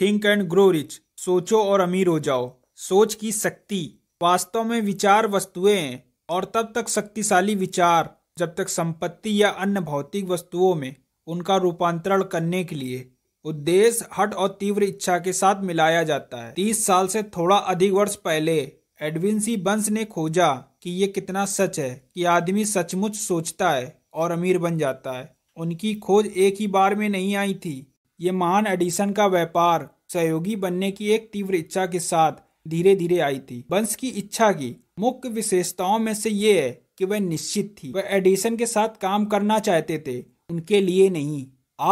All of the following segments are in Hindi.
थिंक एंड ग्रो रिच सोचो और अमीर हो जाओ सोच की शक्ति वास्तव में विचार वस्तुएं हैं और तब तक शक्तिशाली विचार जब तक संपत्ति या अन्य भौतिक वस्तुओं में उनका रूपांतरण करने के लिए उद्देश्य हट और तीव्र इच्छा के साथ मिलाया जाता है तीस साल से थोड़ा अधिक वर्ष पहले एडविंसी बंस ने खोजा कि ये कितना सच है कि आदमी सचमुच सोचता है और अमीर बन जाता है उनकी खोज एक ही बार में नहीं आई थी ये महान एडिसन का व्यापार सहयोगी बनने की एक तीव्र इच्छा के साथ धीरे धीरे आई थी बंस की इच्छा की मुख्य विशेषताओं में से ये है कि वह निश्चित थी वह एडिसन के साथ काम करना चाहते थे उनके लिए नहीं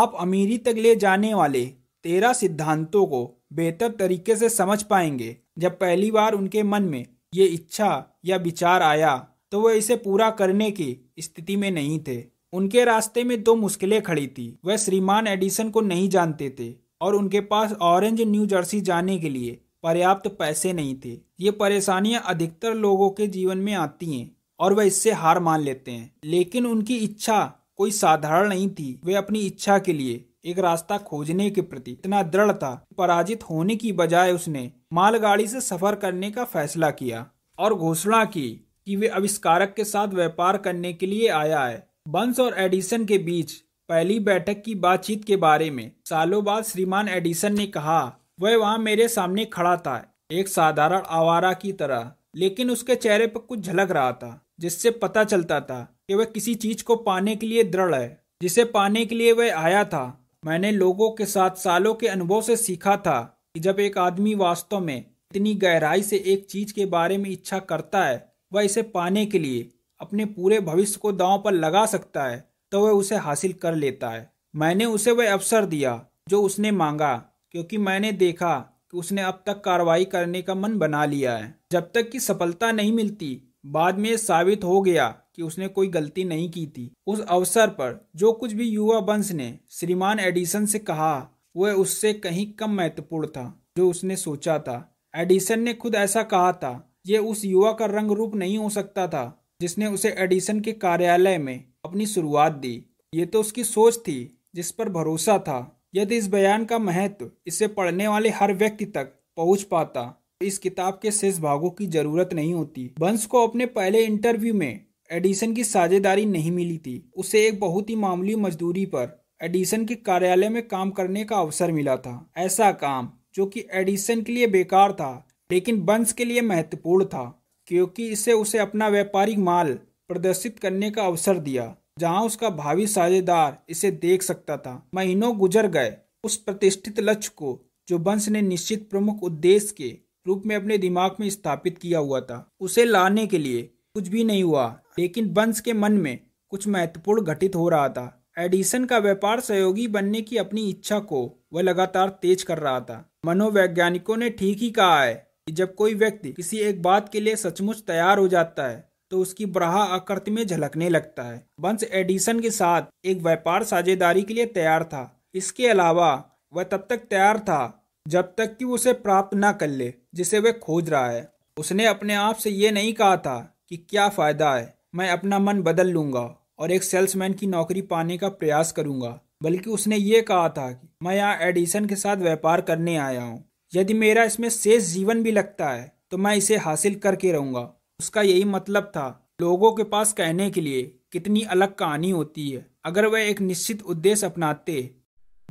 आप अमीरी तक ले जाने वाले तेरह सिद्धांतों को बेहतर तरीके से समझ पाएंगे जब पहली बार उनके मन में ये इच्छा या विचार आया तो वह इसे पूरा करने की स्थिति में नहीं थे उनके रास्ते में दो मुश्किलें खड़ी थी वह श्रीमान एडिसन को नहीं जानते थे और उनके पास ऑरेंज न्यू जर्सी जाने के लिए पर्याप्त पैसे नहीं थे ये परेशानियां अधिकतर लोगों के जीवन में आती हैं और वह इससे हार मान लेते हैं लेकिन उनकी इच्छा कोई साधारण नहीं थी वे अपनी इच्छा के लिए एक रास्ता खोजने के प्रति इतना दृढ़ था पराजित होने की बजाय उसने मालगाड़ी से सफर करने का फैसला किया और घोषणा की कि वे आविष्कारक के साथ व्यापार करने के लिए आया है बंस और एडिसन के बीच पहली बैठक की बातचीत के बारे में सालों बाद श्रीमान एडिसन ने कहा वह वहां मेरे सामने खड़ा था एक साधारण आवारा की तरह लेकिन उसके चेहरे पर कुछ झलक रहा था जिससे पता चलता था कि वह किसी चीज को पाने के लिए दृढ़ है जिसे पाने के लिए वह आया था मैंने लोगों के साथ सालों के अनुभव से सीखा था कि जब एक आदमी वास्तव में इतनी गहराई से एक चीज के बारे में इच्छा करता है वह इसे पाने के लिए अपने पूरे भविष्य को दांव पर लगा सकता है तो वह उसे हासिल कर लेता है मैंने उसे वह अवसर दिया जो उसने मांगा क्योंकि मैंने देखा कि उसने अब तक कार्रवाई करने का मन बना लिया है जब तक कि सफलता नहीं मिलती बाद में साबित हो गया कि उसने कोई गलती नहीं की थी उस अवसर पर जो कुछ भी युवा वंश ने श्रीमान एडिसन से कहा वह उससे कहीं कम महत्वपूर्ण था जो उसने सोचा था एडिसन ने खुद ऐसा कहा था यह उस युवा का रंग रूप नहीं हो सकता था जिसने उसे एडिसन के कार्यालय में अपनी शुरुआत दी ये तो उसकी सोच थी जिस पर भरोसा था यदि इस बयान का महत्व इसे पढ़ने वाले हर व्यक्ति तक पहुंच पाता तो इस किताब के शेष भागों की जरूरत नहीं होती बंस को अपने पहले इंटरव्यू में एडिसन की साझेदारी नहीं मिली थी उसे एक बहुत ही मामूली मजदूरी पर एडिसन के कार्यालय में काम करने का अवसर मिला था ऐसा काम जो कि एडिसन के लिए बेकार था लेकिन बंस के लिए महत्वपूर्ण था क्योंकि इसे उसे अपना व्यापारिक माल प्रदर्शित करने का अवसर दिया जहां उसका भावी साझेदार इसे देख सकता था महीनों गुजर गए उस प्रतिष्ठित लक्ष्य को जो वंश ने निश्चित प्रमुख उद्देश्य के रूप में अपने दिमाग में स्थापित किया हुआ था उसे लाने के लिए कुछ भी नहीं हुआ लेकिन वंश के मन में कुछ महत्वपूर्ण घटित हो रहा था एडिसन का व्यापार सहयोगी बनने की अपनी इच्छा को वह लगातार तेज कर रहा था मनोवैज्ञानिकों ने ठीक ही कहा है जब कोई व्यक्ति किसी एक बात के लिए सचमुच तैयार हो जाता है तो उसकी बराह आकृति में झलकने लगता है बंस एडिसन के साथ एक व्यापार साझेदारी के लिए तैयार था इसके अलावा वह तब तक तैयार था जब तक कि उसे प्राप्त न कर ले जिसे वह खोज रहा है उसने अपने आप से ये नहीं कहा था कि क्या फ़ायदा है मैं अपना मन बदल लूंगा और एक सेल्समैन की नौकरी पाने का प्रयास करूँगा बल्कि उसने ये कहा था कि मैं यहाँ एडिसन के साथ व्यापार करने आया हूँ यदि मेरा इसमें शेष जीवन भी लगता है तो मैं इसे हासिल करके रहूंगा उसका यही मतलब था लोगों के पास कहने के लिए कितनी अलग कहानी होती है अगर वह एक निश्चित उद्देश्य अपनाते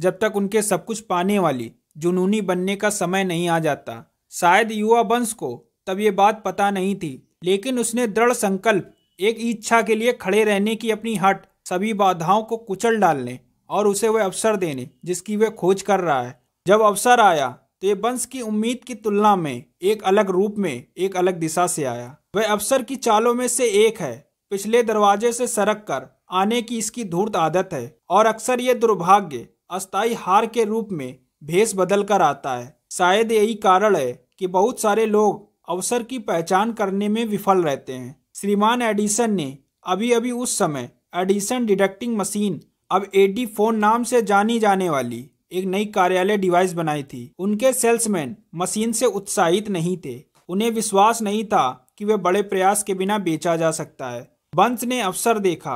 जब तक उनके सब कुछ पाने वाली जुनूनी बनने का समय नहीं आ जाता शायद युवा वंश को तब ये बात पता नहीं थी लेकिन उसने दृढ़ संकल्प एक इच्छा के लिए खड़े रहने की अपनी हट सभी बाधाओं को कुचल डालने और उसे वह अवसर देने जिसकी वह खोज कर रहा है जब अवसर आया तो ये वंश की उम्मीद की तुलना में एक अलग रूप में एक अलग दिशा से आया वह अवसर की चालों में से एक है पिछले दरवाजे से सरक कर आने की इसकी धूर्त आदत है और अक्सर ये दुर्भाग्य अस्थायी हार के रूप में भेस बदल कर आता है शायद यही कारण है कि बहुत सारे लोग अवसर की पहचान करने में विफल रहते हैं श्रीमान एडिसन ने अभी अभी उस समय एडिसन डिडक्टिंग मशीन अब एडी फोन नाम से जानी जाने वाली एक नई कार्यालय डिवाइस बनाई थी उनके सेल्समैन मशीन से उत्साहित नहीं थे उन्हें विश्वास नहीं था कि वे बड़े प्रयास के बिना बेचा जा सकता है बंस ने अवसर देखा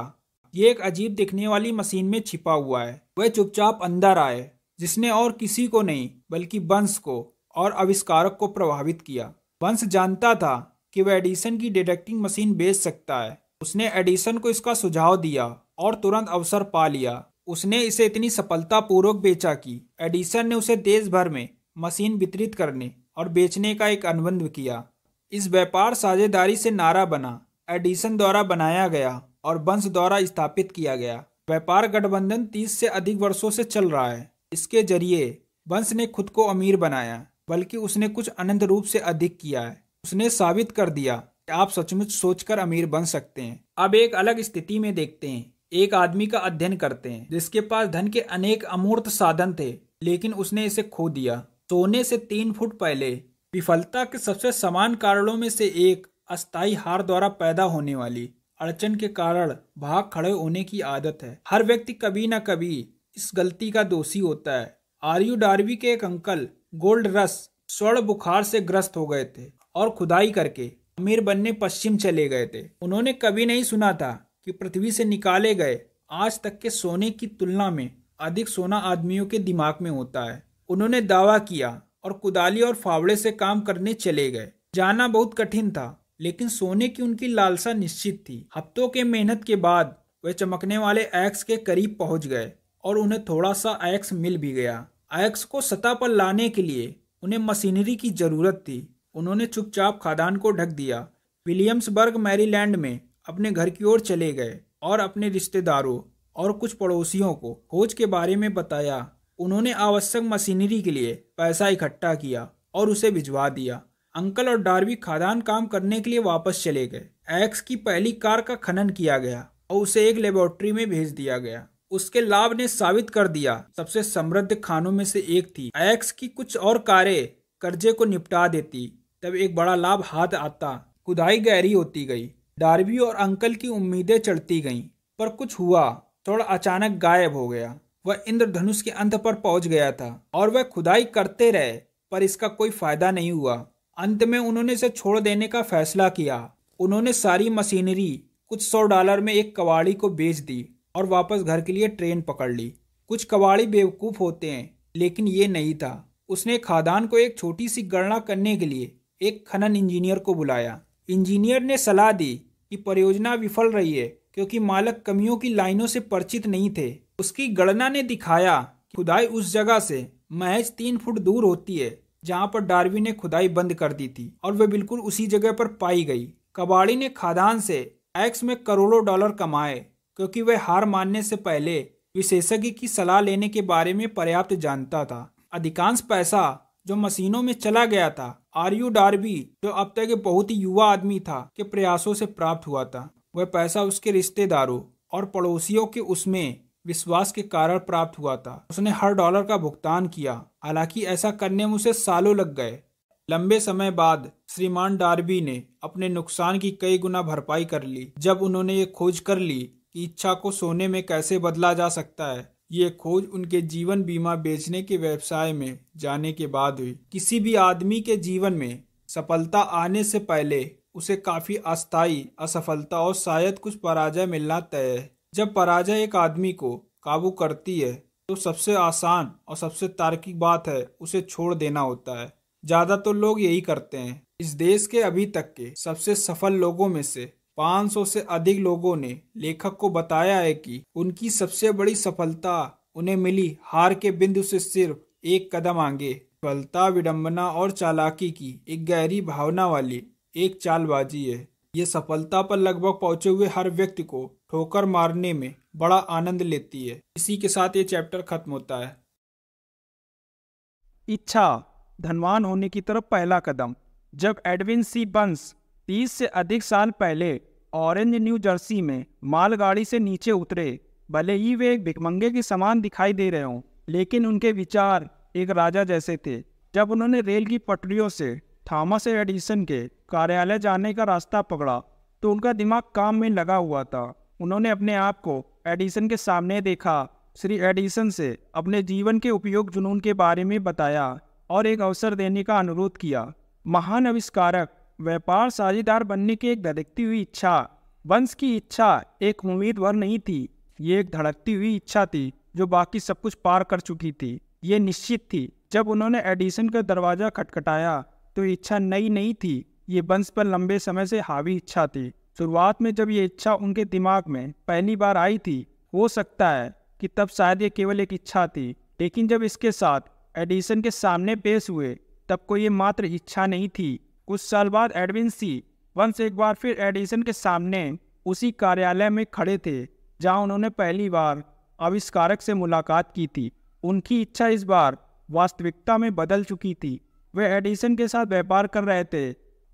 ये एक अजीब दिखने वाली मशीन में छिपा हुआ है वह चुपचाप अंदर आए जिसने और किसी को नहीं बल्कि बंस को और अविष्कारक को प्रभावित किया बंस जानता था कि वह एडिसन की डिटेक्टिंग मशीन बेच सकता है उसने एडिसन को इसका सुझाव दिया और तुरंत अवसर पा लिया उसने इसे इतनी सफलतापूर्वक बेचा कि एडिसन ने उसे देश भर में मशीन वितरित करने और बेचने का एक अनुबंध किया इस व्यापार साझेदारी से नारा बना एडिसन द्वारा बनाया गया और वंश द्वारा स्थापित किया गया व्यापार गठबंधन तीस से अधिक वर्षों से चल रहा है इसके जरिए वंश ने खुद को अमीर बनाया बल्कि उसने कुछ अनंत रूप से अधिक किया है उसने साबित कर दिया कि आप सचमुच सोचकर अमीर बन सकते हैं अब एक अलग स्थिति में देखते हैं एक आदमी का अध्ययन करते हैं जिसके पास धन के अनेक अमूर्त साधन थे लेकिन उसने इसे खो दिया सोने से तीन फुट पहले विफलता के सबसे समान कारणों में से एक अस्थायी हार द्वारा पैदा होने वाली अड़चन के कारण भाग खड़े होने की आदत है हर व्यक्ति कभी न कभी इस गलती का दोषी होता है आर्यू डार्वी के एक अंकल गोल्ड रस स्वर्ण बुखार से ग्रस्त हो गए थे और खुदाई करके अमीर बनने पश्चिम चले गए थे उन्होंने कभी नहीं सुना था कि पृथ्वी से निकाले गए आज तक के सोने की तुलना में अधिक सोना आदमियों के दिमाग में होता है उन्होंने दावा किया और कुदाली और फावड़े से काम करने चले गए जाना बहुत कठिन था लेकिन सोने की उनकी लालसा निश्चित थी हफ्तों के मेहनत के बाद वे चमकने वाले एक्स के करीब पहुंच गए और उन्हें थोड़ा सा एक्स मिल भी गया एक्स को सतह पर लाने के लिए उन्हें मशीनरी की जरूरत थी उन्होंने चुपचाप खादान को ढक दिया विलियम्सबर्ग मैरीलैंड में अपने घर की ओर चले गए और अपने रिश्तेदारों और कुछ पड़ोसियों को खोज के बारे में बताया उन्होंने आवश्यक मशीनरी के लिए पैसा इकट्ठा किया और उसे भिजवा दिया अंकल और डार्वी खादान काम करने के लिए वापस चले गए एक्स की पहली कार का खनन किया गया और उसे एक लेबोरेटरी में भेज दिया गया उसके लाभ ने साबित कर दिया सबसे समृद्ध खानों में से एक थी एक्स की कुछ और कारें कर्जे को निपटा देती तब एक बड़ा लाभ हाथ आता खुदाई गहरी होती गई डार्बी और अंकल की उम्मीदें चढ़ती गईं पर कुछ हुआ थोड़ा अचानक गायब हो गया वह इंद्रधनुष के अंत पर पहुंच गया था और वह खुदाई करते रहे पर इसका कोई फायदा नहीं हुआ अंत में उन्होंने इसे छोड़ देने का फैसला किया उन्होंने सारी मशीनरी कुछ सौ डॉलर में एक कवाड़ी को बेच दी और वापस घर के लिए ट्रेन पकड़ ली कुछ कवाड़ी बेवकूफ़ होते हैं लेकिन ये नहीं था उसने खादान को एक छोटी सी गणना करने के लिए एक खनन इंजीनियर को बुलाया इंजीनियर ने सलाह दी कि परियोजना विफल रही है क्योंकि मालक कमियों की लाइनों से परिचित नहीं थे उसकी गणना ने दिखाया कि खुदाई उस जगह से महज तीन फुट दूर होती है जहां पर डार्वी ने खुदाई बंद कर दी थी और वह बिल्कुल उसी जगह पर पाई गई कबाड़ी ने खादान से एक्स में करोड़ों डॉलर कमाए क्योंकि वह हार मानने से पहले विशेषज्ञ की सलाह लेने के बारे में पर्याप्त जानता था अधिकांश पैसा जो मशीनों में चला गया था आर्यू डार्बी जो अब तक एक बहुत ही युवा आदमी था के प्रयासों से प्राप्त हुआ था वह पैसा उसके रिश्तेदारों और पड़ोसियों के उसमें विश्वास के कारण प्राप्त हुआ था उसने हर डॉलर का भुगतान किया हालांकि ऐसा करने में उसे सालों लग गए लंबे समय बाद श्रीमान डार्बी ने अपने नुकसान की कई गुना भरपाई कर ली जब उन्होंने ये खोज कर ली कि इच्छा को सोने में कैसे बदला जा सकता है ये खोज उनके जीवन बीमा बेचने के व्यवसाय में जाने के बाद हुई किसी भी आदमी के जीवन में सफलता आने से पहले उसे काफी अस्थायी असफलता और शायद कुछ पराजय मिलना तय है जब पराजय एक आदमी को काबू करती है तो सबसे आसान और सबसे तार्किक बात है उसे छोड़ देना होता है ज्यादातर तो लोग यही करते हैं इस देश के अभी तक के सबसे सफल लोगों में से 500 से अधिक लोगों ने लेखक को बताया है कि उनकी सबसे बड़ी सफलता उन्हें मिली हार के बिंदु से सिर्फ एक कदम आगे सफलता विडंबना और चालाकी की एक गहरी भावना वाली एक चालबाजी है ये सफलता पर लगभग पहुंचे हुए हर व्यक्ति को ठोकर मारने में बड़ा आनंद लेती है इसी के साथ ये चैप्टर खत्म होता है इच्छा धनवान होने की तरफ पहला कदम जब एडविन सी बंस तीस से अधिक साल पहले ऑरेंज न्यू जर्सी में मालगाड़ी से नीचे उतरे भले ही वे एक भिकमंगे के समान दिखाई दे रहे हों लेकिन उनके विचार एक राजा जैसे थे जब उन्होंने रेल की पटरियों से थॉमस एडिसन के कार्यालय जाने का रास्ता पकड़ा तो उनका दिमाग काम में लगा हुआ था उन्होंने अपने आप को एडिसन के सामने देखा श्री एडिसन से अपने जीवन के उपयोग जुनून के बारे में बताया और एक अवसर देने का अनुरोध किया महान आविष्कारक व्यापार साझेदार बनने की एक धड़कती हुई इच्छा वंश की इच्छा एक उम्मीद भर नहीं थी ये एक धड़कती हुई इच्छा थी जो बाकी सब कुछ पार कर चुकी थी ये निश्चित थी जब उन्होंने एडिसन का दरवाज़ा खटखटाया तो इच्छा नई नहीं थी ये वंश पर लंबे समय से हावी इच्छा थी शुरुआत में जब ये इच्छा उनके दिमाग में पहली बार आई थी हो सकता है कि तब शायद ये केवल एक इच्छा थी लेकिन जब इसके साथ एडिसन के सामने पेश हुए तब कोई ये मात्र इच्छा नहीं थी कुछ साल बाद एडविन सी वंश एक बार फिर एडिसन के सामने उसी कार्यालय में खड़े थे जहां उन्होंने पहली बार आविष्कारक से मुलाकात की थी उनकी इच्छा इस बार वास्तविकता में बदल चुकी थी वे एडिसन के साथ व्यापार कर रहे थे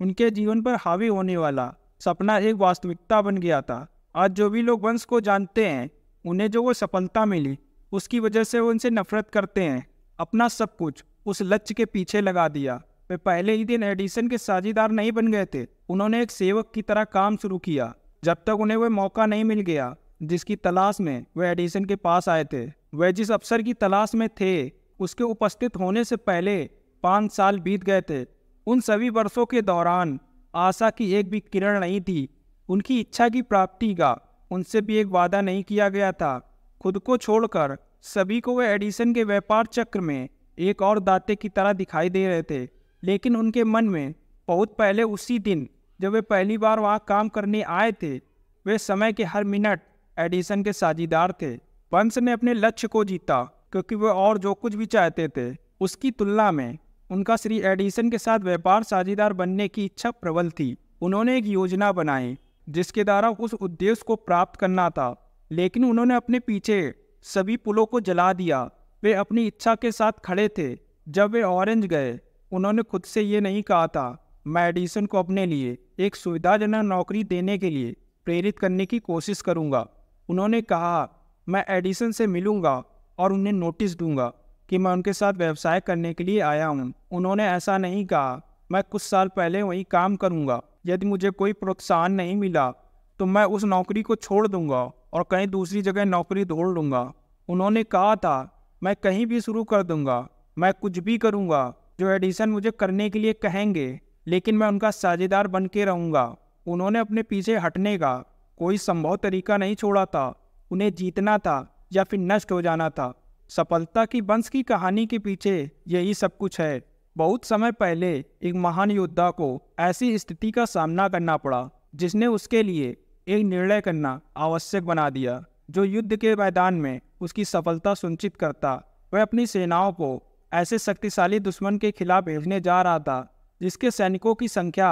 उनके जीवन पर हावी होने वाला सपना एक वास्तविकता बन गया था आज जो भी लोग वंश को जानते हैं उन्हें जो वो सफलता मिली उसकी वजह से वो उनसे नफरत करते हैं अपना सब कुछ उस लक्ष्य के पीछे लगा दिया वे पहले ही दिन एडिसन के साझेदार नहीं बन गए थे उन्होंने एक सेवक की तरह काम शुरू किया जब तक उन्हें वह मौका नहीं मिल गया जिसकी तलाश में वे एडिसन के पास आए थे वह जिस अफसर की तलाश में थे उसके उपस्थित होने से पहले पाँच साल बीत गए थे उन सभी वर्षों के दौरान आशा की एक भी किरण नहीं थी उनकी इच्छा की प्राप्ति का उनसे भी एक वादा नहीं किया गया था खुद को छोड़कर सभी को वे एडिसन के व्यापार चक्र में एक और दाते की तरह दिखाई दे रहे थे लेकिन उनके मन में बहुत पहले उसी दिन जब वे पहली बार वहाँ काम करने आए थे वे समय के हर मिनट एडिसन के साझीदार थे वंश ने अपने लक्ष्य को जीता क्योंकि वे और जो कुछ भी चाहते थे उसकी तुलना में उनका श्री एडिसन के साथ व्यापार साझीदार बनने की इच्छा प्रबल थी उन्होंने एक योजना बनाई जिसके द्वारा उस उद्देश्य को प्राप्त करना था लेकिन उन्होंने अपने पीछे सभी पुलों को जला दिया वे अपनी इच्छा के साथ खड़े थे जब वे ऑरेंज गए उन्होंने खुद से ये नहीं कहा था मैं एडिसन को अपने लिए एक सुविधाजनक नौकरी देने के लिए प्रेरित करने की कोशिश करूँगा उन्होंने कहा मैं एडिसन से मिलूँगा और उन्हें नोटिस दूंगा कि मैं उनके साथ व्यवसाय करने के लिए आया हूँ उन्होंने ऐसा नहीं कहा मैं कुछ साल पहले वहीं काम करूँगा यदि मुझे कोई प्रोत्साहन नहीं मिला तो मैं उस नौकरी को छोड़ दूंगा और कहीं दूसरी जगह नौकरी ढूंढ लूँगा उन्होंने कहा था मैं कहीं भी शुरू कर दूँगा मैं कुछ भी करूँगा जो एडिशन मुझे करने के लिए कहेंगे लेकिन मैं उनका साझेदार बन के रहूँगा उन्होंने अपने पीछे हटने का कोई संभव तरीका नहीं छोड़ा था उन्हें जीतना था या फिर नष्ट हो जाना था सफलता की वंश की कहानी के पीछे यही सब कुछ है बहुत समय पहले एक महान योद्धा को ऐसी स्थिति का सामना करना पड़ा जिसने उसके लिए एक निर्णय करना आवश्यक बना दिया जो युद्ध के मैदान में उसकी सफलता सुनिश्चित करता वह अपनी सेनाओं को ऐसे शक्तिशाली दुश्मन के खिलाफ भेजने जा रहा था जिसके सैनिकों की संख्या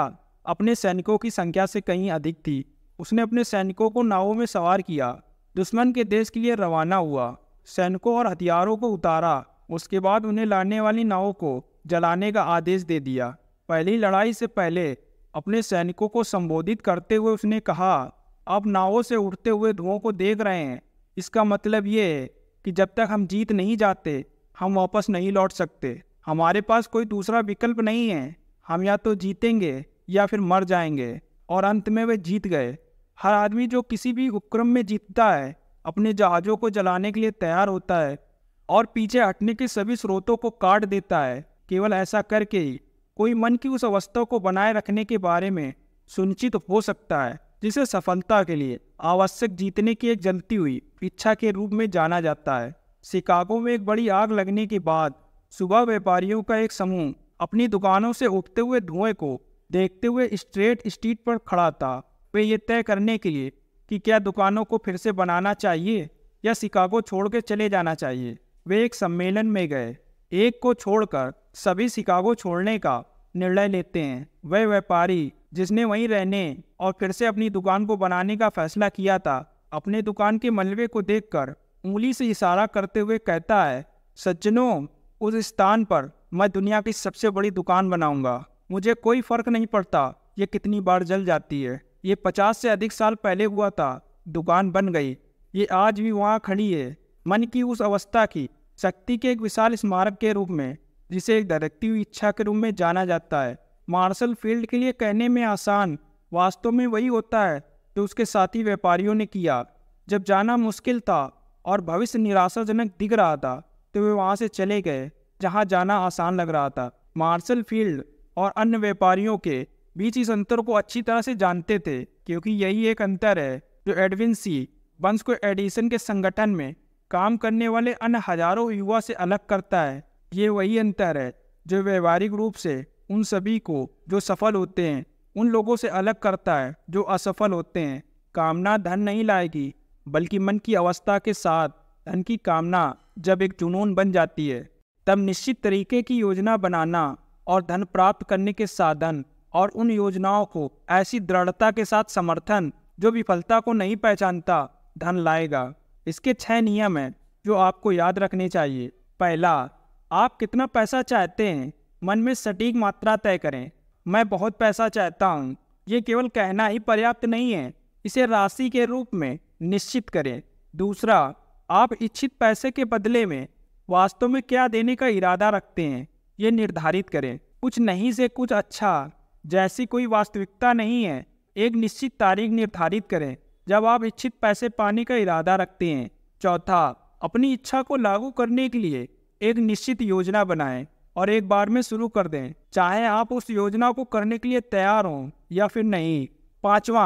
अपने सैनिकों की संख्या से कहीं अधिक थी उसने अपने सैनिकों को नावों में सवार किया दुश्मन के देश के लिए रवाना हुआ सैनिकों और हथियारों को उतारा उसके बाद उन्हें लाने वाली नावों को जलाने का आदेश दे दिया पहली लड़ाई से पहले अपने सैनिकों को संबोधित करते हुए उसने कहा आप नावों से उठते हुए धुओं को देख रहे हैं इसका मतलब ये है कि जब तक हम जीत नहीं जाते हम वापस नहीं लौट सकते हमारे पास कोई दूसरा विकल्प नहीं है हम या तो जीतेंगे या फिर मर जाएंगे और अंत में वे जीत गए हर आदमी जो किसी भी उपक्रम में जीतता है अपने जहाज़ों को जलाने के लिए तैयार होता है और पीछे हटने के सभी स्रोतों को काट देता है केवल ऐसा करके ही कोई मन की उस अवस्था को बनाए रखने के बारे में सुनिश्चित हो सकता है जिसे सफलता के लिए आवश्यक जीतने की एक जलती हुई इच्छा के रूप में जाना जाता है शिकागो में एक बड़ी आग लगने के बाद सुबह व्यापारियों का एक समूह अपनी दुकानों से उठते हुए धुएं को देखते हुए स्ट्रेट स्ट्रीट पर खड़ा था वे ये तय करने के लिए कि क्या दुकानों को फिर से बनाना चाहिए या शिकागो छोड़ चले जाना चाहिए वे एक सम्मेलन में गए एक को छोड़कर सभी शिकागो छोड़ने का निर्णय लेते हैं वह व्यापारी जिसने वहीं रहने और फिर से अपनी दुकान को बनाने का फैसला किया था अपने दुकान के मलबे को देखकर उंगली से इशारा करते हुए कहता है सज्जनों उस स्थान पर मैं दुनिया की सबसे बड़ी दुकान बनाऊंगा मुझे कोई फ़र्क नहीं पड़ता ये कितनी बार जल जाती है ये पचास से अधिक साल पहले हुआ था दुकान बन गई ये आज भी वहाँ खड़ी है मन की उस अवस्था की शक्ति के एक विशाल स्मारक के रूप में जिसे एक धड़कती हुई इच्छा के रूप में जाना जाता है मार्शल फील्ड के लिए कहने में आसान वास्तव में वही होता है जो उसके साथी व्यापारियों ने किया जब जाना मुश्किल था और भविष्य निराशाजनक दिख रहा था तो वे वहाँ से चले गए जहाँ जाना आसान लग रहा था मार्शल फील्ड और अन्य व्यापारियों के बीच इस अंतर को अच्छी तरह से जानते थे क्योंकि यही एक अंतर है जो एडविन सी बंस को एडिसन के संगठन में काम करने वाले अन्य हजारों युवा से अलग करता है ये वही अंतर है जो व्यवहारिक रूप से उन सभी को जो सफल होते हैं उन लोगों से अलग करता है जो असफल होते हैं कामना धन नहीं लाएगी बल्कि मन की अवस्था के साथ धन की कामना जब एक जुनून बन जाती है तब निश्चित तरीके की योजना बनाना और धन प्राप्त करने के साधन और उन योजनाओं को ऐसी दृढ़ता के साथ समर्थन जो विफलता को नहीं पहचानता धन लाएगा इसके छह नियम हैं जो आपको याद रखने चाहिए पहला आप कितना पैसा चाहते हैं मन में सटीक मात्रा तय करें मैं बहुत पैसा चाहता हूँ ये केवल कहना ही पर्याप्त नहीं है इसे राशि के रूप में निश्चित करें दूसरा आप इच्छित पैसे के बदले में वास्तव में क्या देने का इरादा रखते हैं ये निर्धारित करें कुछ नहीं से कुछ अच्छा जैसी कोई वास्तविकता नहीं है एक निश्चित तारीख निर्धारित करें जब आप इच्छित पैसे पाने का इरादा रखते हैं चौथा अपनी इच्छा को लागू करने के लिए एक निश्चित योजना बनाएं और एक बार में शुरू कर दें चाहे आप उस योजना को करने के लिए तैयार हों या फिर नहीं पाँचवा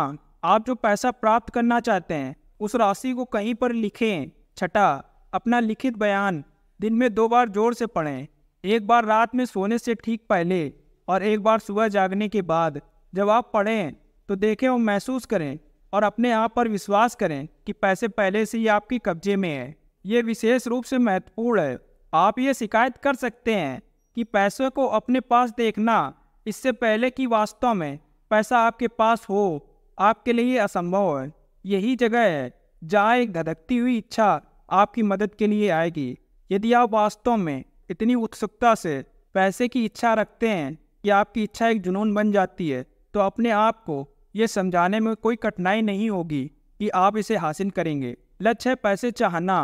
आप जो पैसा प्राप्त करना चाहते हैं उस राशि को कहीं पर लिखें छठा अपना लिखित बयान दिन में दो बार जोर से पढ़ें एक बार रात में सोने से ठीक पहले और एक बार सुबह जागने के बाद जब आप पढ़ें तो देखें और महसूस करें और अपने आप पर विश्वास करें कि पैसे पहले से ही आपके कब्जे में है ये विशेष रूप से महत्वपूर्ण है आप ये शिकायत कर सकते हैं कि पैसों को अपने पास देखना इससे पहले कि वास्तव में पैसा आपके पास हो आपके लिए असंभव है यही जगह है जहाँ एक धधकती हुई इच्छा आपकी मदद के लिए आएगी यदि आप वास्तव में इतनी उत्सुकता से पैसे की इच्छा रखते हैं कि आपकी इच्छा एक जुनून बन जाती है तो अपने आप को ये समझाने में कोई कठिनाई नहीं होगी कि आप इसे हासिल करेंगे लक्ष्य है पैसे चाहना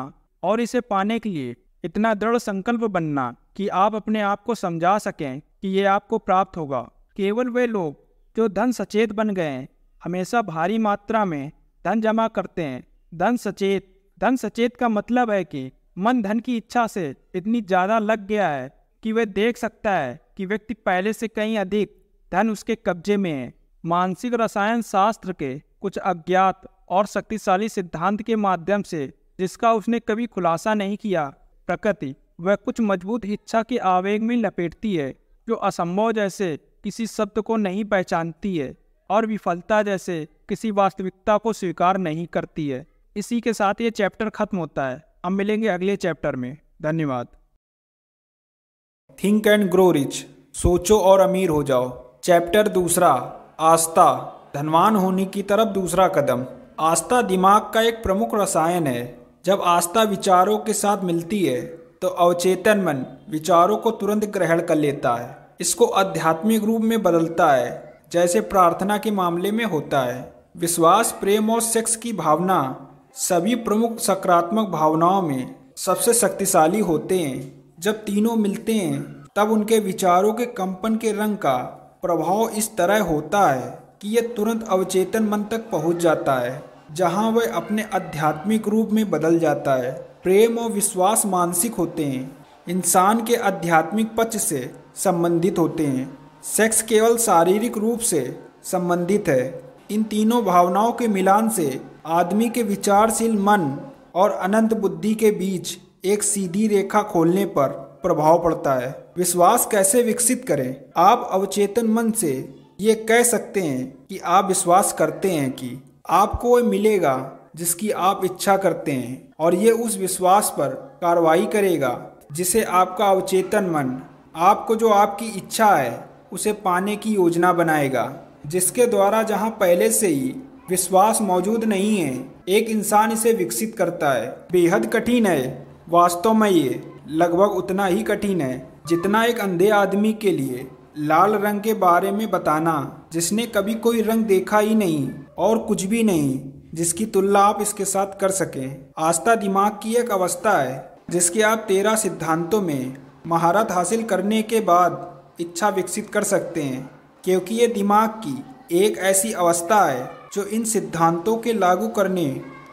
और इसे पाने के लिए इतना दृढ़ संकल्प बनना कि आप अपने आप को समझा सकें कि ये आपको प्राप्त होगा केवल वे लोग जो धन सचेत बन गए हैं हमेशा भारी मात्रा में धन जमा करते हैं धन सचेत धन सचेत का मतलब है कि मन धन की इच्छा से इतनी ज़्यादा लग गया है कि वह देख सकता है कि व्यक्ति पहले से कहीं अधिक धन उसके कब्जे में है मानसिक रसायन शास्त्र के कुछ अज्ञात और शक्तिशाली सिद्धांत के माध्यम से जिसका उसने कभी खुलासा नहीं किया प्रकृति वह कुछ मजबूत इच्छा के आवेग में लपेटती है जो असंभव जैसे किसी शब्द को नहीं पहचानती है और विफलता जैसे किसी वास्तविकता को स्वीकार नहीं करती है इसी के साथ ये चैप्टर खत्म होता है अब मिलेंगे अगले चैप्टर में धन्यवाद थिंक एंड ग्रो रिच सोचो और अमीर हो जाओ चैप्टर दूसरा आस्था धनवान होने की तरफ दूसरा कदम आस्था दिमाग का एक प्रमुख रसायन है जब आस्था विचारों के साथ मिलती है तो अवचेतन मन विचारों को तुरंत ग्रहण कर लेता है इसको आध्यात्मिक रूप में बदलता है जैसे प्रार्थना के मामले में होता है विश्वास प्रेम और सेक्स की भावना सभी प्रमुख सकारात्मक भावनाओं में सबसे शक्तिशाली होते हैं जब तीनों मिलते हैं तब उनके विचारों के कंपन के रंग का प्रभाव इस तरह होता है कि यह तुरंत अवचेतन मन तक पहुंच जाता है जहां वह अपने आध्यात्मिक रूप में बदल जाता है प्रेम और विश्वास मानसिक होते हैं इंसान के आध्यात्मिक पक्ष से संबंधित होते हैं सेक्स केवल शारीरिक रूप से संबंधित है इन तीनों भावनाओं के मिलान से आदमी के विचारशील मन और अनंत बुद्धि के बीच एक सीधी रेखा खोलने पर प्रभाव पड़ता है विश्वास कैसे विकसित करें आप अवचेतन मन से ये कह सकते हैं कि आप विश्वास करते हैं कि आपको वह मिलेगा जिसकी आप इच्छा करते हैं और ये उस विश्वास पर कार्रवाई करेगा जिसे आपका अवचेतन मन आपको जो आपकी इच्छा है उसे पाने की योजना बनाएगा जिसके द्वारा जहां पहले से ही विश्वास मौजूद नहीं है एक इंसान इसे विकसित करता है बेहद कठिन है वास्तव में ये लगभग उतना ही कठिन है जितना एक अंधे आदमी के लिए लाल रंग के बारे में बताना जिसने कभी कोई रंग देखा ही नहीं और कुछ भी नहीं जिसकी तुलना आप इसके साथ कर सकें आस्था दिमाग की एक अवस्था है जिसके आप तेरह सिद्धांतों में महारत हासिल करने के बाद इच्छा विकसित कर सकते हैं क्योंकि ये दिमाग की एक ऐसी अवस्था है जो इन सिद्धांतों के लागू करने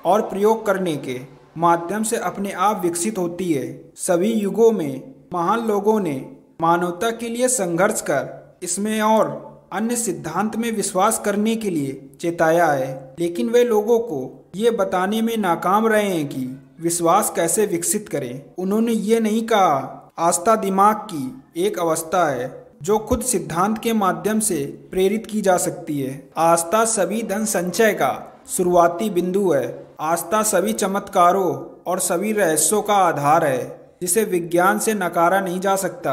और प्रयोग करने के माध्यम से अपने आप विकसित होती है सभी युगों में महान लोगों ने मानवता के लिए संघर्ष कर इसमें और अन्य सिद्धांत में विश्वास करने के लिए चेताया है लेकिन वे लोगों को ये बताने में नाकाम रहे हैं कि विश्वास कैसे विकसित करें उन्होंने ये नहीं कहा आस्था दिमाग की एक अवस्था है जो खुद सिद्धांत के माध्यम से प्रेरित की जा सकती है आस्था सभी धन संचय का शुरुआती बिंदु है आस्था सभी चमत्कारों और सभी रहस्यों का आधार है जिसे विज्ञान से नकारा नहीं जा सकता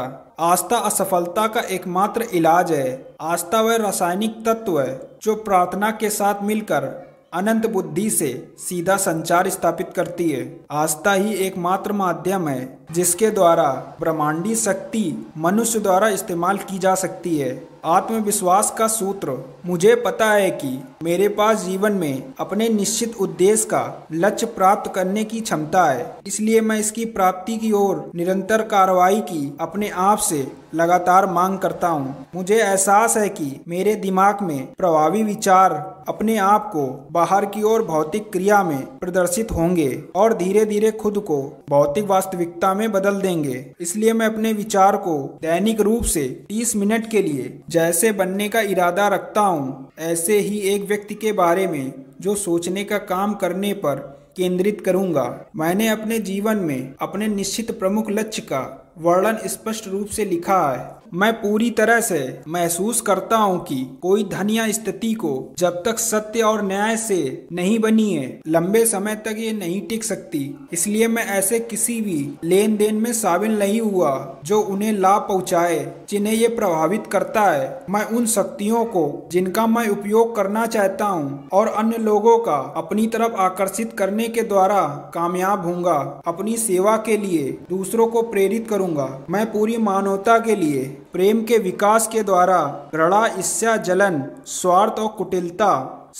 आस्था असफलता का एकमात्र इलाज है आस्था वह रासायनिक तत्व है जो प्रार्थना के साथ मिलकर अनंत बुद्धि से सीधा संचार स्थापित करती है आस्था ही एकमात्र माध्यम है जिसके द्वारा ब्रह्मांडी शक्ति मनुष्य द्वारा इस्तेमाल की जा सकती है आत्मविश्वास का सूत्र मुझे पता है कि मेरे पास जीवन में अपने निश्चित उद्देश्य का लक्ष्य प्राप्त करने की क्षमता है इसलिए मैं इसकी प्राप्ति की ओर निरंतर कार्रवाई की अपने आप से लगातार मांग करता हूँ मुझे एहसास है कि मेरे दिमाग में प्रभावी विचार अपने आप को बाहर की ओर भौतिक क्रिया में प्रदर्शित होंगे और धीरे धीरे खुद को भौतिक वास्तविकता में बदल देंगे इसलिए मैं अपने विचार को दैनिक रूप से 30 मिनट के लिए जैसे बनने का इरादा रखता हूँ ऐसे ही एक व्यक्ति के बारे में जो सोचने का काम करने पर केंद्रित करूंगा मैंने अपने जीवन में अपने निश्चित प्रमुख लक्ष्य का वर्णन स्पष्ट रूप से लिखा है मैं पूरी तरह से महसूस करता हूँ कि कोई धनिया स्थिति को जब तक सत्य और न्याय से नहीं बनी है लंबे समय तक ये नहीं टिक सकती इसलिए मैं ऐसे किसी भी लेन देन में शामिल नहीं हुआ जो उन्हें लाभ पहुँचाए जिन्हें ये प्रभावित करता है मैं उन शक्तियों को जिनका मैं उपयोग करना चाहता हूँ और अन्य लोगों का अपनी तरफ आकर्षित करने के द्वारा कामयाब होऊंगा अपनी सेवा के लिए दूसरों को प्रेरित करूंगा मैं पूरी मानवता के लिए प्रेम के विकास के द्वारा रड़ा ईर्ष्या जलन स्वार्थ और कुटिलता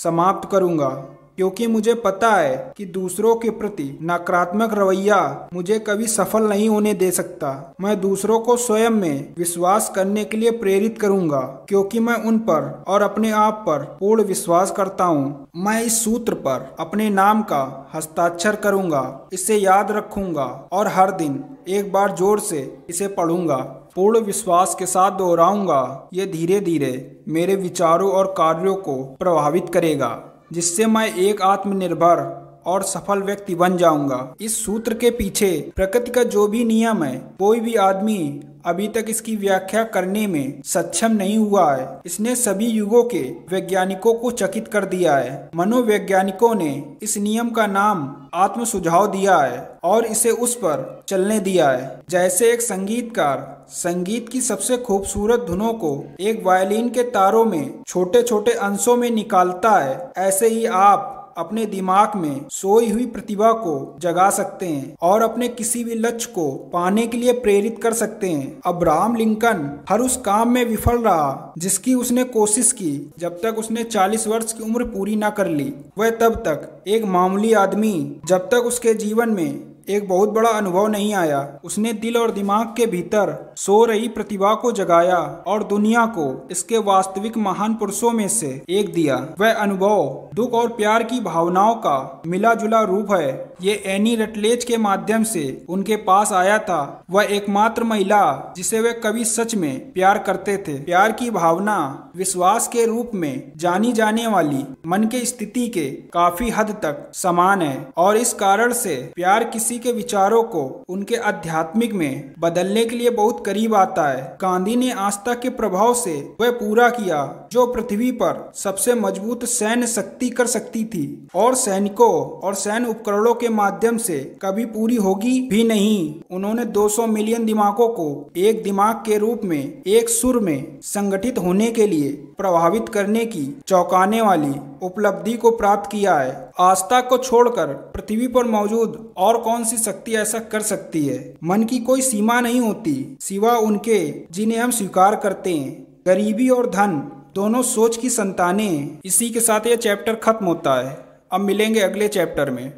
समाप्त करूंगा क्योंकि मुझे पता है कि दूसरों के प्रति नकारात्मक रवैया मुझे कभी सफल नहीं होने दे सकता मैं दूसरों को स्वयं में विश्वास करने के लिए प्रेरित करूंगा क्योंकि मैं उन पर और अपने आप पर पूर्ण विश्वास करता हूँ मैं इस सूत्र पर अपने नाम का हस्ताक्षर करूंगा इसे याद रखूंगा और हर दिन एक बार जोर से इसे पढ़ूंगा पूर्ण विश्वास के साथ दोहराऊंगा ये धीरे धीरे मेरे विचारों और कार्यों को प्रभावित करेगा जिससे मैं एक आत्मनिर्भर और सफल व्यक्ति बन जाऊंगा इस सूत्र के पीछे प्रकृति का जो भी नियम है कोई भी आदमी अभी तक इसकी व्याख्या करने में सक्षम नहीं हुआ है इसने सभी युगों के वैज्ञानिकों को चकित कर दिया है मनोवैज्ञानिकों ने इस नियम का नाम आत्म सुझाव दिया है और इसे उस पर चलने दिया है जैसे एक संगीतकार संगीत की सबसे खूबसूरत धुनों को एक वायलिन के तारों में छोटे छोटे अंशों में निकालता है ऐसे ही आप अपने दिमाग में सोई हुई प्रतिभा को जगा सकते हैं और अपने किसी भी लक्ष्य को पाने के लिए प्रेरित कर सकते हैं अब्राहम लिंकन हर उस काम में विफल रहा जिसकी उसने कोशिश की जब तक उसने 40 वर्ष की उम्र पूरी न कर ली वह तब तक एक मामूली आदमी जब तक उसके जीवन में एक बहुत बड़ा अनुभव नहीं आया उसने दिल और दिमाग के भीतर सो रही प्रतिभा को जगाया और दुनिया को इसके वास्तविक महान पुरुषों में से एक दिया वह अनुभव दुख और प्यार की भावनाओं का मिला जुला रूप है ये एनी रटलेज के माध्यम से उनके पास आया था वह एकमात्र महिला जिसे वे कभी सच में प्यार करते थे प्यार की भावना विश्वास के रूप में जानी जाने वाली मन के स्थिति के काफी हद तक समान है और इस कारण से प्यार किसी गांधी के विचारों को उनके आध्यात्मिक में बदलने के लिए बहुत करीब आता है गांधी ने आस्था के प्रभाव से वह पूरा किया जो पृथ्वी पर सबसे मजबूत सैन्य शक्ति कर सकती थी और सैनिकों और सैन्य उपकरणों के माध्यम से कभी पूरी होगी भी नहीं उन्होंने 200 मिलियन दिमागों को एक दिमाग के रूप में एक सुर में संगठित होने के लिए प्रभावित करने की चौंकाने वाली उपलब्धि को प्राप्त किया है आस्था को छोड़कर पृथ्वी पर मौजूद और कौन सी शक्ति ऐसा कर सकती है मन की कोई सीमा नहीं होती सिवा उनके जिन्हें हम स्वीकार करते हैं गरीबी और धन दोनों सोच की संताने इसी के साथ यह चैप्टर खत्म होता है अब मिलेंगे अगले चैप्टर में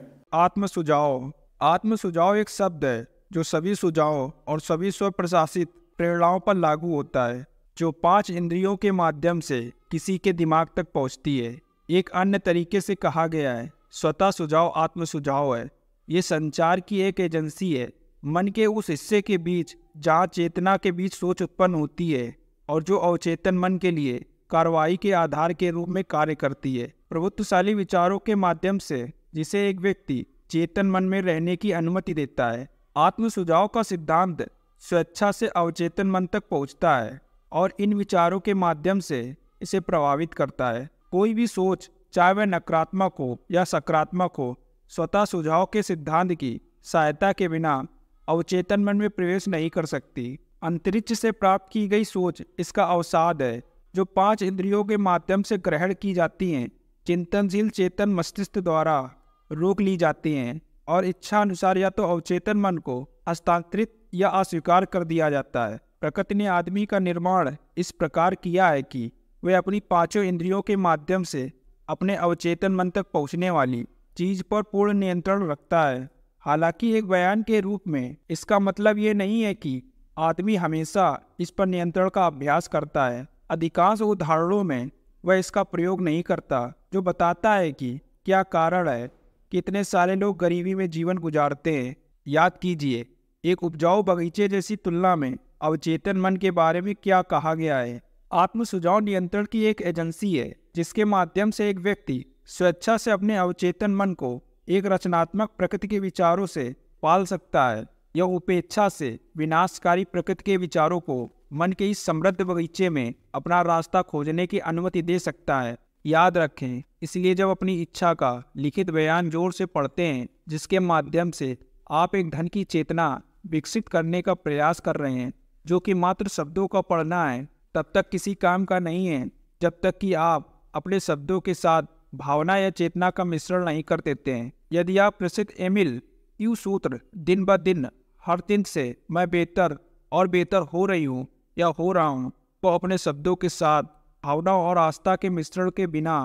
आत्म सुझाव आत्म सुझाव एक शब्द है जो सभी सुझाव और सभी स्व प्रशासित प्रेरणाओं पर लागू होता है जो पांच इंद्रियों के माध्यम से किसी के दिमाग तक पहुंचती है एक अन्य तरीके से कहा गया है स्वतः सुझाव आत्म सुझाव है ये संचार की एक एजेंसी है मन के उस हिस्से के बीच जहाँ चेतना के बीच सोच उत्पन्न होती है और जो अवचेतन मन के लिए कार्रवाई के आधार के रूप में कार्य करती है प्रभुत्वशाली विचारों के माध्यम से जिसे एक व्यक्ति चेतन मन में रहने की अनुमति देता है आत्म सुझाव का सिद्धांत स्वेच्छा से अवचेतन मन तक पहुंचता है और इन विचारों के माध्यम से इसे प्रभावित करता है कोई भी सोच चाहे वह नकारात्मक हो या सकारात्मक हो स्वतः सुझाव के सिद्धांत की सहायता के बिना अवचेतन मन में प्रवेश नहीं कर सकती अंतरिक्ष से प्राप्त की गई सोच इसका अवसाद है जो पांच इंद्रियों के माध्यम से ग्रहण की जाती हैं चिंतनशील चेतन मस्तिष्क द्वारा रोक ली जाती हैं और इच्छा अनुसार या तो अवचेतन मन को हस्तांतरित या अस्वीकार कर दिया जाता है प्रकृति ने आदमी का निर्माण इस प्रकार किया है कि वह अपनी पांचों इंद्रियों के माध्यम से अपने अवचेतन मन तक पहुंचने वाली चीज पर पूर्ण नियंत्रण रखता है हालांकि एक बयान के रूप में इसका मतलब ये नहीं है कि आदमी हमेशा इस पर नियंत्रण का अभ्यास करता है अधिकांश उदाहरणों में वह इसका प्रयोग नहीं करता जो बताता है कि क्या कारण है कितने सारे लोग गरीबी में जीवन गुजारते हैं याद कीजिए एक उपजाऊ बगीचे जैसी तुलना में अवचेतन मन के बारे में क्या कहा गया है आत्म सुझाव नियंत्रण की एक एजेंसी है जिसके माध्यम से एक व्यक्ति स्वेच्छा से अपने अवचेतन मन को एक रचनात्मक प्रकृति के विचारों से पाल सकता है यह उपेक्षा से विनाशकारी प्रकृति के विचारों को मन के इस समृद्ध बगीचे में अपना रास्ता खोजने की अनुमति दे सकता है याद रखें इसलिए जब अपनी इच्छा का लिखित बयान जोर से पढ़ते हैं जिसके माध्यम से आप एक धन की चेतना विकसित करने का प्रयास कर रहे हैं जो कि मात्र शब्दों का पढ़ना है तब तक किसी काम का नहीं है जब तक कि आप अपने शब्दों के साथ भावना या चेतना का मिश्रण नहीं कर देते हैं यदि आप प्रसिद्ध एमिल यू सूत्र दिन ब दिन हर दिन से मैं बेहतर और बेहतर हो रही हूँ या हो रहा हूँ तो अपने शब्दों के साथ भावना और आस्था के मिश्रण के बिना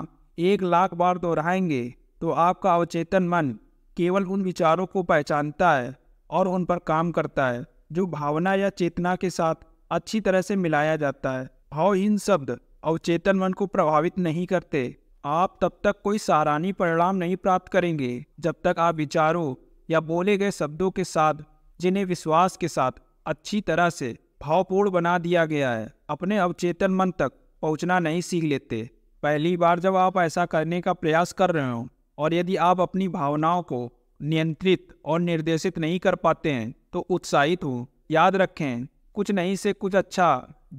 एक लाख बार दोहराएंगे तो आपका अवचेतन मन केवल उन विचारों को पहचानता है और उन पर काम करता है जो भावना या चेतना के साथ अच्छी तरह से मिलाया जाता है इन शब्द अवचेतन मन को प्रभावित नहीं करते आप तब तक कोई सारानी परिणाम नहीं प्राप्त करेंगे जब तक आप विचारों या बोले गए शब्दों के साथ जिन्हें विश्वास के साथ अच्छी तरह से भावपूर्ण बना दिया गया है अपने अवचेतन मन तक पहुंचना नहीं सीख लेते पहली बार जब आप ऐसा करने का प्रयास कर रहे हो और यदि आप अपनी भावनाओं को नियंत्रित और निर्देशित नहीं कर पाते हैं तो उत्साहित हो याद रखें कुछ नहीं से कुछ अच्छा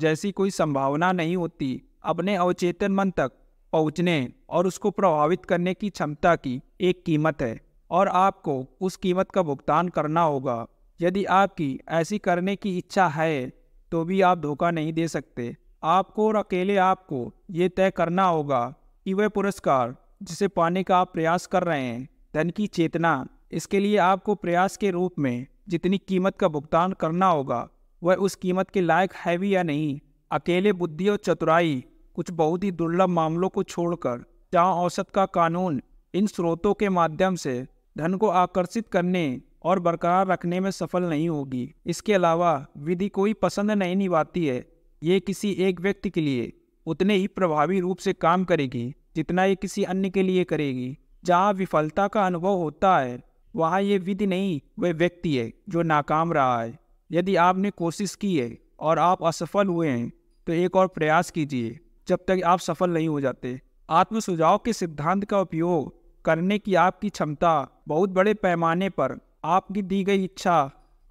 जैसी कोई संभावना नहीं होती अपने अवचेतन मन तक पहुँचने और उसको प्रभावित करने की क्षमता की एक कीमत है और आपको उस कीमत का भुगतान करना होगा यदि आपकी ऐसी करने की इच्छा है तो भी आप धोखा नहीं दे सकते आपको और अकेले आपको ये तय करना होगा कि वह पुरस्कार जिसे पाने का आप प्रयास कर रहे हैं धन की चेतना इसके लिए आपको प्रयास के रूप में जितनी कीमत का भुगतान करना होगा वह उस कीमत के लायक है भी या नहीं अकेले बुद्धि और चतुराई कुछ बहुत ही दुर्लभ मामलों को छोड़कर जहाँ औसत का कानून इन स्रोतों के माध्यम से धन को आकर्षित करने और बरकरार रखने में सफल नहीं होगी इसके अलावा विधि कोई पसंद नहीं निभाती है ये किसी एक व्यक्ति के लिए उतने ही प्रभावी रूप से काम करेगी जितना ये किसी अन्य के लिए करेगी जहाँ विफलता का अनुभव होता है वहाँ ये विधि नहीं वह व्यक्ति है जो नाकाम रहा है यदि आपने कोशिश की है और आप असफल हुए हैं तो एक और प्रयास कीजिए जब तक आप सफल नहीं हो जाते आत्म सुझाव के सिद्धांत का उपयोग करने की आपकी क्षमता बहुत बड़े पैमाने पर आपकी दी गई इच्छा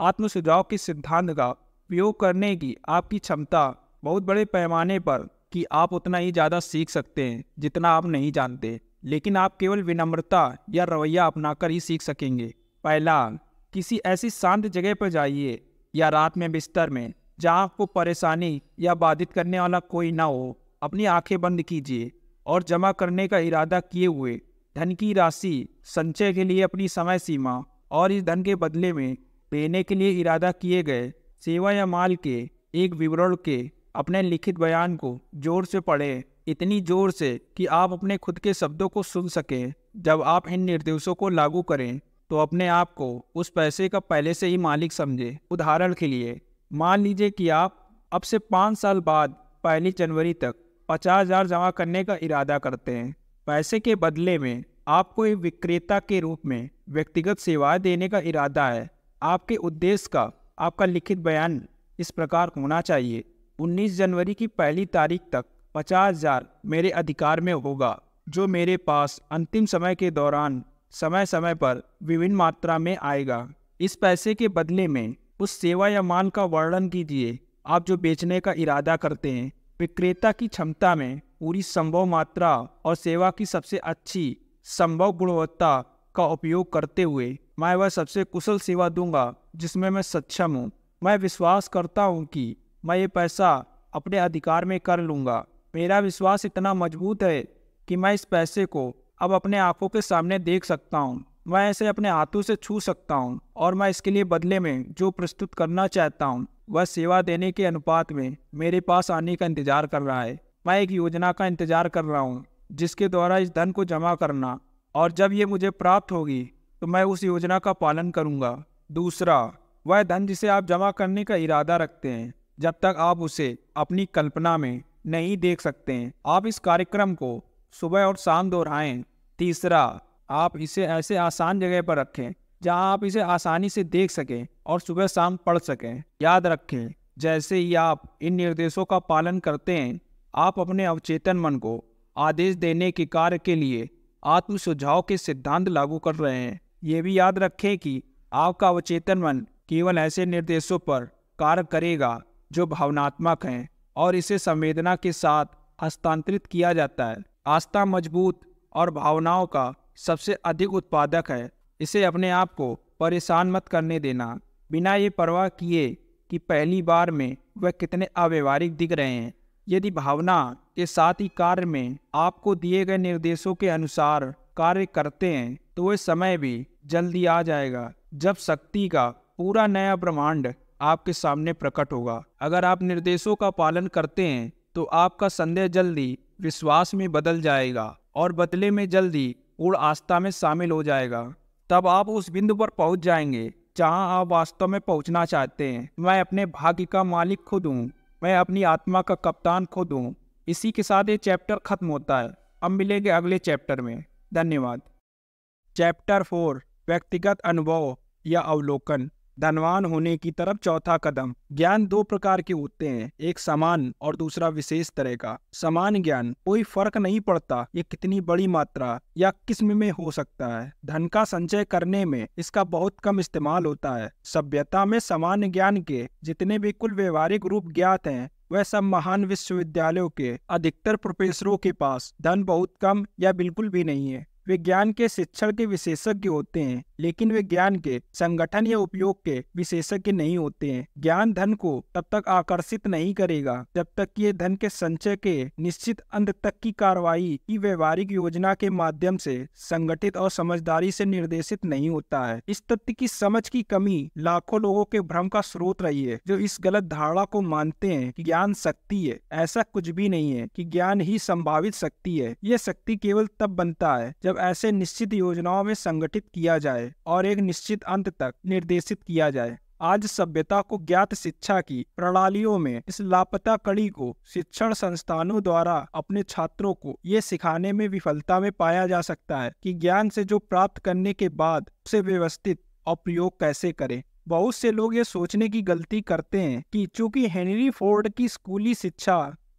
आत्म सुझाव के सिद्धांत का उपयोग करने की आपकी क्षमता बहुत बड़े पैमाने पर कि आप उतना ही ज़्यादा सीख सकते हैं जितना आप नहीं जानते लेकिन आप केवल विनम्रता या रवैया अपनाकर ही सीख सकेंगे पहला किसी ऐसी शांत जगह पर जाइए या रात में बिस्तर में जहाँ आपको परेशानी या बाधित करने वाला कोई ना हो अपनी आंखें बंद कीजिए और जमा करने का इरादा किए हुए धन की राशि संचय के लिए अपनी समय सीमा और इस धन के बदले में देने के लिए इरादा किए गए सेवा या माल के एक विवरण के अपने लिखित बयान को जोर से पढ़ें इतनी जोर से कि आप अपने खुद के शब्दों को सुन सकें जब आप इन निर्देशों को लागू करें तो अपने आप को उस पैसे का पहले से ही मालिक समझें उदाहरण के लिए मान लीजिए कि आप अब से पाँच साल बाद पहली जनवरी तक पचास हज़ार जमा करने का इरादा करते हैं पैसे के बदले में आपको एक विक्रेता के रूप में व्यक्तिगत सेवाएं देने का इरादा है आपके उद्देश्य का आपका लिखित बयान इस प्रकार होना चाहिए 19 जनवरी की पहली तारीख तक पचास हजार मेरे अधिकार में होगा जो मेरे पास अंतिम समय के दौरान समय समय पर विभिन्न मात्रा में आएगा इस पैसे के बदले में उस सेवा या मान का वर्णन कीजिए आप जो बेचने का इरादा करते हैं विक्रेता की क्षमता में पूरी संभव मात्रा और सेवा की सबसे अच्छी संभव गुणवत्ता का उपयोग करते हुए मैं वह सबसे कुशल सेवा दूंगा जिसमें मैं सक्षम हूँ मैं विश्वास करता हूँ कि मैं ये पैसा अपने अधिकार में कर लूँगा मेरा विश्वास इतना मजबूत है कि मैं इस पैसे को अब अपने आंखों के सामने देख सकता हूँ मैं ऐसे अपने हाथों से छू सकता हूँ और मैं इसके लिए बदले में जो प्रस्तुत करना चाहता हूँ वह सेवा देने के अनुपात में मेरे पास आने का इंतजार कर रहा है मैं एक योजना का इंतजार कर रहा हूँ जिसके द्वारा इस धन को जमा करना और जब ये मुझे प्राप्त होगी तो मैं उस योजना का पालन करूँगा दूसरा वह धन जिसे आप जमा करने का इरादा रखते हैं जब तक आप उसे अपनी कल्पना में नहीं देख सकते हैं आप इस कार्यक्रम को सुबह और शाम दोहराएं तीसरा आप इसे ऐसे आसान जगह पर रखें जहां आप इसे आसानी से देख सकें और सुबह शाम पढ़ सकें याद रखें जैसे ही आप इन निर्देशों का पालन करते हैं आप अपने अवचेतन मन को आदेश देने के कार्य के लिए आत्म सुझाव के सिद्धांत लागू कर रहे हैं ये भी याद रखें कि आपका अवचेतन मन केवल ऐसे निर्देशों पर कार्य करेगा जो भावनात्मक हैं और इसे संवेदना के साथ हस्तांतरित किया जाता है आस्था मजबूत और भावनाओं का सबसे अधिक उत्पादक है इसे अपने आप को परेशान मत करने देना बिना ये परवाह किए कि पहली बार में वह कितने अव्यवहारिक दिख रहे हैं यदि भावना के साथ ही कार्य में आपको दिए गए निर्देशों के अनुसार कार्य करते हैं तो वह समय भी जल्दी आ जाएगा जब शक्ति का पूरा नया ब्रह्मांड आपके सामने प्रकट होगा अगर आप निर्देशों का पालन करते हैं तो आपका संदेह जल्दी विश्वास में बदल जाएगा और बदले में जल्दी पूर्ण आस्था में शामिल हो जाएगा तब आप उस बिंदु पर पहुंच जाएंगे जहां आप वास्तव में पहुंचना चाहते हैं मैं अपने भाग्य का मालिक खुद हूं मैं अपनी आत्मा का कप्तान खुद हूं इसी के साथ ये चैप्टर खत्म होता है अब मिलेंगे अगले चैप्टर में धन्यवाद चैप्टर फोर व्यक्तिगत अनुभव या अवलोकन धनवान होने की तरफ चौथा कदम ज्ञान दो प्रकार के होते हैं एक समान और दूसरा विशेष तरह का समान ज्ञान कोई फर्क नहीं पड़ता ये कितनी बड़ी मात्रा या किस्म में हो सकता है धन का संचय करने में इसका बहुत कम इस्तेमाल होता है सभ्यता में समान ज्ञान के जितने भी कुल व्यवहारिक रूप ज्ञात हैं वह सब महान विश्वविद्यालयों के अधिकतर प्रोफेसरों के पास धन बहुत कम या बिल्कुल भी नहीं है वे ज्ञान के शिक्षण के विशेषज्ञ होते हैं लेकिन वे ज्ञान के संगठन या उपयोग के विशेषज्ञ नहीं होते हैं ज्ञान धन को तब तक आकर्षित नहीं करेगा जब तक कि ये धन के संचय के निश्चित अंत तक की कार्रवाई की व्यवहारिक योजना के माध्यम से संगठित और समझदारी से निर्देशित नहीं होता है इस तथ्य की समझ की कमी लाखों लोगों के भ्रम का स्रोत रही है जो इस गलत धारणा को मानते हैं कि ज्ञान शक्ति है ऐसा कुछ भी नहीं है कि ज्ञान ही संभावित शक्ति है यह शक्ति केवल तब बनता है जब मतलब ऐसे निश्चित योजनाओं में संगठित किया जाए और एक निश्चित अंत तक निर्देशित किया जाए आज सभ्यता को ज्ञात शिक्षा की प्रणालियों में इस लापता कड़ी को शिक्षण संस्थानों द्वारा अपने छात्रों को ये सिखाने में विफलता में पाया जा सकता है कि ज्ञान से जो प्राप्त करने के बाद उसे व्यवस्थित और प्रयोग कैसे करें बहुत से लोग ये सोचने की गलती करते हैं कि चूंकि हेनरी फोर्ड की स्कूली शिक्षा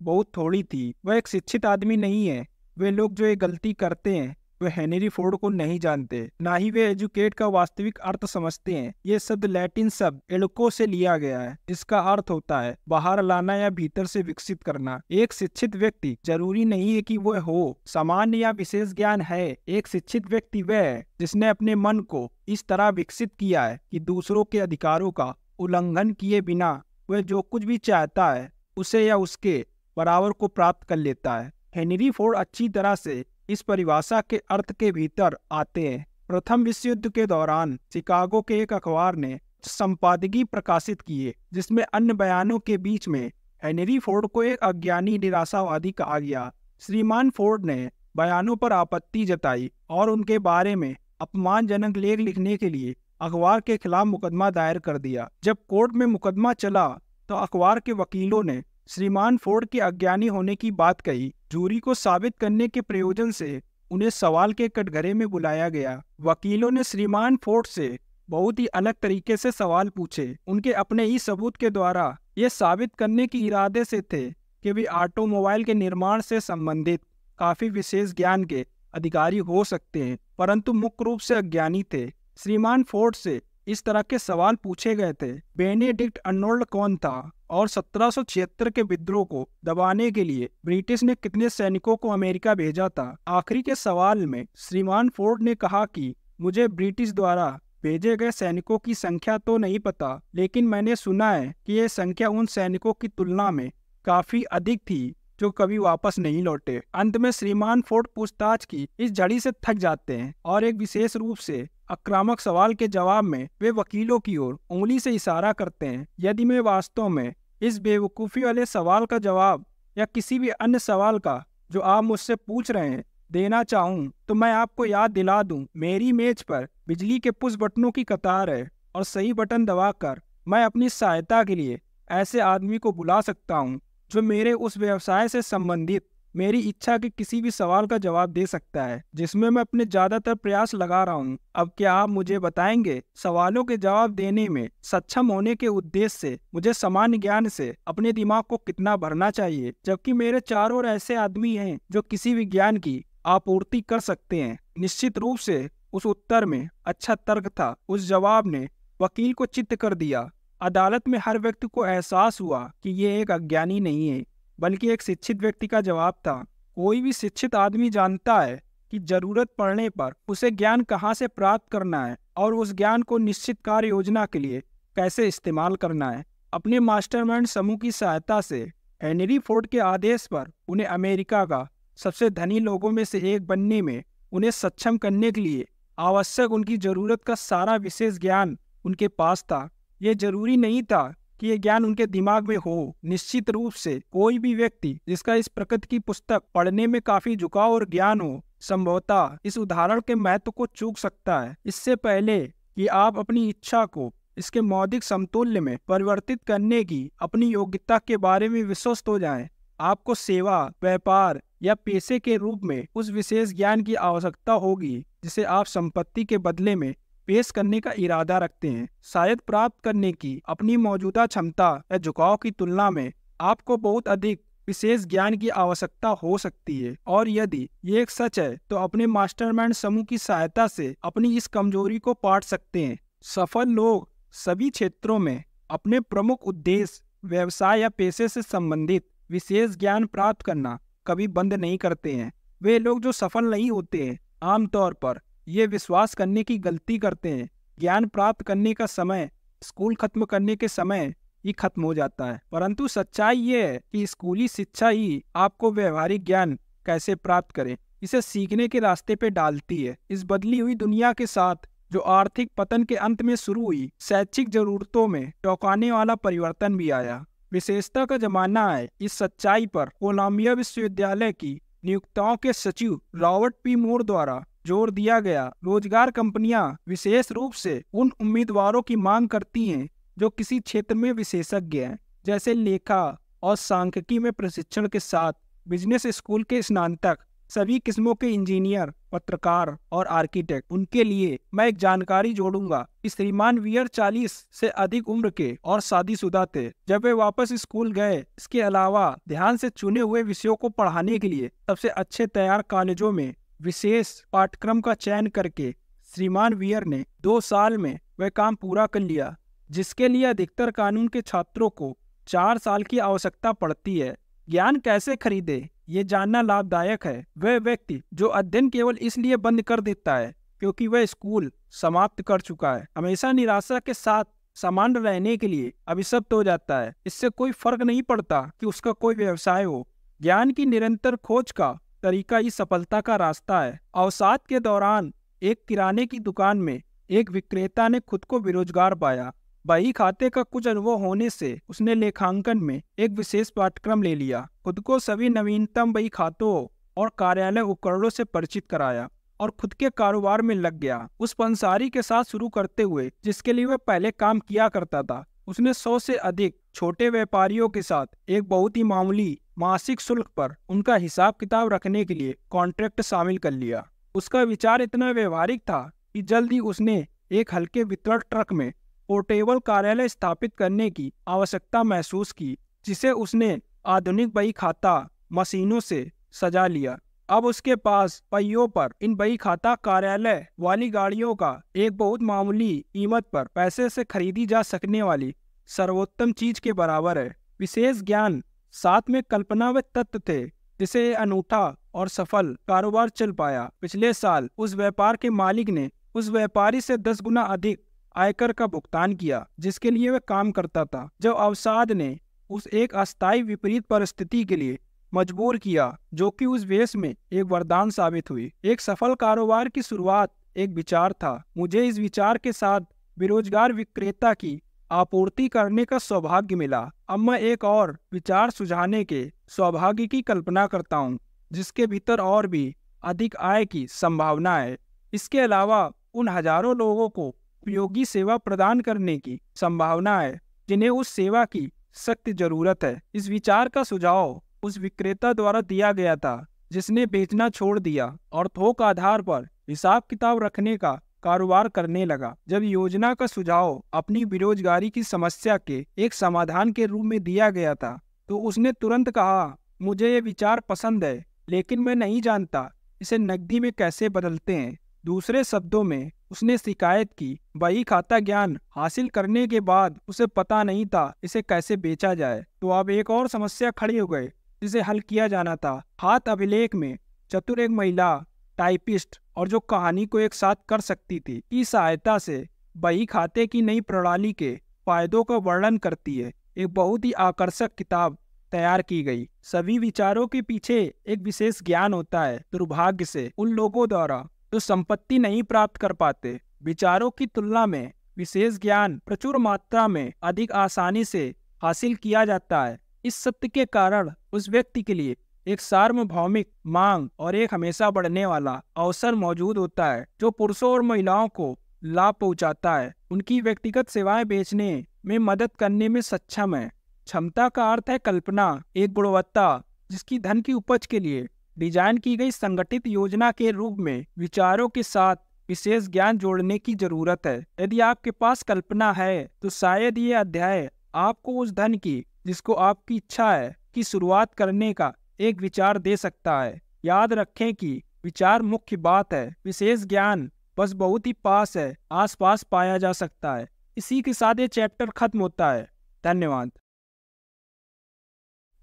बहुत थोड़ी थी वह एक शिक्षित आदमी नहीं है वे लोग जो ये गलती करते हैं वे हेनरी फोर्ड को नहीं जानते ना ही वे एजुकेट का वास्तविक अर्थ समझते हैं ये शब्द लैटिन शब्द एलको से लिया गया है इसका अर्थ होता है बाहर लाना या भीतर से विकसित करना एक शिक्षित व्यक्ति जरूरी नहीं है कि वह हो सामान्य या विशेष ज्ञान है एक शिक्षित व्यक्ति वह है जिसने अपने मन को इस तरह विकसित किया है कि दूसरों के अधिकारों का उल्लंघन किए बिना वह जो कुछ भी चाहता है उसे या उसके बराबर को प्राप्त कर लेता है हेनरी फोर्ड अच्छी तरह से इस परिभाषा के अर्थ के भीतर आते हैं प्रथम विश्व युद्ध के दौरान शिकागो के एक अखबार ने संपादकी प्रकाशित किए जिसमें अन्य बयानों के बीच में हेनरी फोर्ड को एक अज्ञानी निराशावादी कहा गया श्रीमान फोर्ड ने बयानों पर आपत्ति जताई और उनके बारे में अपमानजनक लेख लिखने के लिए अखबार के खिलाफ मुकदमा दायर कर दिया जब कोर्ट में मुकदमा चला तो अखबार के वकीलों ने श्रीमान फोर्ड के अज्ञानी होने की बात कही जूरी को साबित करने के प्रयोजन से उन्हें सवाल के कटघरे में बुलाया गया वकीलों ने श्रीमान फोर्ड से बहुत ही अलग तरीके से सवाल पूछे उनके अपने ही सबूत के द्वारा ये साबित करने के इरादे से थे कि वे ऑटोमोबाइल के निर्माण से संबंधित काफ़ी विशेष ज्ञान के अधिकारी हो सकते हैं परंतु मुख्य रूप से अज्ञानी थे श्रीमान फोर्ड से इस तरह के सवाल पूछे गए थे बेनेडिक्ट अर्नोल्ड कौन था और सत्रह के विद्रोह को दबाने के लिए ब्रिटिश ने कितने सैनिकों को अमेरिका भेजा था आखिरी के सवाल में श्रीमान फोर्ड ने कहा कि मुझे ब्रिटिश द्वारा भेजे गए सैनिकों की संख्या तो नहीं पता लेकिन मैंने सुना है कि ये संख्या उन सैनिकों की तुलना में काफी अधिक थी जो कभी वापस नहीं लौटे अंत में श्रीमान फोर्ड पूछताछ की इस झड़ी से थक जाते हैं और एक विशेष रूप से आक्रामक सवाल के जवाब में वे वकीलों की ओर उंगली से इशारा करते हैं यदि मैं वास्तव में इस बेवकूफ़ी वाले सवाल का जवाब या किसी भी अन्य सवाल का जो आप मुझसे पूछ रहे हैं देना चाहूँ तो मैं आपको याद दिला दूँ मेरी मेज पर बिजली के पुश बटनों की कतार है और सही बटन दबाकर मैं अपनी सहायता के लिए ऐसे आदमी को बुला सकता हूँ जो मेरे उस व्यवसाय से संबंधित मेरी इच्छा के किसी भी सवाल का जवाब दे सकता है जिसमें मैं अपने ज्यादातर प्रयास लगा रहा हूँ अब क्या आप मुझे बताएंगे सवालों के जवाब देने में सक्षम होने के उद्देश्य से मुझे सामान्य ज्ञान से अपने दिमाग को कितना भरना चाहिए जबकि मेरे चार और ऐसे आदमी हैं जो किसी भी ज्ञान की आपूर्ति कर सकते हैं निश्चित रूप से उस उत्तर में अच्छा तर्क था उस जवाब ने वकील को चित्त कर दिया अदालत में हर व्यक्ति को एहसास हुआ कि ये एक अज्ञानी नहीं है बल्कि एक शिक्षित व्यक्ति का जवाब था कोई भी शिक्षित आदमी जानता है कि जरूरत पड़ने पर उसे ज्ञान कहाँ से प्राप्त करना है और उस ज्ञान को निश्चित कार्य योजना के लिए कैसे इस्तेमाल करना है अपने मास्टरमाइंड समूह की सहायता से हेनरी फोर्ड के आदेश पर उन्हें अमेरिका का सबसे धनी लोगों में से एक बनने में उन्हें सक्षम करने के लिए आवश्यक उनकी ज़रूरत का सारा विशेष ज्ञान उनके पास था ये जरूरी नहीं था कि ये ज्ञान उनके दिमाग में हो निश्चित रूप से कोई भी व्यक्ति जिसका इस प्रकृति की पुस्तक पढ़ने में काफी झुकाव और ज्ञान हो संभवतः इस उदाहरण के महत्व को चूक सकता है इससे पहले कि आप अपनी इच्छा को इसके मौद्रिक समतुल्य में परिवर्तित करने की अपनी योग्यता के बारे में विश्वस्त हो जाए आपको सेवा व्यापार या पैसे के रूप में उस विशेष ज्ञान की आवश्यकता होगी जिसे आप संपत्ति के बदले में पेश करने का इरादा रखते हैं शायद प्राप्त करने की अपनी मौजूदा क्षमता या झुकाव की तुलना में आपको बहुत अधिक विशेष ज्ञान की आवश्यकता हो सकती है और यदि ये एक सच है तो अपने मास्टरमाइंड समूह की सहायता से अपनी इस कमजोरी को पाट सकते हैं सफल लोग सभी क्षेत्रों में अपने प्रमुख उद्देश्य व्यवसाय या पेशे से संबंधित विशेष ज्ञान प्राप्त करना कभी बंद नहीं करते हैं वे लोग जो सफल नहीं होते हैं आमतौर पर ये विश्वास करने की गलती करते हैं ज्ञान प्राप्त करने का समय स्कूल खत्म करने के समय ही खत्म हो जाता है परंतु सच्चाई ये है कि स्कूली शिक्षा ही आपको व्यवहारिक ज्ञान कैसे प्राप्त करें इसे सीखने के रास्ते पे डालती है इस बदली हुई दुनिया के साथ जो आर्थिक पतन के अंत में शुरू हुई शैक्षिक जरूरतों में टोकाने वाला परिवर्तन भी आया विशेषता का जमाना है इस सच्चाई पर कोलंबिया विश्वविद्यालय की नियुक्ताओं के सचिव रॉबर्ट पी मोर द्वारा जोर दिया गया रोजगार कंपनियां विशेष रूप से उन उम्मीदवारों की मांग करती हैं जो किसी क्षेत्र में विशेषज्ञ हैं जैसे लेखा और सांख्यिकी में प्रशिक्षण के साथ बिजनेस स्कूल के स्नातक सभी किस्मों के इंजीनियर पत्रकार और आर्किटेक्ट उनके लिए मैं एक जानकारी जोड़ूंगा कि श्रीमान वियर चालीस से अधिक उम्र के और शादीशुदा थे जब वे वापस स्कूल गए इसके अलावा ध्यान से चुने हुए विषयों को पढ़ाने के लिए सबसे अच्छे तैयार कॉलेजों में विशेष पाठ्यक्रम का चयन करके श्रीमान वियर ने दो साल में वह काम पूरा कर लिया जिसके लिए अधिकतर कानून के छात्रों को चार साल की आवश्यकता पड़ती है ज्ञान कैसे खरीदे ये जानना लाभदायक है वह व्यक्ति जो अध्ययन केवल इसलिए बंद कर देता है क्योंकि वह स्कूल समाप्त कर चुका है हमेशा निराशा के साथ सामान्य रहने के लिए अभिशप्त हो जाता है इससे कोई फर्क नहीं पड़ता कि उसका कोई व्यवसाय हो ज्ञान की निरंतर खोज का तरीका ही सफलता का रास्ता है अवसाद के दौरान एक किराने की दुकान में एक विक्रेता ने खुद को बेरोजगार पाया बही खाते का कुछ अनुभव होने से उसने लेखांकन में एक विशेष पाठ्यक्रम ले लिया खुद को सभी नवीनतम बही खातों और कार्यालय उपकरणों से परिचित कराया और खुद के कारोबार में लग गया उस पंसारी के साथ शुरू करते हुए जिसके लिए वह पहले काम किया करता था उसने सौ से अधिक छोटे व्यापारियों के साथ एक बहुत ही मामूली मासिक शुल्क पर उनका हिसाब किताब रखने के लिए कॉन्ट्रैक्ट शामिल कर लिया उसका विचार इतना व्यवहारिक था कि जल्द ही उसने एक हल्के वितरण ट्रक में पोर्टेबल कार्यालय स्थापित करने की आवश्यकता महसूस की जिसे उसने आधुनिक बही खाता मशीनों से सजा लिया अब उसके पास पहियों पर इन बही खाता कार्यालय वाली गाड़ियों का एक बहुत मामूली कीमत पर पैसे से खरीदी जा सकने वाली सर्वोत्तम चीज के बराबर है विशेष ज्ञान साथ में कल्पना व तत्व थे जिसे अनूठा और सफल कारोबार चल पाया पिछले साल उस व्यापार के मालिक ने उस व्यापारी से दस गुना अधिक आयकर का भुगतान किया जिसके लिए वह काम करता था जब अवसाद ने उस एक अस्थायी विपरीत परिस्थिति के लिए मजबूर किया जो कि उस वेश में एक वरदान साबित हुई एक सफल कारोबार की शुरुआत एक विचार था मुझे इस विचार के साथ बेरोजगार विक्रेता की आपूर्ति करने का सौभाग्य मिला अब मैं एक और विचार सुझाने के सौभाग्य की कल्पना करता हूँ जिसके भीतर और भी अधिक आय की संभावना है इसके अलावा उन हजारों लोगों को उपयोगी सेवा प्रदान करने की संभावना है जिन्हें उस सेवा की सख्त जरूरत है इस विचार का सुझाव उस विक्रेता द्वारा दिया गया था जिसने बेचना छोड़ दिया और थोक आधार पर हिसाब किताब रखने का कारोबार करने लगा जब योजना का सुझाव अपनी बेरोजगारी की समस्या के एक समाधान के रूप में दिया गया था तो उसने तुरंत कहा मुझे ये विचार पसंद है लेकिन मैं नहीं जानता इसे नकदी में कैसे बदलते हैं दूसरे शब्दों में उसने शिकायत की बही खाता ज्ञान हासिल करने के बाद उसे पता नहीं था इसे कैसे बेचा जाए तो अब एक और समस्या खड़ी हो गई जिसे हल किया जाना था हाथ अभिलेख में चतुर एक महिला टाइपिस्ट और जो कहानी को एक साथ कर सकती थी की सहायता से बही खाते की नई प्रणाली के फायदों का वर्णन करती है एक बहुत ही आकर्षक किताब तैयार की गई सभी विचारों के पीछे एक विशेष ज्ञान होता है दुर्भाग्य से उन लोगों द्वारा जो संपत्ति नहीं प्राप्त कर पाते विचारों की तुलना में विशेष ज्ञान प्रचुर मात्रा में अधिक आसानी से हासिल किया जाता है इस सत्य के कारण उस व्यक्ति के लिए एक सार्वभौमिक मांग और एक हमेशा बढ़ने वाला अवसर मौजूद होता है जो पुरुषों और महिलाओं को लाभ पहुंचाता है उनकी व्यक्तिगत सेवाएं बेचने में मदद करने में सक्षम है क्षमता का अर्थ है कल्पना एक गुणवत्ता जिसकी धन की उपज के लिए डिजाइन की गई संगठित योजना के रूप में विचारों के साथ विशेष ज्ञान जोड़ने की जरूरत है यदि आपके पास कल्पना है तो शायद ये अध्याय आपको उस धन की जिसको आपकी इच्छा है की शुरुआत करने का एक विचार दे सकता है याद रखें कि विचार मुख्य बात है विशेष ज्ञान बस बहुत ही पास है आसपास पाया जा सकता है इसी के साथ ये चैप्टर खत्म होता है धन्यवाद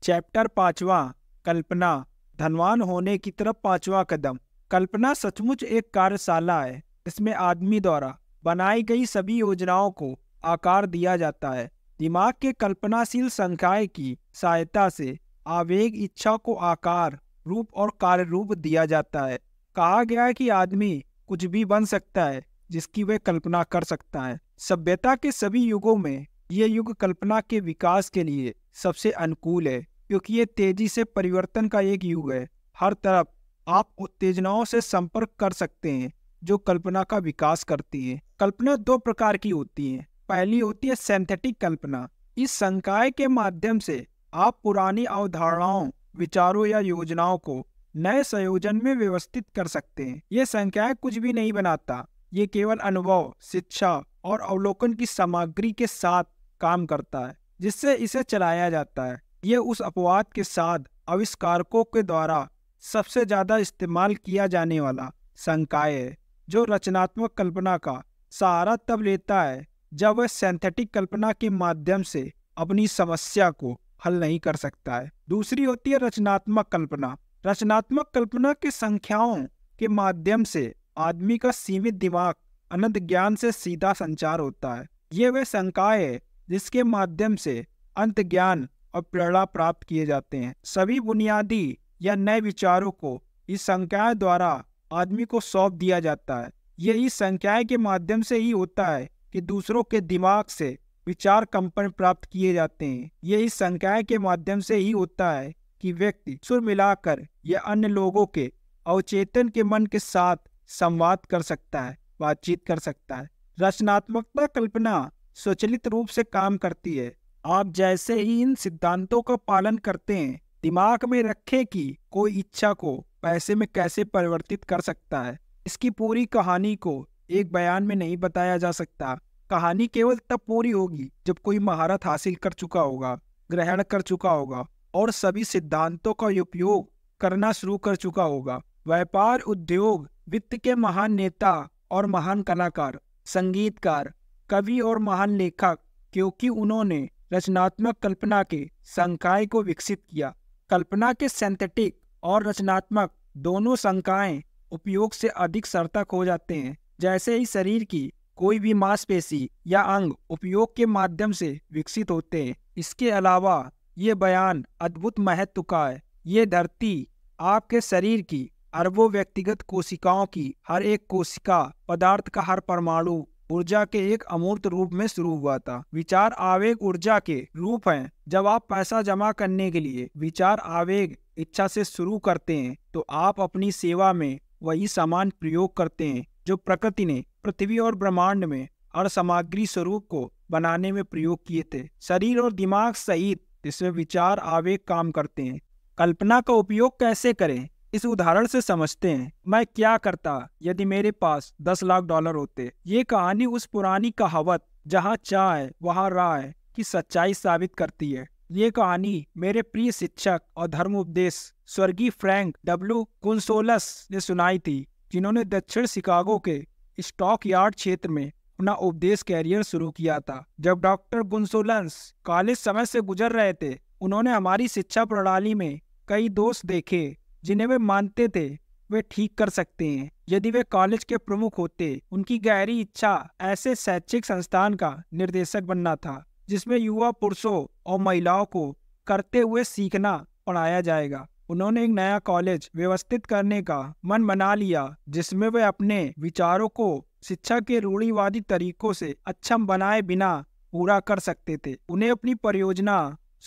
चैप्टर पांचवा कल्पना धनवान होने की तरफ पांचवा कदम कल्पना सचमुच एक कार्यशाला है इसमें आदमी द्वारा बनाई गई सभी योजनाओं को आकार दिया जाता है दिमाग के कल्पनाशील संख्याएं की सहायता से आवेग इच्छा को आकार रूप और कार्य रूप दिया जाता है कहा गया है कि आदमी कुछ भी बन सकता है जिसकी वह कल्पना कर सकता है सभ्यता के सभी युगों में ये युग कल्पना के विकास के लिए सबसे अनुकूल है क्योंकि ये तेजी से परिवर्तन का एक युग है हर तरफ आप उत्तेजनाओं से संपर्क कर सकते हैं जो कल्पना का विकास करती है कल्पना दो प्रकार की होती है पहली होती है सिंथेटिक कल्पना इस संकाय के माध्यम से आप पुरानी अवधारणाओं विचारों या योजनाओं को नए संयोजन में व्यवस्थित कर सकते हैं ये संख्या कुछ भी नहीं बनाता ये केवल अनुभव शिक्षा और अवलोकन की सामग्री के साथ काम करता है जिससे इसे चलाया जाता है ये उस अपवाद के साथ आविष्कारकों के द्वारा सबसे ज़्यादा इस्तेमाल किया जाने वाला संकाय है जो रचनात्मक कल्पना का सहारा तब लेता है जब वह सिंथेटिक कल्पना के माध्यम से अपनी समस्या को हल नहीं कर सकता है दूसरी होती है रचनात्मक कल्पना रचनात्मक कल्पना के संख्याओं के माध्यम से आदमी का सीमित दिमाग अनंत ज्ञान से सीधा संचार होता है ये वे संकाय है जिसके माध्यम से अंत ज्ञान और प्रेरणा प्राप्त किए जाते हैं सभी बुनियादी या नए विचारों को इस संकाय द्वारा आदमी को सौंप दिया जाता है ये इस संख्याएं के माध्यम से ही होता है कि दूसरों के दिमाग से विचार कंपन प्राप्त किए जाते हैं ये इस संख्या के माध्यम से ही होता है कि व्यक्ति सुर मिलाकर या अन्य लोगों के अवचेतन के मन के साथ संवाद कर सकता है बातचीत कर सकता है रचनात्मकता कल्पना स्वचलित रूप से काम करती है आप जैसे ही इन सिद्धांतों का पालन करते हैं दिमाग में रखें कि कोई इच्छा को पैसे में कैसे परिवर्तित कर सकता है इसकी पूरी कहानी को एक बयान में नहीं बताया जा सकता कहानी केवल तब पूरी होगी जब कोई महारत हासिल कर चुका होगा ग्रहण कर चुका होगा और सभी सिद्धांतों का उपयोग करना शुरू कर चुका होगा व्यापार उद्योग वित्त के महान नेता और महान कलाकार संगीतकार कवि और महान लेखक क्योंकि उन्होंने रचनात्मक कल्पना के संकाय को विकसित किया कल्पना के सिंथेटिक और रचनात्मक दोनों संकाय उपयोग से अधिक सार्थक हो जाते हैं जैसे ही शरीर की कोई भी मांसपेशी या अंग उपयोग के माध्यम से विकसित होते हैं इसके अलावा ये बयान अद्भुत महत्व का है ये धरती आपके शरीर की अरबों व्यक्तिगत कोशिकाओं की हर एक कोशिका पदार्थ का हर परमाणु ऊर्जा के एक अमूर्त रूप में शुरू हुआ था विचार आवेग ऊर्जा के रूप हैं जब आप पैसा जमा करने के लिए विचार आवेग इच्छा से शुरू करते हैं तो आप अपनी सेवा में वही सामान प्रयोग करते हैं जो प्रकृति ने पृथ्वी और ब्रह्मांड में और सामग्री स्वरूप को बनाने में प्रयोग किए थे शरीर और दिमाग सहित जिसमें विचार आवेग काम करते हैं कल्पना का उपयोग कैसे करें इस उदाहरण से समझते हैं मैं क्या करता यदि मेरे पास दस लाख डॉलर होते ये कहानी उस पुरानी कहावत जहाँ चाह है वहाँ राह है की सच्चाई साबित करती है ये कहानी मेरे प्रिय शिक्षक और धर्म उपदेश स्वर्गीय फ्रैंक डब्ल्यू कुंसोलस ने सुनाई थी जिन्होंने दक्षिण शिकागो के स्टॉक यार्ड क्षेत्र में अपना उपदेश कैरियर शुरू किया था जब डॉक्टर गुंसोलंस कॉलेज समय से गुजर रहे थे उन्होंने हमारी शिक्षा प्रणाली में कई दोस्त देखे जिन्हें वे मानते थे वे ठीक कर सकते हैं यदि वे कॉलेज के प्रमुख होते उनकी गहरी इच्छा ऐसे शैक्षिक संस्थान का निर्देशक बनना था जिसमें युवा पुरुषों और महिलाओं को करते हुए सीखना पढ़ाया जाएगा उन्होंने एक नया कॉलेज व्यवस्थित करने का मन बना लिया जिसमें वे अपने विचारों को शिक्षा के रूढ़ीवादी तरीकों से अक्षम बनाए बिना पूरा कर सकते थे उन्हें अपनी परियोजना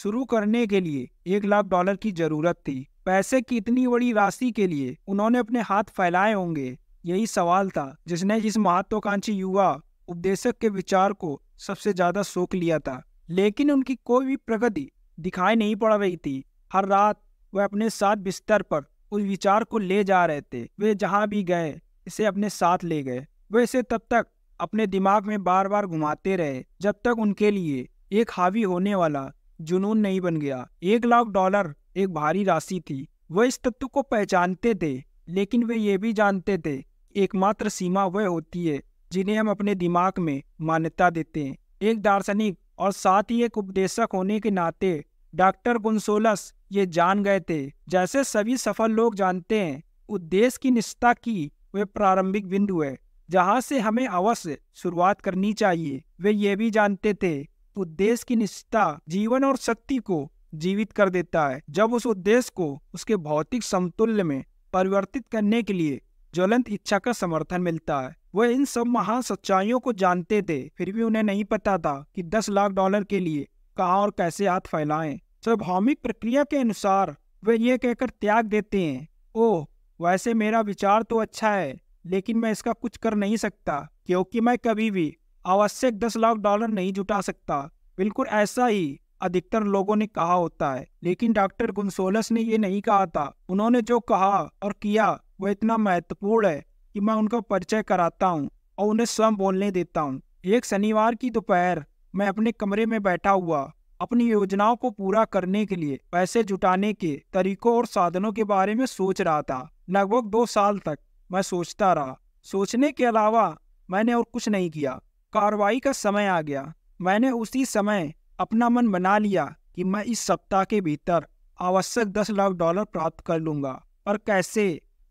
शुरू करने के लिए एक लाख डॉलर की जरूरत थी पैसे की इतनी बड़ी राशि के लिए उन्होंने अपने हाथ फैलाए होंगे यही सवाल था जिसने इस महत्वाकांक्षी युवा उपदेशक के विचार को सबसे ज्यादा सोख लिया था लेकिन उनकी कोई भी प्रगति दिखाई नहीं पड़ रही थी हर रात वह अपने साथ बिस्तर पर उस विचार को ले जा रहे थे वे जहाँ भी गए इसे अपने साथ ले गए वे इसे तब तक अपने दिमाग में बार बार घुमाते रहे जब तक उनके लिए एक हावी होने वाला जुनून नहीं बन गया एक लाख डॉलर एक भारी राशि थी वह इस तत्व को पहचानते थे लेकिन वे ये भी जानते थे एकमात्र सीमा वह होती है जिन्हें हम अपने दिमाग में मान्यता देते हैं एक दार्शनिक और साथ ही एक उपदेशक होने के नाते डॉक्टर गुंसोलस ये जान गए थे जैसे सभी सफल लोग जानते हैं उद्देश्य की निष्ठा की वे प्रारंभिक बिंदु है जहाँ से हमें अवश्य शुरुआत करनी चाहिए वे ये भी जानते थे उद्देश्य की निष्ठा जीवन और शक्ति को जीवित कर देता है जब उस उद्देश्य को उसके भौतिक समतुल्य में परिवर्तित करने के लिए ज्वलंत इच्छा का समर्थन मिलता है वह इन सब महान सच्चाइयों को जानते थे फिर भी उन्हें नहीं पता था कि दस लाख डॉलर के लिए कहाँ और कैसे हाथ फैलाएं स्वाभाविक प्रक्रिया के अनुसार वे ये कहकर त्याग देते हैं ओह वैसे मेरा विचार तो अच्छा है लेकिन मैं इसका कुछ कर नहीं सकता क्योंकि मैं कभी भी आवश्यक दस लाख डॉलर नहीं जुटा सकता बिल्कुल ऐसा ही अधिकतर लोगों ने कहा होता है लेकिन डॉक्टर गुनसोलस ने ये नहीं कहा था उन्होंने जो कहा और किया वह इतना महत्वपूर्ण है कि मैं उनका परिचय कराता हूँ और उन्हें स्वयं बोलने देता हूँ एक शनिवार की दोपहर मैं अपने कमरे में बैठा हुआ अपनी योजनाओं को पूरा करने के लिए पैसे जुटाने के तरीकों और साधनों के बारे में सोच रहा था लगभग दो साल तक मैं सोचता रहा सोचने के अलावा मैंने और कुछ नहीं किया कार्रवाई का समय आ गया मैंने उसी समय अपना मन बना लिया कि मैं इस सप्ताह के भीतर आवश्यक दस लाख डॉलर प्राप्त कर लूंगा पर कैसे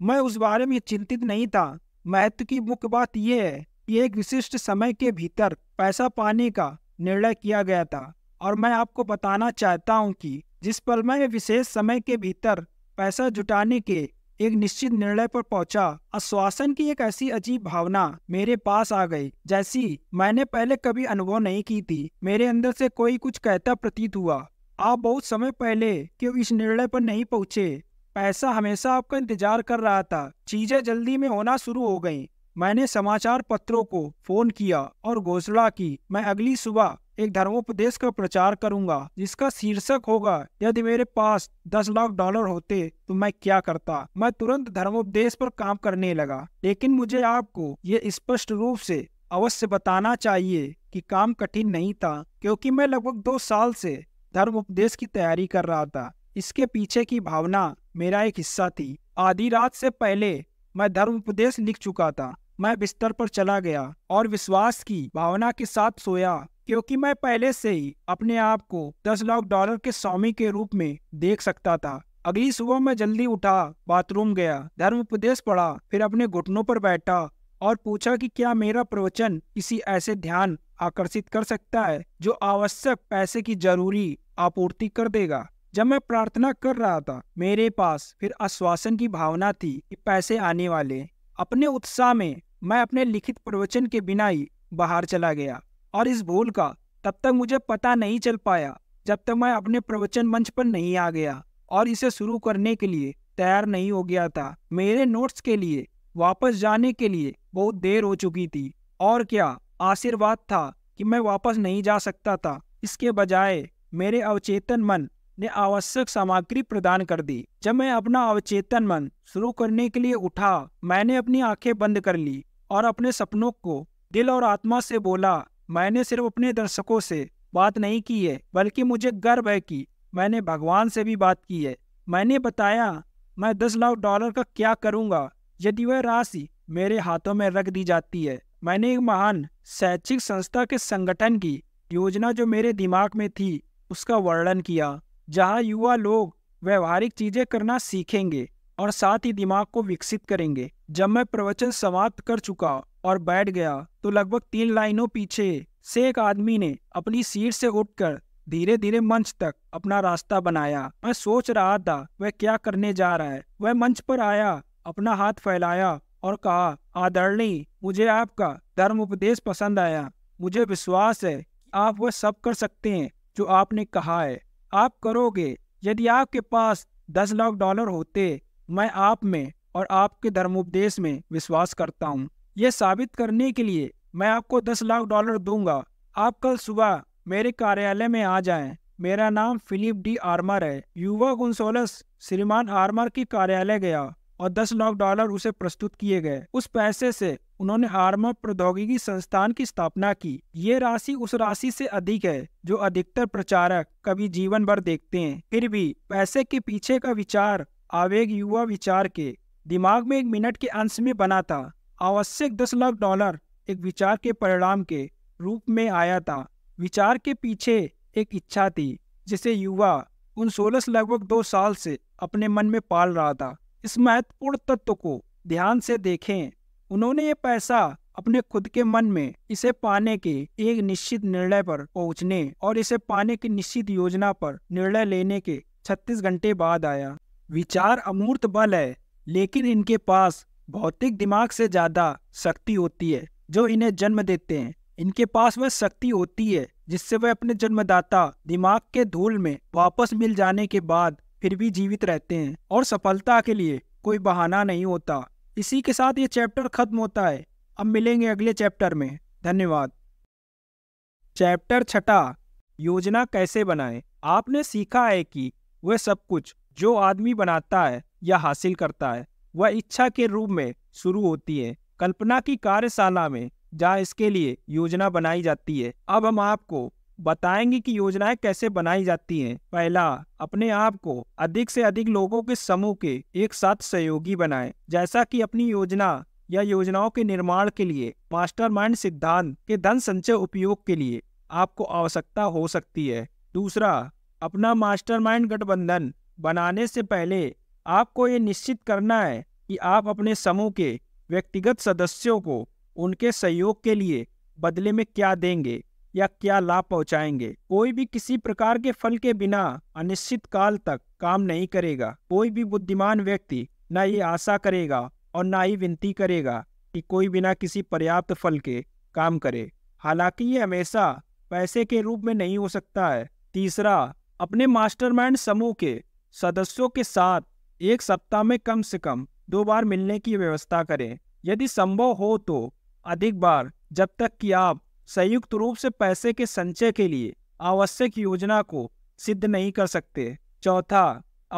मैं उस बारे में चिंतित नहीं था महत्व की मुख्य बात यह है कि एक विशिष्ट समय के भीतर पैसा पाने का निर्णय किया गया था और मैं आपको बताना चाहता हूँ कि जिस पल मैं विशेष समय के भीतर पैसा जुटाने के एक निश्चित निर्णय पर पहुंचा आश्वासन की एक ऐसी अजीब भावना मेरे पास आ गई जैसी मैंने पहले कभी अनुभव नहीं की थी मेरे अंदर से कोई कुछ कहता प्रतीत हुआ आप बहुत समय पहले क्यों इस निर्णय पर नहीं पहुंचे पैसा हमेशा आपका इंतजार कर रहा था चीजें जल्दी में होना शुरू हो गई मैंने समाचार पत्रों को फोन किया और घोषणा की मैं अगली सुबह एक धर्मोपदेश का प्रचार करूंगा जिसका शीर्षक होगा यदि मेरे पास दस लाख डॉलर होते तो मैं क्या करता मैं तुरंत धर्मोपदेश पर काम करने लगा लेकिन मुझे आपको ये स्पष्ट रूप से अवश्य बताना चाहिए कि काम कठिन नहीं था क्योंकि मैं लगभग दो साल से धर्म उपदेश की तैयारी कर रहा था इसके पीछे की भावना मेरा एक हिस्सा थी आधी रात से पहले मैं धर्म उपदेश लिख चुका था मैं बिस्तर पर चला गया और विश्वास की भावना के साथ सोया क्योंकि मैं पहले से ही अपने आप को दस लाख डॉलर के स्वामी के रूप में देख सकता था अगली सुबह मैं जल्दी उठा बाथरूम गया धर्म उपदेश पढ़ा फिर अपने घुटनों पर बैठा और पूछा कि क्या मेरा प्रवचन किसी ऐसे ध्यान आकर्षित कर सकता है जो आवश्यक पैसे की जरूरी आपूर्ति कर देगा जब मैं प्रार्थना कर रहा था मेरे पास फिर आश्वासन की भावना थी कि पैसे आने वाले अपने उत्साह में मैं अपने लिखित प्रवचन के बिना ही बाहर चला गया और इस भूल का तब तक मुझे पता नहीं चल पाया जब तक मैं अपने प्रवचन मंच पर नहीं आ गया और इसे शुरू करने के लिए तैयार नहीं हो गया था मेरे नोट्स के लिए वापस जाने के लिए बहुत देर हो चुकी थी और क्या आशीर्वाद था कि मैं वापस नहीं जा सकता था इसके बजाय मेरे अवचेतन मन ने आवश्यक सामग्री प्रदान कर दी जब मैं अपना अवचेतन मन शुरू करने के लिए उठा मैंने अपनी आंखें बंद कर ली और अपने सपनों को दिल और आत्मा से बोला मैंने सिर्फ अपने दर्शकों से बात नहीं की है बल्कि मुझे गर्व है कि मैंने भगवान से भी बात की है मैंने बताया मैं दस लाख डॉलर का क्या करूँगा यदि वह राशि मेरे हाथों में रख दी जाती है मैंने एक महान शैक्षिक संस्था के संगठन की योजना जो मेरे दिमाग में थी उसका वर्णन किया जहाँ युवा लोग व्यवहारिक चीज़ें करना सीखेंगे और साथ ही दिमाग को विकसित करेंगे जब मैं प्रवचन समाप्त कर चुका और बैठ गया तो लगभग तीन लाइनों पीछे से एक आदमी ने अपनी सीट से उठकर धीरे धीरे मंच तक अपना रास्ता बनाया मैं सोच रहा था वह क्या करने जा रहा है वह मंच पर आया अपना हाथ फैलाया और कहा आदरणीय मुझे आपका धर्म उपदेश पसंद आया मुझे विश्वास है आप वह सब कर सकते हैं जो आपने कहा है आप करोगे यदि आपके पास दस लाख डॉलर होते मैं आप में और आपके धर्मोपदेश में विश्वास करता हूँ यह साबित करने के लिए मैं आपको दस लाख डॉलर दूंगा आप कल सुबह मेरे कार्यालय में आ जाएं। मेरा नाम फिलिप डी आर्मर है युवा गुंसोलस श्रीमान आर्मर के कार्यालय गया और दस लाख डॉलर उसे प्रस्तुत किए गए उस पैसे से उन्होंने आर्मर प्रौद्योगिकी संस्थान की स्थापना की ये राशि उस राशि से अधिक है जो अधिकतर प्रचारक कभी जीवन भर देखते हैं फिर भी पैसे के पीछे का विचार आवेग युवा विचार के दिमाग में एक मिनट के अंश में बना था आवश्यक दस लाख डॉलर एक विचार के परिणाम के रूप में आया था विचार के पीछे एक इच्छा थी जिसे युवा उन सोलह से लगभग दो साल से अपने मन में पाल रहा था इस महत्वपूर्ण तत्व को ध्यान से देखें उन्होंने ये पैसा अपने खुद के मन में इसे पाने के एक निश्चित निर्णय पर पहुंचने और इसे पाने की निश्चित योजना पर निर्णय लेने के 36 घंटे बाद आया विचार अमूर्त बल है लेकिन इनके पास भौतिक दिमाग से ज़्यादा शक्ति होती है जो इन्हें जन्म देते हैं इनके पास वह शक्ति होती है जिससे वह अपने जन्मदाता दिमाग के धूल में वापस मिल जाने के बाद फिर भी जीवित रहते हैं और सफलता के लिए कोई बहाना नहीं होता इसी के साथ ये चैप्टर खत्म होता है अब मिलेंगे अगले चैप्टर में धन्यवाद चैप्टर छठा योजना कैसे बनाएं आपने सीखा है कि वह सब कुछ जो आदमी बनाता है या हासिल करता है वह इच्छा के रूप में शुरू होती है कल्पना की कार्यशाला में जहाँ इसके लिए योजना बनाई जाती है अब हम आपको बताएंगे कि योजनाएं कैसे बनाई जाती हैं। पहला अपने आप को अधिक से अधिक लोगों के समूह के एक साथ सहयोगी बनाएं, जैसा कि अपनी योजना या योजनाओं के निर्माण के लिए मास्टरमाइंड सिद्धांत के धन संचय उपयोग के लिए आपको आवश्यकता हो सकती है दूसरा अपना मास्टरमाइंड गठबंधन बनाने से पहले आपको ये निश्चित करना है कि आप अपने समूह के व्यक्तिगत सदस्यों को उनके सहयोग के लिए बदले में क्या देंगे या क्या लाभ पहुंचाएंगे कोई भी किसी प्रकार के फल के बिना अनिश्चित काल तक काम नहीं करेगा कोई भी बुद्धिमान व्यक्ति न ये आशा करेगा और ना ही विनती करेगा कि कोई बिना किसी पर्याप्त फल के काम करे हालांकि ये हमेशा पैसे के रूप में नहीं हो सकता है तीसरा अपने मास्टरमाइंड समूह के सदस्यों के साथ एक सप्ताह में कम से कम दो बार मिलने की व्यवस्था करें यदि संभव हो तो अधिक बार जब तक कि आप संयुक्त रूप से पैसे के संचय के लिए आवश्यक योजना को सिद्ध नहीं कर सकते चौथा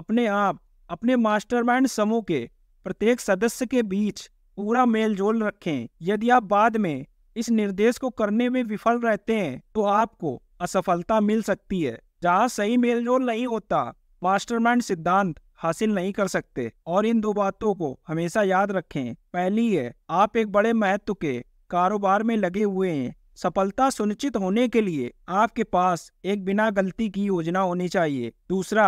अपने आप अपने मास्टरमाइंड समूह के प्रत्येक सदस्य के बीच पूरा मेलजोल रखें यदि आप बाद में इस निर्देश को करने में विफल रहते हैं तो आपको असफलता मिल सकती है जहाँ सही मेलजोल नहीं होता मास्टरमाइंड सिद्धांत हासिल नहीं कर सकते और इन दो बातों को हमेशा याद रखें पहली है आप एक बड़े महत्व के कारोबार में लगे हुए हैं सफलता सुनिश्चित होने के लिए आपके पास एक बिना गलती की योजना होनी चाहिए दूसरा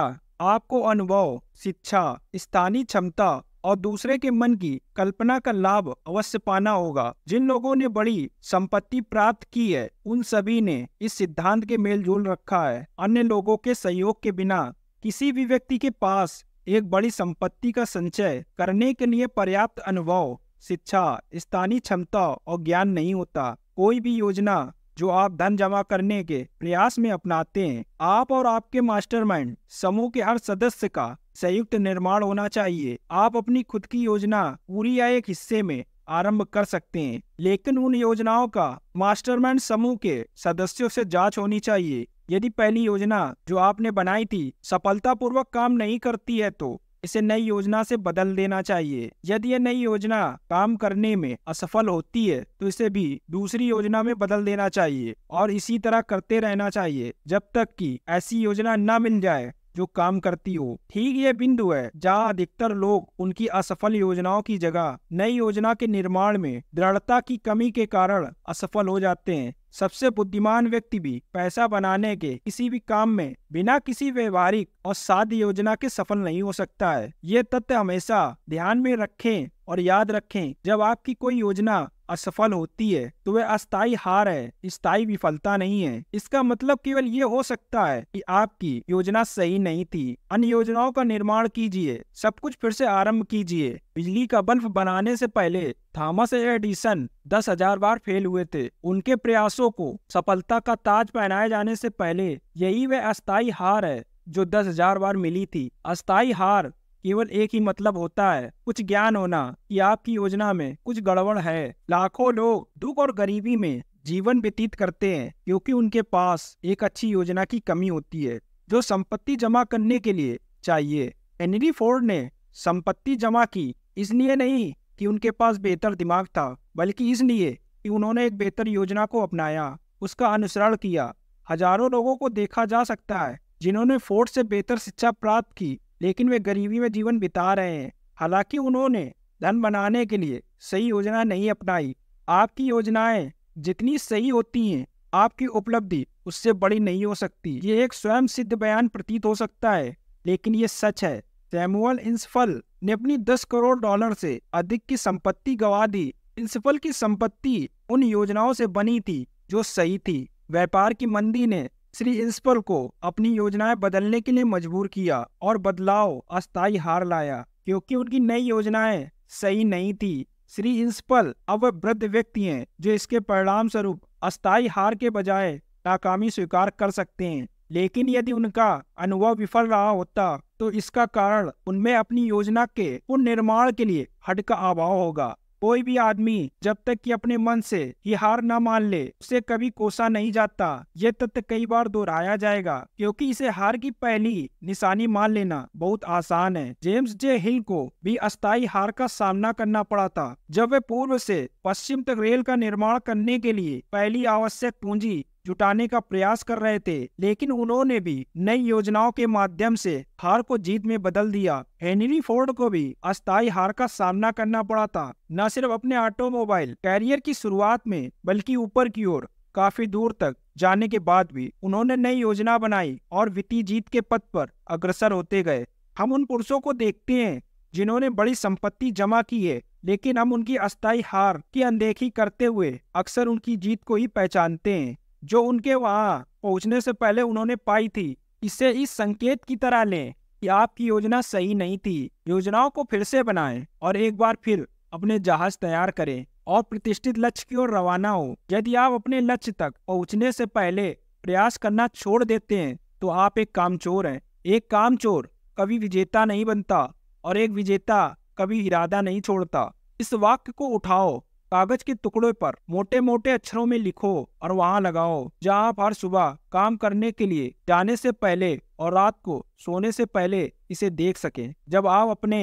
आपको अनुभव शिक्षा स्थानीय क्षमता और दूसरे के मन की कल्पना का लाभ अवश्य पाना होगा जिन लोगों ने बड़ी संपत्ति प्राप्त की है उन सभी ने इस सिद्धांत के मेल जोल रखा है अन्य लोगों के सहयोग के बिना किसी भी व्यक्ति के पास एक बड़ी संपत्ति का संचय करने के लिए पर्याप्त अनुभव शिक्षा स्थानीय क्षमता और ज्ञान नहीं होता कोई भी योजना जो आप धन जमा करने के प्रयास में अपनाते हैं आप और आपके मास्टरमाइंड समूह के हर सदस्य का संयुक्त निर्माण होना चाहिए आप अपनी खुद की योजना पूरी या एक हिस्से में आरंभ कर सकते हैं लेकिन उन योजनाओं का मास्टरमाइंड समूह के सदस्यों से जांच होनी चाहिए यदि पहली योजना जो आपने बनाई थी सफलतापूर्वक काम नहीं करती है तो इसे नई योजना से बदल देना चाहिए यदि यह नई योजना काम करने में असफल होती है तो इसे भी दूसरी योजना में बदल देना चाहिए और इसी तरह करते रहना चाहिए जब तक कि ऐसी योजना न मिल जाए जो काम करती हो ठीक ये बिंदु है जहाँ अधिकतर लोग उनकी असफल योजनाओं की जगह नई योजना के निर्माण में दृढ़ता की कमी के कारण असफल हो जाते हैं सबसे बुद्धिमान व्यक्ति भी पैसा बनाने के किसी भी काम में बिना किसी व्यवहारिक और साध योजना के सफल नहीं हो सकता है ये तथ्य हमेशा ध्यान में रखें और याद रखें जब आपकी कोई योजना असफल होती है तो वह अस्थायी हार है स्थायी विफलता नहीं है इसका मतलब केवल ये हो सकता है कि आपकी योजना सही नहीं थी अन्य योजनाओं का निर्माण कीजिए सब कुछ फिर से आरंभ कीजिए बिजली का बल्ब बनाने से पहले थॉमस एडिसन दस हजार बार फेल हुए थे उनके प्रयासों को सफलता का ताज पहनाए जाने से पहले यही वह अस्थायी हार है जो दस हजार बार मिली थी अस्थायी हार केवल एक ही मतलब होता है कुछ ज्ञान होना कि आपकी योजना में कुछ गड़बड़ है लाखों लोग दुख और गरीबी में जीवन व्यतीत करते हैं क्योंकि उनके पास एक अच्छी योजना की कमी होती है जो संपत्ति जमा करने के लिए चाहिए हेनरी फोर्ड ने संपत्ति जमा की इसलिए नहीं कि उनके पास बेहतर दिमाग था बल्कि इसलिए कि उन्होंने एक बेहतर योजना को अपनाया उसका अनुसरण किया हजारों लोगों को देखा जा सकता है जिन्होंने फोर्ड से बेहतर शिक्षा प्राप्त की लेकिन वे गरीबी में जीवन बिता रहे हैं हालांकि उन्होंने धन बनाने के लिए सही योजना नहीं अपनाई आपकी योजनाएं जितनी सही होती हैं आपकी उपलब्धि उससे बड़ी नहीं हो सकती ये एक स्वयं सिद्ध बयान प्रतीत हो सकता है लेकिन ये सच है सैमुअल इंसफल ने अपनी 10 करोड़ डॉलर से अधिक की संपत्ति गवा दी इंसफल की संपत्ति उन योजनाओं से बनी थी जो सही थी व्यापार की मंदी ने श्री इंस्पर को अपनी योजनाएं बदलने के लिए मजबूर किया और बदलाव अस्थायी हार लाया क्योंकि उनकी नई योजनाएं सही नहीं थी श्री इंस्पल अब वृद्ध व्यक्ति हैं जो इसके परिणाम स्वरूप अस्थायी हार के बजाय नाकामी स्वीकार कर सकते हैं लेकिन यदि उनका अनुभव विफल रहा होता तो इसका कारण उनमें अपनी योजना के पुनर्निर्माण के लिए हट का अभाव होगा कोई भी आदमी जब तक कि अपने मन से ये हार न मान ले उसे कभी कोसा नहीं जाता ये तथ्य कई बार दोहराया जाएगा क्योंकि इसे हार की पहली निशानी मान लेना बहुत आसान है जेम्स जे हिल को भी अस्थायी हार का सामना करना पड़ा था जब वे पूर्व से पश्चिम तक रेल का निर्माण करने के लिए पहली आवश्यक पूंजी जुटाने का प्रयास कर रहे थे लेकिन उन्होंने भी नई योजनाओं के माध्यम से हार को जीत में बदल दिया हेनरी फोर्ड को भी अस्थायी हार का सामना करना पड़ा था न सिर्फ अपने ऑटोमोबाइल कैरियर की शुरुआत में बल्कि ऊपर की ओर काफी दूर तक जाने के बाद भी उन्होंने नई योजना बनाई और वित्तीय जीत के पद पर अग्रसर होते गए हम उन पुरुषों को देखते हैं जिन्होंने बड़ी संपत्ति जमा की है लेकिन हम उनकी अस्थायी हार की अनदेखी करते हुए अक्सर उनकी जीत को ही पहचानते हैं जो उनके वहाँ पहुँचने से पहले उन्होंने पाई थी इसे इस संकेत की तरह लें कि आपकी योजना सही नहीं थी योजनाओं को फिर से बनाएं और एक बार फिर अपने जहाज तैयार करें और प्रतिष्ठित लक्ष्य की ओर रवाना हो यदि आप अपने लक्ष्य तक पहुँचने से पहले प्रयास करना छोड़ देते हैं तो आप एक कामचोर हैं एक कामचोर कभी विजेता नहीं बनता और एक विजेता कभी इरादा नहीं छोड़ता इस वाक्य को उठाओ कागज के टुकड़ों पर मोटे मोटे अक्षरों में लिखो और वहाँ लगाओ जहाँ आप हर सुबह काम करने के लिए जाने से पहले और रात को सोने से पहले इसे देख सके जब आप अपने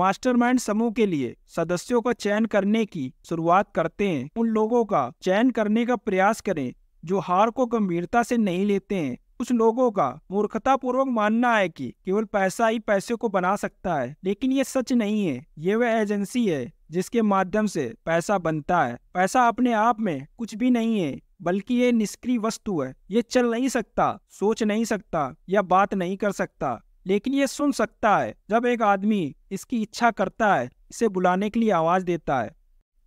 मास्टरमाइंड समूह के लिए सदस्यों का चयन करने की शुरुआत करते हैं उन लोगों का चयन करने का प्रयास करें जो हार को गंभीरता से नहीं लेते हैं कुछ लोगों का मूर्खता पूर्वक मानना है कि केवल पैसा ही पैसे को बना सकता है लेकिन ये सच नहीं है ये वह एजेंसी है जिसके माध्यम से पैसा बनता है पैसा अपने आप में कुछ भी नहीं है बल्कि ये निष्क्रिय वस्तु है ये चल नहीं सकता सोच नहीं सकता या बात नहीं कर सकता लेकिन ये सुन सकता है जब एक आदमी इसकी इच्छा करता है इसे बुलाने के लिए आवाज़ देता है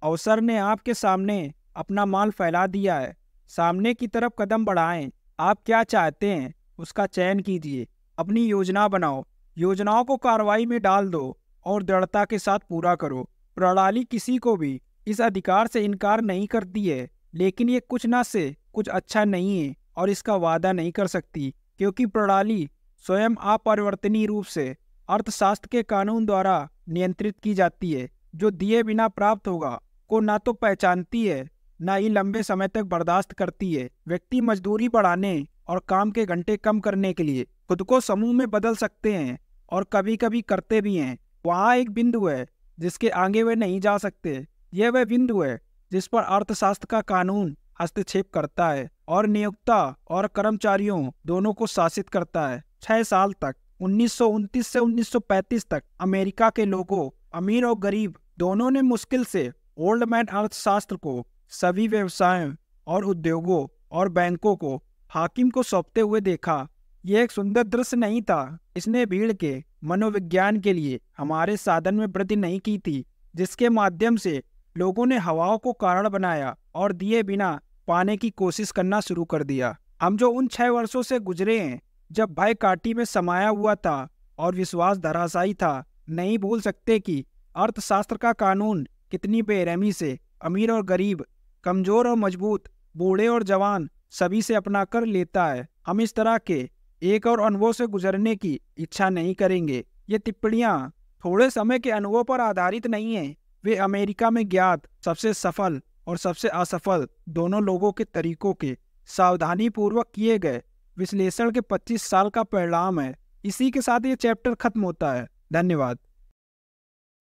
अवसर ने आपके सामने अपना माल फैला दिया है सामने की तरफ कदम बढ़ाएं आप क्या चाहते हैं उसका चयन कीजिए अपनी योजना बनाओ योजनाओं को कार्रवाई में डाल दो और दृढ़ता के साथ पूरा करो प्रणाली किसी को भी इस अधिकार से इनकार नहीं करती है लेकिन ये कुछ ना से कुछ अच्छा नहीं है और इसका वादा नहीं कर सकती क्योंकि प्रणाली स्वयं अपरिवर्तनीय रूप से अर्थशास्त्र के कानून द्वारा नियंत्रित की जाती है जो दिए बिना प्राप्त होगा को ना तो पहचानती है ना ही लंबे समय तक बर्दाश्त करती है व्यक्ति मजदूरी बढ़ाने और काम के घंटे कम करने के लिए खुद को समूह में बदल सकते हैं और कभी कभी करते भी हैं वहाँ एक बिंदु है जिसके आगे वे नहीं जा सकते यह वह बिंदु है जिस पर अर्थशास्त्र का कानून हस्तक्षेप करता है और नियोक्ता और कर्मचारियों दोनों को शासित करता है छह साल तक उन्नीस से उन्नीस तक अमेरिका के लोगों अमीर और गरीब दोनों ने मुश्किल से ओल्ड मैन अर्थशास्त्र को सभी व्यवसायों और उद्योगों और बैंकों को हाकिम को सौंपते हुए देखा यह एक सुंदर दृश्य नहीं था इसने भीड़ के मनोविज्ञान के लिए हमारे साधन में वृद्धि नहीं की थी जिसके माध्यम से लोगों ने हवाओं को कारण बनाया और दिए बिना पाने की कोशिश करना शुरू कर दिया हम जो उन छह वर्षों से गुजरे हैं जब भय काटी में समाया हुआ था और विश्वास धराशायी था नहीं भूल सकते कि अर्थशास्त्र का कानून कितनी बेरहमी से अमीर और गरीब कमजोर और मजबूत बूढ़े और जवान सभी से अपना कर लेता है हम इस तरह के एक और अनुभव से गुजरने की इच्छा नहीं करेंगे ये टिप्पणियाँ थोड़े समय के अनुभव पर आधारित नहीं है वे अमेरिका में ज्ञात सबसे सफल और सबसे असफल दोनों लोगों के तरीकों के पूर्वक किए गए विश्लेषण के 25 साल का परिणाम है इसी के साथ ये चैप्टर खत्म होता है धन्यवाद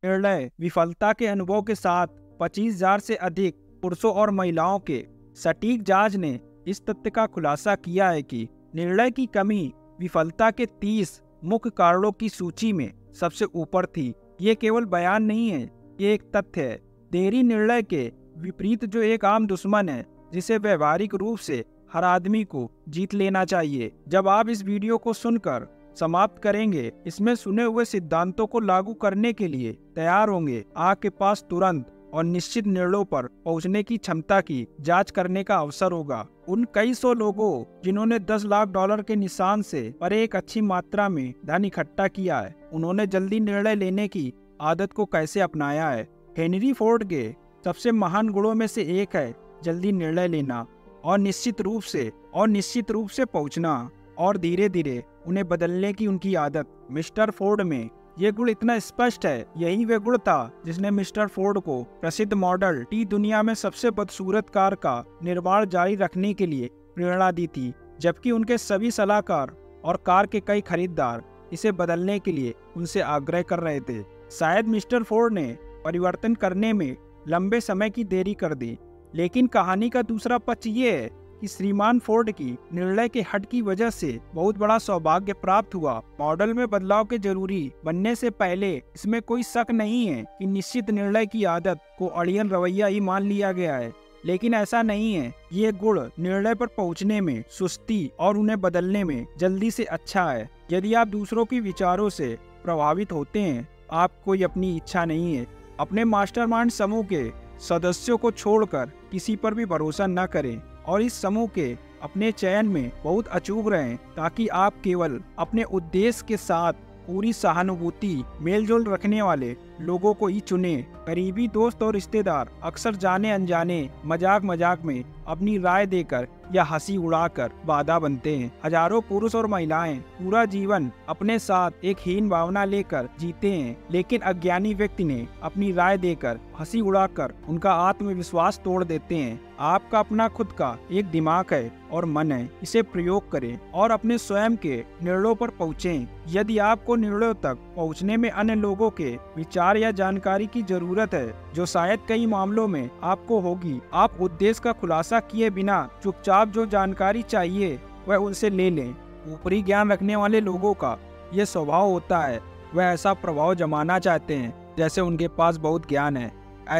निर्णय विफलता के अनुभव के साथ 25,000 से अधिक पुरुषों और महिलाओं के सटीक जांच ने इस तथ्य का खुलासा किया है कि निर्णय की कमी विफलता के 30 मुख्य कारणों की सूची में सबसे ऊपर थी ये केवल बयान नहीं है ये एक तथ्य है देरी निर्णय के विपरीत जो एक आम दुश्मन है जिसे व्यवहारिक रूप से हर आदमी को जीत लेना चाहिए जब आप इस वीडियो को सुनकर समाप्त करेंगे इसमें सुने हुए सिद्धांतों को लागू करने के लिए तैयार होंगे आपके पास तुरंत और निश्चित निर्णयों पर पहुंचने की क्षमता की जांच करने का अवसर होगा उन कई सौ लोगों जिन्होंने 10 लाख डॉलर के निशान से परे एक अच्छी मात्रा में धन इकट्ठा किया है उन्होंने जल्दी निर्णय लेने की आदत को कैसे अपनाया है हेनरी फोर्ड के सबसे महान गुणों में से एक है जल्दी निर्णय लेना और निश्चित रूप से और निश्चित रूप से पहुंचना और धीरे धीरे उन्हें बदलने की उनकी आदत मिस्टर फोर्ड में ये गुण इतना स्पष्ट है यही वे गुण था जिसने मिस्टर फोर्ड को प्रसिद्ध मॉडल टी दुनिया में सबसे बदसूरत कार का निर्माण जारी रखने के लिए प्रेरणा दी थी जबकि उनके सभी सलाहकार और कार के कई खरीदार इसे बदलने के लिए उनसे आग्रह कर रहे थे शायद मिस्टर फोर्ड ने परिवर्तन करने में लंबे समय की देरी कर दी लेकिन कहानी का दूसरा पक्ष ये है कि श्रीमान फोर्ड की निर्णय के हट की वजह से बहुत बड़ा सौभाग्य प्राप्त हुआ मॉडल में बदलाव के जरूरी बनने से पहले इसमें कोई शक नहीं है कि निश्चित निर्णय की आदत को अड़ियन रवैया ही मान लिया गया है लेकिन ऐसा नहीं है ये गुण निर्णय पर पहुंचने में सुस्ती और उन्हें बदलने में जल्दी से अच्छा है यदि आप दूसरों के विचारों से प्रभावित होते हैं आप कोई अपनी इच्छा नहीं है अपने मास्टरमाइंड समूह के सदस्यों को छोड़कर किसी पर भी भरोसा न करें और इस समूह के अपने चयन में बहुत अचूक रहे ताकि आप केवल अपने उद्देश्य के साथ पूरी सहानुभूति मेलजोल रखने वाले लोगों को ही चुने करीबी दोस्त और रिश्तेदार अक्सर जाने अनजाने मजाक मजाक में अपनी राय देकर या हंसी उड़ाकर बाधा बनते हैं हजारों पुरुष और महिलाएं पूरा जीवन अपने साथ एक हीन भावना लेकर जीते हैं लेकिन अज्ञानी व्यक्ति ने अपनी राय देकर हंसी उड़ाकर उनका आत्मविश्वास तोड़ देते हैं आपका अपना खुद का एक दिमाग है और मन है इसे प्रयोग करें और अपने स्वयं के निर्णयों पर पहुँचे यदि आपको निर्णयों तक पहुँचने में अन्य लोगों के विचार विचार या जानकारी की जरूरत है जो शायद कई मामलों में आपको होगी आप उद्देश्य का खुलासा किए बिना चुपचाप जो जानकारी चाहिए वह उनसे ले लें ऊपरी ज्ञान रखने वाले लोगों का यह स्वभाव होता है वह ऐसा प्रभाव जमाना चाहते हैं जैसे उनके पास बहुत ज्ञान है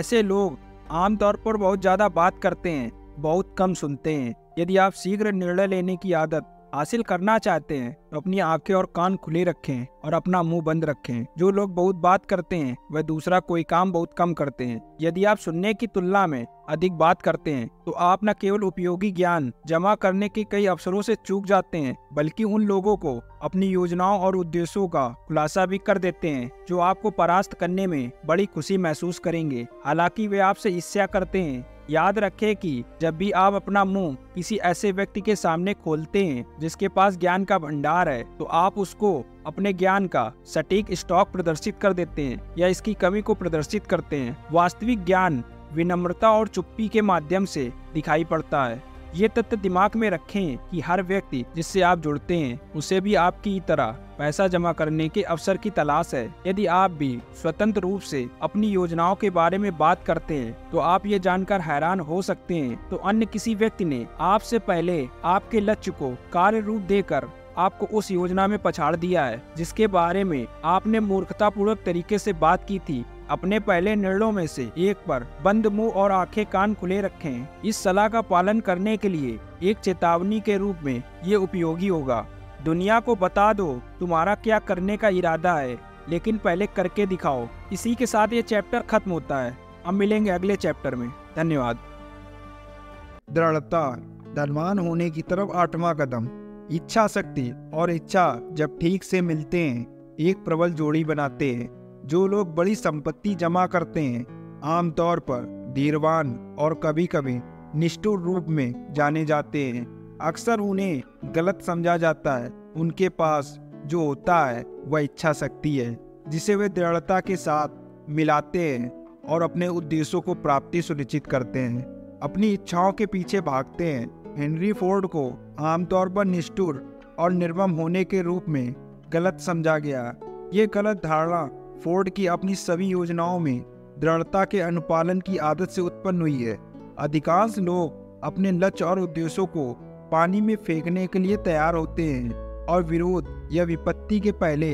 ऐसे लोग आमतौर पर बहुत ज़्यादा बात करते हैं बहुत कम सुनते हैं यदि आप शीघ्र निर्णय लेने की आदत हासिल करना चाहते हैं तो अपनी आंखें और कान खुले रखें और अपना मुंह बंद रखें जो लोग बहुत बात करते हैं वह दूसरा कोई काम बहुत कम करते हैं यदि आप सुनने की तुलना में अधिक बात करते हैं तो आप न केवल उपयोगी ज्ञान जमा करने के कई अवसरों से चूक जाते हैं बल्कि उन लोगों को अपनी योजनाओं और उद्देश्यों का खुलासा भी कर देते हैं जो आपको परास्त करने में बड़ी खुशी महसूस करेंगे हालांकि वे आपसे ईर्ष्या करते हैं याद रखें कि जब भी आप अपना मुंह किसी ऐसे व्यक्ति के सामने खोलते हैं जिसके पास ज्ञान का भंडार है तो आप उसको अपने ज्ञान का सटीक स्टॉक प्रदर्शित कर देते हैं या इसकी कमी को प्रदर्शित करते हैं वास्तविक ज्ञान विनम्रता और चुप्पी के माध्यम से दिखाई पड़ता है ये तथ्य दिमाग में रखें कि हर व्यक्ति जिससे आप जुड़ते हैं उसे भी आपकी तरह पैसा जमा करने के अवसर की तलाश है यदि आप भी स्वतंत्र रूप से अपनी योजनाओं के बारे में बात करते हैं तो आप ये जानकर हैरान हो सकते हैं तो अन्य किसी व्यक्ति ने आपसे पहले आपके लक्ष्य को कार्य रूप देकर आपको उस योजना में पछाड़ दिया है जिसके बारे में आपने मूर्खतापूर्वक तरीके से बात की थी अपने पहले निर्णयों में से एक पर बंद मुंह और आंखें कान खुले रखें इस सलाह का पालन करने के लिए एक चेतावनी के रूप में ये उपयोगी होगा दुनिया को बता दो तुम्हारा क्या करने का इरादा है लेकिन पहले करके दिखाओ इसी के साथ ये चैप्टर खत्म होता है अब मिलेंगे अगले चैप्टर में धन्यवाद दृढ़ता धनवान होने की तरफ आठवां कदम इच्छा शक्ति और इच्छा जब ठीक से मिलते हैं एक प्रबल जोड़ी बनाते हैं जो लोग बड़ी संपत्ति जमा करते हैं आमतौर पर धीरवान और कभी कभी निष्ठुर रूप में जाने जाते हैं अक्सर उन्हें गलत समझा जाता है उनके पास जो होता है वह इच्छा शक्ति है जिसे वे दृढ़ता के साथ मिलाते हैं और अपने उद्देश्यों को प्राप्ति सुनिश्चित करते हैं अपनी इच्छाओं के पीछे भागते हैं हेनरी फोर्ड को आमतौर पर निष्ठुर और निर्मम होने के रूप में गलत समझा गया ये गलत धारणा फोर्ड की अपनी सभी योजनाओं में दृढ़ता के अनुपालन की आदत से उत्पन्न हुई है अधिकांश लोग अपने लक्ष्य और उद्देश्यों को पानी में फेंकने के लिए तैयार होते हैं और विरोध या विपत्ति के पहले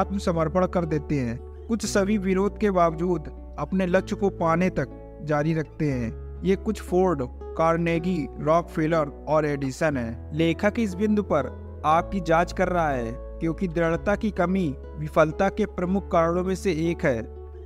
आत्मसमर्पण कर देते हैं कुछ सभी विरोध के बावजूद अपने लक्ष्य को पाने तक जारी रखते हैं ये कुछ फोर्ड कार्नेगी रॉकफेलर और एडिसन है लेखक इस बिंदु पर आपकी जांच कर रहा है क्योंकि दृढ़ता की कमी विफलता के प्रमुख कारणों में से एक है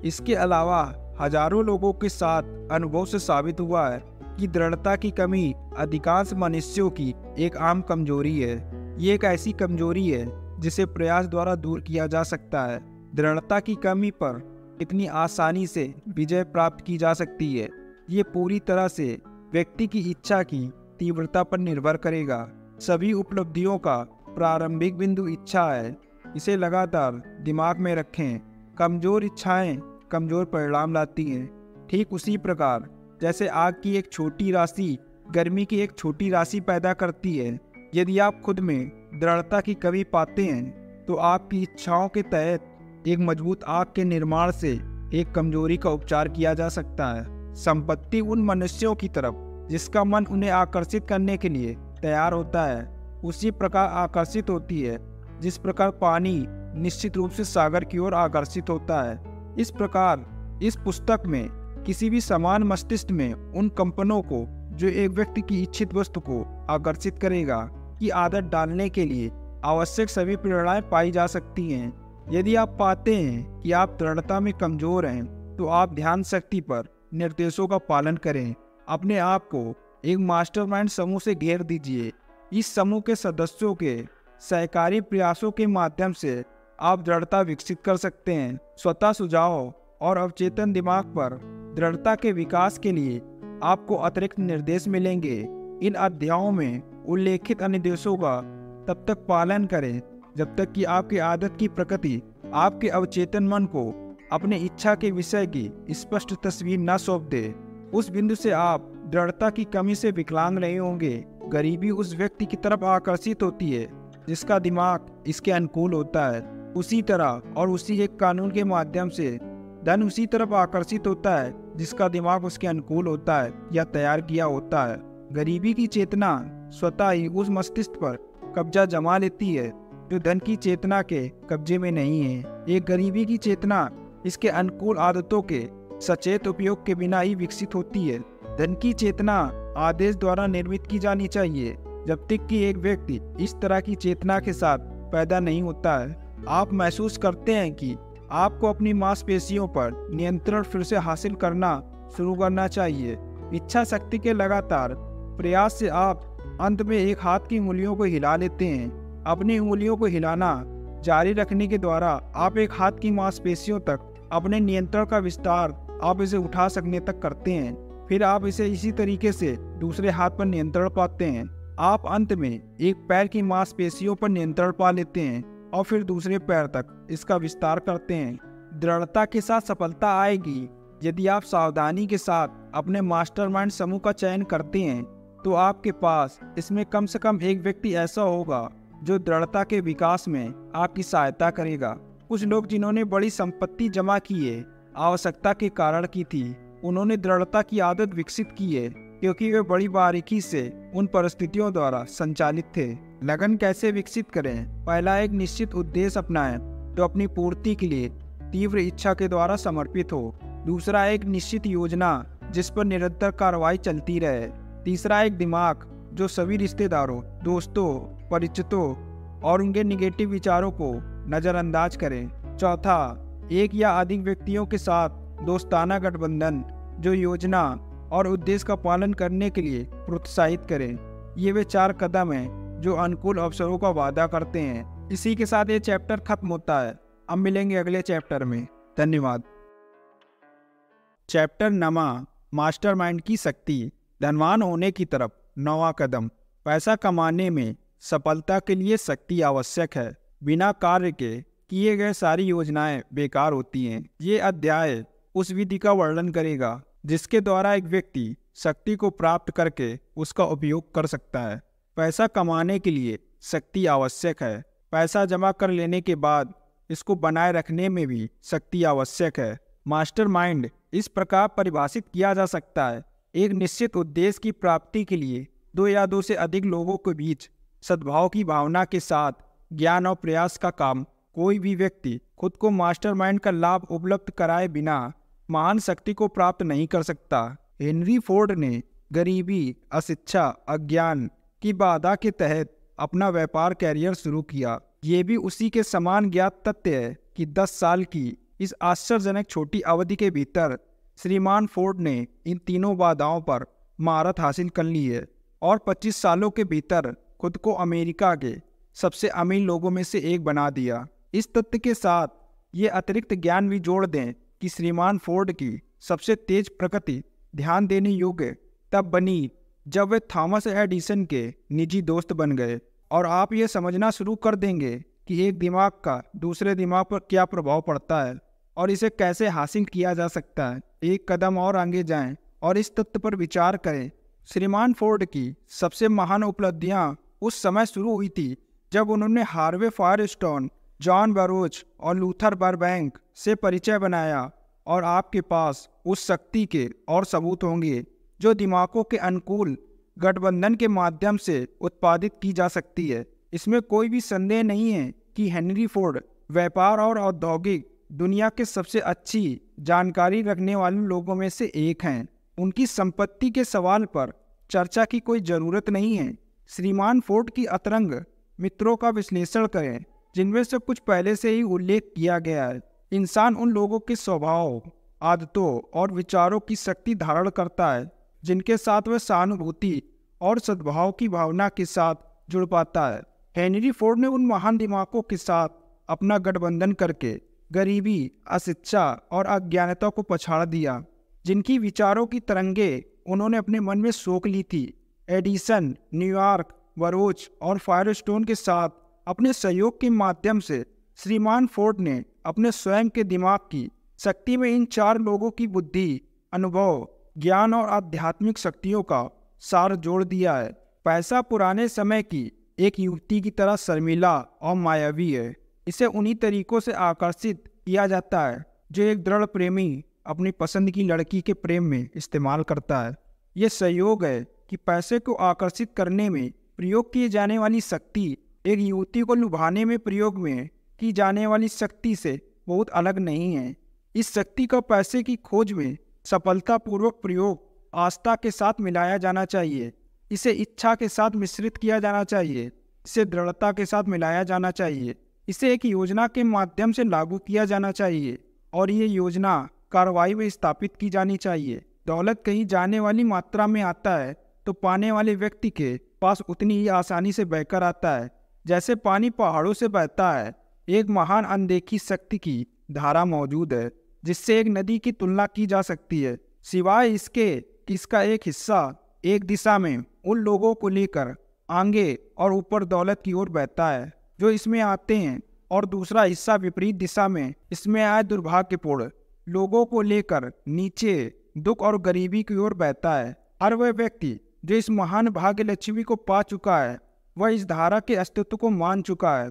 इसके अलावा हजारों लोगों के साथ अनुभव से साबित हुआ है कि दृढ़ता की कमी अधिकांश मनुष्यों की एक आम कमजोरी है ये एक ऐसी कमजोरी है जिसे प्रयास द्वारा दूर किया जा सकता है दृढ़ता की कमी पर कितनी आसानी से विजय प्राप्त की जा सकती है ये पूरी तरह से व्यक्ति की इच्छा की तीव्रता पर निर्भर करेगा सभी उपलब्धियों का प्रारंभिक बिंदु इच्छा है इसे लगातार दिमाग में रखें कमज़ोर इच्छाएं कमज़ोर परिणाम लाती हैं ठीक उसी प्रकार जैसे आग की एक छोटी राशि गर्मी की एक छोटी राशि पैदा करती है यदि आप खुद में दृढ़ता की कमी पाते हैं तो आपकी इच्छाओं के तहत एक मजबूत आग के निर्माण से एक कमजोरी का उपचार किया जा सकता है संपत्ति उन मनुष्यों की तरफ जिसका मन उन्हें आकर्षित करने के लिए तैयार होता है उसी प्रकार आकर्षित होती है जिस प्रकार पानी निश्चित रूप से सागर की ओर आकर्षित होता है इस प्रकार इस पुस्तक में किसी भी समान मस्तिष्क में उन कंपनों को जो एक व्यक्ति की इच्छित वस्तु को आकर्षित करेगा की आदत डालने के लिए आवश्यक सभी प्रेरणाएं पाई जा सकती हैं यदि आप पाते हैं कि आप दृढ़ता में कमजोर हैं तो आप ध्यान शक्ति पर निर्देशों का पालन करें अपने आप को एक मास्टरमाइंड समूह से घेर दीजिए इस समूह के सदस्यों के सहकारी प्रयासों के माध्यम से आप दृढ़ता विकसित कर सकते हैं स्वतः सुझाव और अवचेतन दिमाग पर दृढ़ता के विकास के लिए आपको अतिरिक्त निर्देश मिलेंगे इन अध्यायों में उल्लेखित अनुदेशों का तब तक पालन करें जब तक कि आपकी आदत की प्रकृति आपके अवचेतन मन को अपने इच्छा के विषय की स्पष्ट तस्वीर न सौंप दे उस बिंदु से आप दृढ़ता की कमी से विकलांग नहीं होंगे गरीबी उस व्यक्ति की तरफ आकर्षित होती है जिसका दिमाग इसके अनुकूल होता है उसी तरह और उसी एक कानून के माध्यम से धन उसी तरफ आकर्षित होता है जिसका दिमाग उसके अनुकूल होता है या तैयार किया होता है गरीबी की चेतना स्वतः ही उस मस्तिष्क पर कब्जा जमा लेती है जो धन की चेतना के कब्जे में नहीं है ये गरीबी की चेतना इसके अनुकूल आदतों के सचेत उपयोग के बिना ही विकसित होती है धन की चेतना आदेश द्वारा निर्मित की जानी चाहिए जब तक कि एक व्यक्ति इस तरह की चेतना के साथ पैदा नहीं होता है आप महसूस करते हैं कि आपको अपनी मांसपेशियों पर नियंत्रण फिर से हासिल करना शुरू करना चाहिए इच्छा शक्ति के लगातार प्रयास से आप अंत में एक हाथ की उंगलियों को हिला लेते हैं अपनी उंगलियों को हिलाना जारी रखने के द्वारा आप एक हाथ की मांसपेशियों तक अपने नियंत्रण का विस्तार आप इसे उठा सकने तक करते हैं फिर आप इसे इसी तरीके से दूसरे हाथ पर नियंत्रण पाते हैं आप अंत में एक पैर की मांसपेशियों पर नियंत्रण पा लेते हैं और फिर दूसरे पैर तक इसका विस्तार करते हैं दृढ़ता के साथ सफलता आएगी यदि आप सावधानी के साथ अपने मास्टरमाइंड समूह का चयन करते हैं तो आपके पास इसमें कम से कम एक व्यक्ति ऐसा होगा जो दृढ़ता के विकास में आपकी सहायता करेगा कुछ लोग जिन्होंने बड़ी संपत्ति जमा किए आवश्यकता के कारण की थी उन्होंने दृढ़ता की आदत विकसित की है क्योंकि वे बड़ी बारीकी से उन परिस्थितियों द्वारा संचालित थे लगन कैसे विकसित करें पहला एक निश्चित उद्देश्य अपनाएं जो अपनी पूर्ति के लिए तीव्र इच्छा के द्वारा समर्पित हो दूसरा एक निश्चित योजना जिस पर निरंतर कार्रवाई चलती रहे तीसरा एक दिमाग जो सभी रिश्तेदारों दोस्तों परिचितों और उनके निगेटिव विचारों को नज़रअंदाज करें चौथा एक या अधिक व्यक्तियों के साथ दोस्ताना गठबंधन जो योजना और उद्देश्य का पालन करने के लिए प्रोत्साहित करें ये वे चार कदम हैं जो अनुकूल अवसरों का वादा करते हैं इसी के साथ ये चैप्टर खत्म होता है अब मिलेंगे अगले चैप्टर में धन्यवाद चैप्टर नमा मास्टरमाइंड की शक्ति धनवान होने की तरफ नवा कदम पैसा कमाने में सफलता के लिए शक्ति आवश्यक है बिना कार्य के किए गए सारी योजनाएं बेकार होती हैं ये अध्याय उस विधि का वर्णन करेगा जिसके द्वारा एक व्यक्ति शक्ति को प्राप्त करके उसका उपयोग कर सकता है पैसा कमाने के लिए शक्ति आवश्यक है पैसा जमा कर लेने के बाद इसको बनाए रखने में भी शक्ति आवश्यक है मास्टरमाइंड इस प्रकार परिभाषित किया जा सकता है एक निश्चित उद्देश्य की प्राप्ति के लिए दो या दो से अधिक लोगों के बीच सद्भाव की भावना के साथ ज्ञान और प्रयास का काम कोई भी व्यक्ति खुद को मास्टरमाइंड का लाभ उपलब्ध कराए बिना मान शक्ति को प्राप्त नहीं कर सकता हेनरी फोर्ड ने गरीबी अशिक्षा अज्ञान की बाधा के तहत अपना व्यापार कैरियर शुरू किया ये भी उसी के समान ज्ञात तथ्य है कि 10 साल की इस आश्चर्यजनक छोटी अवधि के भीतर श्रीमान फोर्ड ने इन तीनों बाधाओं पर महारत हासिल कर ली है और 25 सालों के भीतर खुद को अमेरिका के सबसे अमीर लोगों में से एक बना दिया इस तथ्य के साथ ये अतिरिक्त ज्ञान भी जोड़ दें कि श्रीमान फोर्ड की सबसे तेज प्रगति ध्यान देने योग्य तब बनी जब वे थॉमस एडिसन के निजी दोस्त बन गए और आप ये समझना शुरू कर देंगे कि एक दिमाग का दूसरे दिमाग पर क्या प्रभाव पड़ता है और इसे कैसे हासिल किया जा सकता है एक कदम और आगे जाएं और इस तथ्य पर विचार करें श्रीमान फोर्ड की सबसे महान उपलब्धियां उस समय शुरू हुई थी जब उन्होंने हार्वे फायरस्टोन जॉन बरोच और लूथर बर्बैंक से परिचय बनाया और आपके पास उस शक्ति के और सबूत होंगे जो दिमागों के अनुकूल गठबंधन के माध्यम से उत्पादित की जा सकती है इसमें कोई भी संदेह नहीं है कि हेनरी फोर्ड व्यापार और औद्योगिक दुनिया के सबसे अच्छी जानकारी रखने वाले लोगों में से एक हैं उनकी संपत्ति के सवाल पर चर्चा की कोई ज़रूरत नहीं है श्रीमान फोर्ड की अतरंग मित्रों का विश्लेषण करें जिनमें से कुछ पहले से ही उल्लेख किया गया है इंसान उन लोगों के स्वभाव आदतों और विचारों की शक्ति धारण करता है जिनके साथ वह सहानुभूति और सद्भाव की भावना के साथ जुड़ पाता है हेनरी फोर्ड ने उन महान दिमागों के साथ अपना गठबंधन करके गरीबी अशिक्षा और अज्ञानता को पछाड़ दिया जिनकी विचारों की तरंगे उन्होंने अपने मन में सोख ली थी एडिसन न्यूयॉर्क बरोच और फायरस्टोन के साथ अपने सहयोग के माध्यम से श्रीमान फोर्ड ने अपने स्वयं के दिमाग की शक्ति में इन चार लोगों की बुद्धि अनुभव ज्ञान और आध्यात्मिक शक्तियों का सार जोड़ दिया है पैसा पुराने समय की एक युवती की तरह शर्मिला और मायावी है इसे उन्हीं तरीकों से आकर्षित किया जाता है जो एक दृढ़ प्रेमी अपनी पसंद की लड़की के प्रेम में इस्तेमाल करता है यह सहयोग है कि पैसे को आकर्षित करने में प्रयोग किए जाने वाली शक्ति एक युवती को लुभाने में प्रयोग में की जाने वाली शक्ति से बहुत अलग नहीं है इस शक्ति का पैसे की खोज में सफलतापूर्वक प्रयोग आस्था के साथ मिलाया जाना चाहिए इसे इच्छा के साथ मिश्रित किया जाना चाहिए इसे दृढ़ता के साथ मिलाया जाना चाहिए इसे एक योजना के माध्यम से लागू किया जाना चाहिए और ये योजना कार्रवाई में स्थापित की जानी चाहिए दौलत कहीं जाने वाली मात्रा में आता है तो पाने वाले व्यक्ति के पास उतनी ही आसानी से बहकर आता है जैसे पानी पहाड़ों से बहता है एक महान अनदेखी शक्ति की धारा मौजूद है जिससे एक नदी की तुलना की जा सकती है सिवाय इसके इसका एक हिस्सा एक दिशा में उन लोगों को लेकर आगे और ऊपर दौलत की ओर बहता है जो इसमें आते हैं और दूसरा हिस्सा विपरीत दिशा में इसमें आए दुर्भाग्यपूर्ण लोगों को लेकर नीचे दुख और गरीबी की ओर बहता है हर वह व्यक्ति जो इस महान भाग्य लक्ष्मी को पा चुका है वह इस धारा के अस्तित्व को मान चुका है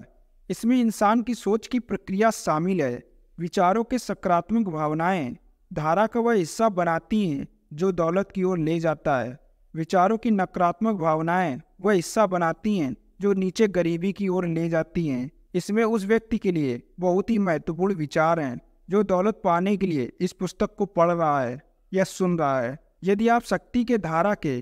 इसमें इंसान की सोच की प्रक्रिया शामिल है विचारों के सकारात्मक भावनाएं धारा का वह हिस्सा बनाती हैं जो दौलत की ओर ले जाता है विचारों की नकारात्मक भावनाएं वह हिस्सा बनाती हैं जो नीचे गरीबी की ओर ले जाती हैं इसमें उस व्यक्ति के लिए बहुत ही महत्वपूर्ण विचार हैं जो दौलत पाने के लिए इस पुस्तक को पढ़ रहा है या सुन रहा है यदि आप शक्ति के धारा के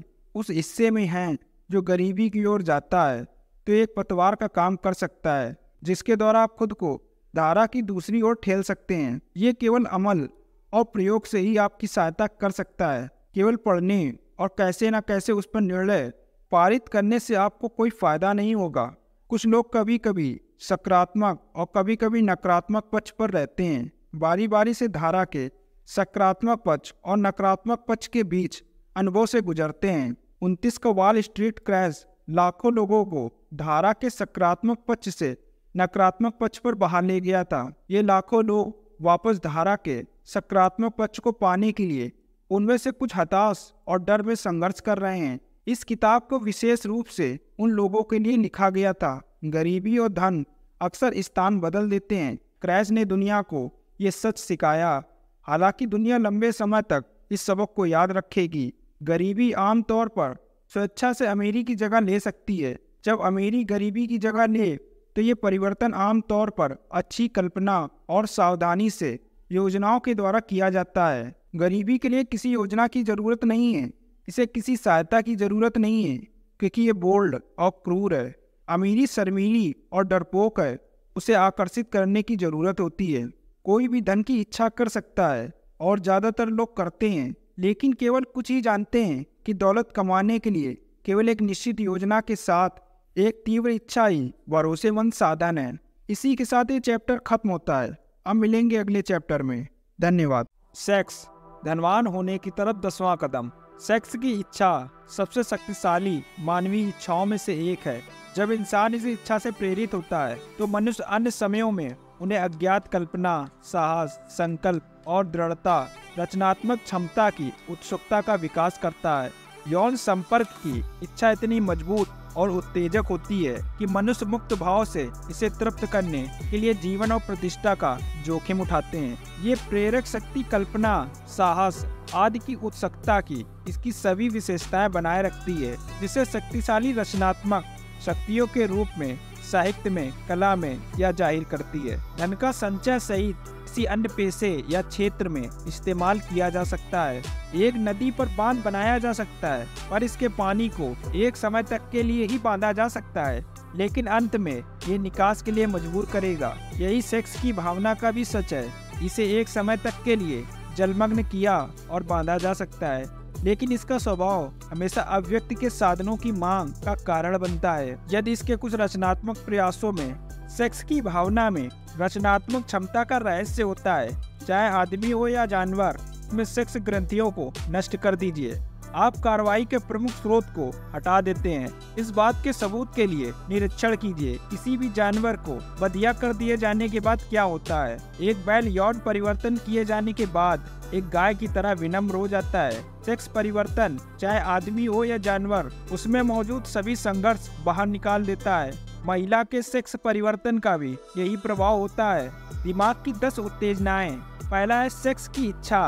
उस हिस्से में हैं जो गरीबी की ओर जाता है तो एक पतवार का काम कर सकता है जिसके द्वारा आप खुद को धारा की दूसरी ओर ठेल सकते हैं ये केवल अमल और प्रयोग से ही आपकी सहायता कर सकता है केवल पढ़ने और कैसे ना कैसे उस पर निर्णय पारित करने से आपको कोई फायदा नहीं होगा कुछ लोग कभी कभी सकारात्मक और कभी कभी नकारात्मक पक्ष पर रहते हैं बारी बारी से धारा के सकारात्मक पक्ष और नकारात्मक पक्ष के बीच अनुभव से गुजरते हैं उनतीस का वॉल स्ट्रीट क्रैश लाखों लोगों को धारा के सकारात्मक पक्ष से नकारात्मक पक्ष पर बाहर ले गया था ये लाखों लोग वापस धारा के सकारात्मक पक्ष को पाने के लिए उनमें से कुछ हताश और डर में संघर्ष कर रहे हैं इस किताब को विशेष रूप से उन लोगों के लिए लिखा गया था गरीबी और धन अक्सर स्थान बदल देते हैं क्रैश ने दुनिया को ये सच सिखाया हालांकि दुनिया लंबे समय तक इस सबक को याद रखेगी गरीबी आमतौर पर स्वेच्छा से अमीरी की जगह ले सकती है जब अमीरी गरीबी की जगह ले तो ये परिवर्तन आमतौर पर अच्छी कल्पना और सावधानी से योजनाओं के द्वारा किया जाता है गरीबी के लिए किसी योजना की ज़रूरत नहीं है इसे किसी सहायता की ज़रूरत नहीं है क्योंकि ये बोल्ड और क्रूर है अमीरी शर्मीली और डरपोक है उसे आकर्षित करने की ज़रूरत होती है कोई भी धन की इच्छा कर सकता है और ज़्यादातर लोग करते हैं लेकिन केवल कुछ ही जानते हैं कि दौलत कमाने के लिए केवल एक निश्चित योजना के साथ एक तीव्र इच्छा ही भरोसेमंद साधन है इसी के साथ ये चैप्टर खत्म होता है अब मिलेंगे अगले चैप्टर में धन्यवाद सेक्स धनवान होने की तरफ दसवां कदम सेक्स की इच्छा सबसे शक्तिशाली मानवीय इच्छाओं में से एक है जब इंसान इस इच्छा से प्रेरित होता है तो मनुष्य अन्य समयों में उन्हें अज्ञात कल्पना साहस संकल्प और दृढ़ता रचनात्मक क्षमता की उत्सुकता का विकास करता है यौन संपर्क की इच्छा इतनी मजबूत और उत्तेजक होती है कि मनुष्य मुक्त भाव से इसे तृप्त करने के लिए जीवन और प्रतिष्ठा का जोखिम उठाते हैं ये प्रेरक शक्ति कल्पना साहस आदि की उत्सुकता की इसकी सभी विशेषताएं बनाए रखती है जिसे शक्तिशाली रचनात्मक शक्तियों के रूप में साहित्य में कला में या जाहिर करती है धन का संचय सहित किसी अन्य पेशे या क्षेत्र में इस्तेमाल किया जा सकता है एक नदी पर बांध बनाया जा सकता है और इसके पानी को एक समय तक के लिए ही बांधा जा सकता है लेकिन अंत में ये निकास के लिए मजबूर करेगा यही सेक्स की भावना का भी सच है इसे एक समय तक के लिए जलमग्न किया और बांधा जा सकता है लेकिन इसका स्वभाव हमेशा अभिव्यक्ति के साधनों की मांग का कारण बनता है यदि इसके कुछ रचनात्मक प्रयासों में सेक्स की भावना में रचनात्मक क्षमता का रहस्य होता है चाहे आदमी हो या जानवर में सेक्स ग्रंथियों को नष्ट कर दीजिए आप कार्रवाई के प्रमुख स्रोत को हटा देते हैं इस बात के सबूत के लिए निरीक्षण कीजिए किसी भी जानवर को बधिया कर दिए जाने के बाद क्या होता है एक बैल यौन परिवर्तन किए जाने के बाद एक गाय की तरह विनम्र हो जाता है सेक्स परिवर्तन चाहे आदमी हो या जानवर उसमें मौजूद सभी संघर्ष बाहर निकाल देता है महिला के सेक्स परिवर्तन का भी यही प्रभाव होता है दिमाग की दस उत्तेजनाएं पहला है सेक्स की इच्छा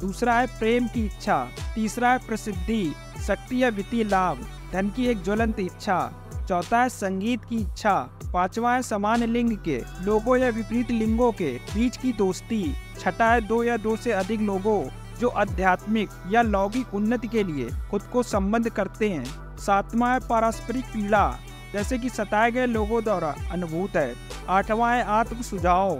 दूसरा है प्रेम की इच्छा तीसरा है प्रसिद्धि शक्ति या वित्तीय लाभ धन की एक ज्वलंत इच्छा चौथा है संगीत की इच्छा पांचवा है समान लिंग के लोगों या विपरीत लिंगों के बीच की दोस्ती छठा है दो या दो से अधिक लोगों जो आध्यात्मिक या लौकिक उन्नति के लिए खुद को संबंध करते हैं सातवां है पारस्परिक पीड़ा जैसे कि सताए गए लोगों द्वारा अनुभूत है आठवां है आत्म सुझाव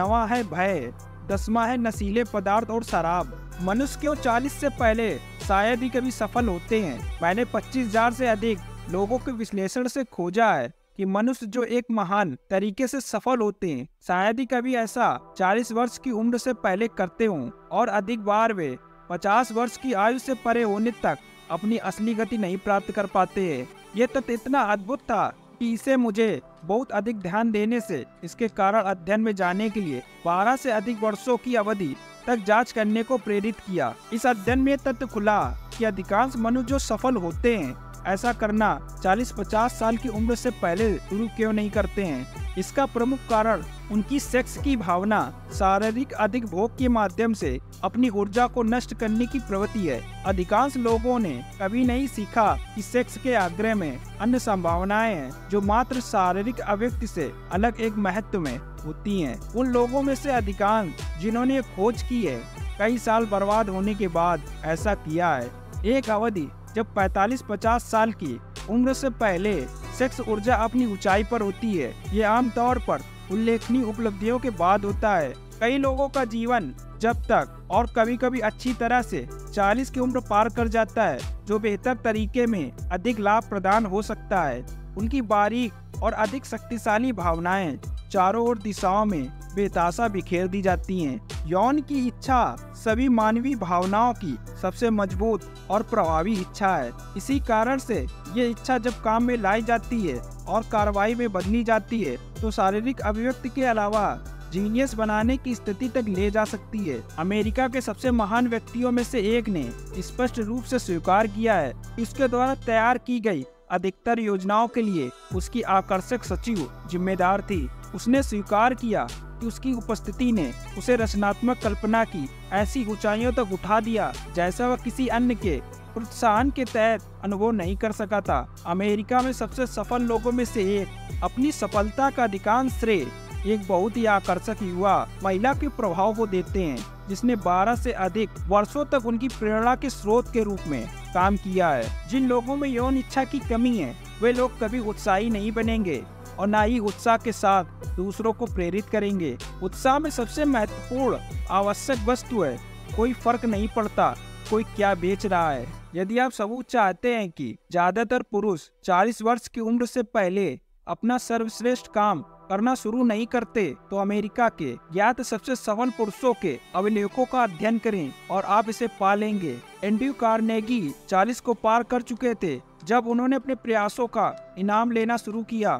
नवा है भय दसवा है नशीले पदार्थ और शराब मनुष्य क्यों चालीस से पहले शायद ही कभी सफल होते हैं मैंने पच्चीस हजार से अधिक लोगों के विश्लेषण से खोजा है कि मनुष्य जो एक महान तरीके से सफल होते हैं शायद ही कभी ऐसा 40 वर्ष की उम्र से पहले करते हों और अधिक बार वे 50 वर्ष की आयु से परे होने तक अपनी असली गति नहीं प्राप्त कर पाते हैं ये तथ्य इतना अद्भुत था कि इसे मुझे बहुत अधिक ध्यान देने से इसके कारण अध्ययन में जाने के लिए 12 से अधिक वर्षों की अवधि तक जांच करने को प्रेरित किया इस अध्ययन में तथ्य खुला कि अधिकांश मनुष्य जो सफल होते हैं ऐसा करना 40-50 साल की उम्र से पहले शुरू क्यों नहीं करते हैं इसका प्रमुख कारण उनकी सेक्स की भावना शारीरिक अधिक भोग के माध्यम से अपनी ऊर्जा को नष्ट करने की प्रवृत्ति है अधिकांश लोगों ने कभी नहीं सीखा कि सेक्स के आग्रह में अन्य संभावनाएं हैं जो मात्र शारीरिक अव्यक्ति से अलग एक महत्व में होती हैं। उन लोगों में से अधिकांश जिन्होंने खोज की है कई साल बर्बाद होने के बाद ऐसा किया है एक अवधि जब 45-50 साल की उम्र से पहले सेक्स ऊर्जा अपनी ऊंचाई पर होती है ये आमतौर पर उल्लेखनीय उपलब्धियों के बाद होता है कई लोगों का जीवन जब तक और कभी कभी अच्छी तरह से 40 की उम्र पार कर जाता है जो बेहतर तरीके में अधिक लाभ प्रदान हो सकता है उनकी बारीक और अधिक शक्तिशाली भावनाएं चारों ओर दिशाओं में बेताशा बिखेर दी जाती हैं। यौन की इच्छा सभी मानवीय भावनाओं की सबसे मजबूत और प्रभावी इच्छा है इसी कारण से ये इच्छा जब काम में लाई जाती है और कार्रवाई में बदली जाती है तो शारीरिक अभिव्यक्ति के अलावा जीनियस बनाने की स्थिति तक ले जा सकती है अमेरिका के सबसे महान व्यक्तियों में से एक ने स्पष्ट रूप से स्वीकार किया है इसके द्वारा तैयार की गई अधिकतर योजनाओं के लिए उसकी आकर्षक सचिव जिम्मेदार थी उसने स्वीकार किया कि उसकी उपस्थिति ने उसे रचनात्मक कल्पना की ऐसी ऊंचाइयों तक उठा दिया जैसा वह किसी अन्य के प्रोत्साहन के तहत अनुभव नहीं कर सका था अमेरिका में सबसे सफल लोगों में से एक अपनी सफलता का अधिकांश श्रेय एक बहुत ही आकर्षक युवा महिला के प्रभाव को देते हैं जिसने 12 से अधिक वर्षों तक उनकी प्रेरणा के स्रोत के रूप में काम किया है जिन लोगों में यौन इच्छा की कमी है वे लोग कभी उत्साही नहीं बनेंगे और ना ही उत्साह के साथ दूसरों को प्रेरित करेंगे उत्साह में सबसे महत्वपूर्ण आवश्यक वस्तु है कोई फर्क नहीं पड़ता कोई क्या बेच रहा है यदि आप सबूत चाहते हैं कि ज्यादातर पुरुष 40 वर्ष की उम्र से पहले अपना सर्वश्रेष्ठ काम करना शुरू नहीं करते तो अमेरिका के ज्ञात सबसे सफल पुरुषों के अभिलेखों का अध्ययन करें और आप इसे लेंगे एंड्रू कार्नेगी 40 को पार कर चुके थे जब उन्होंने अपने प्रयासों का इनाम लेना शुरू किया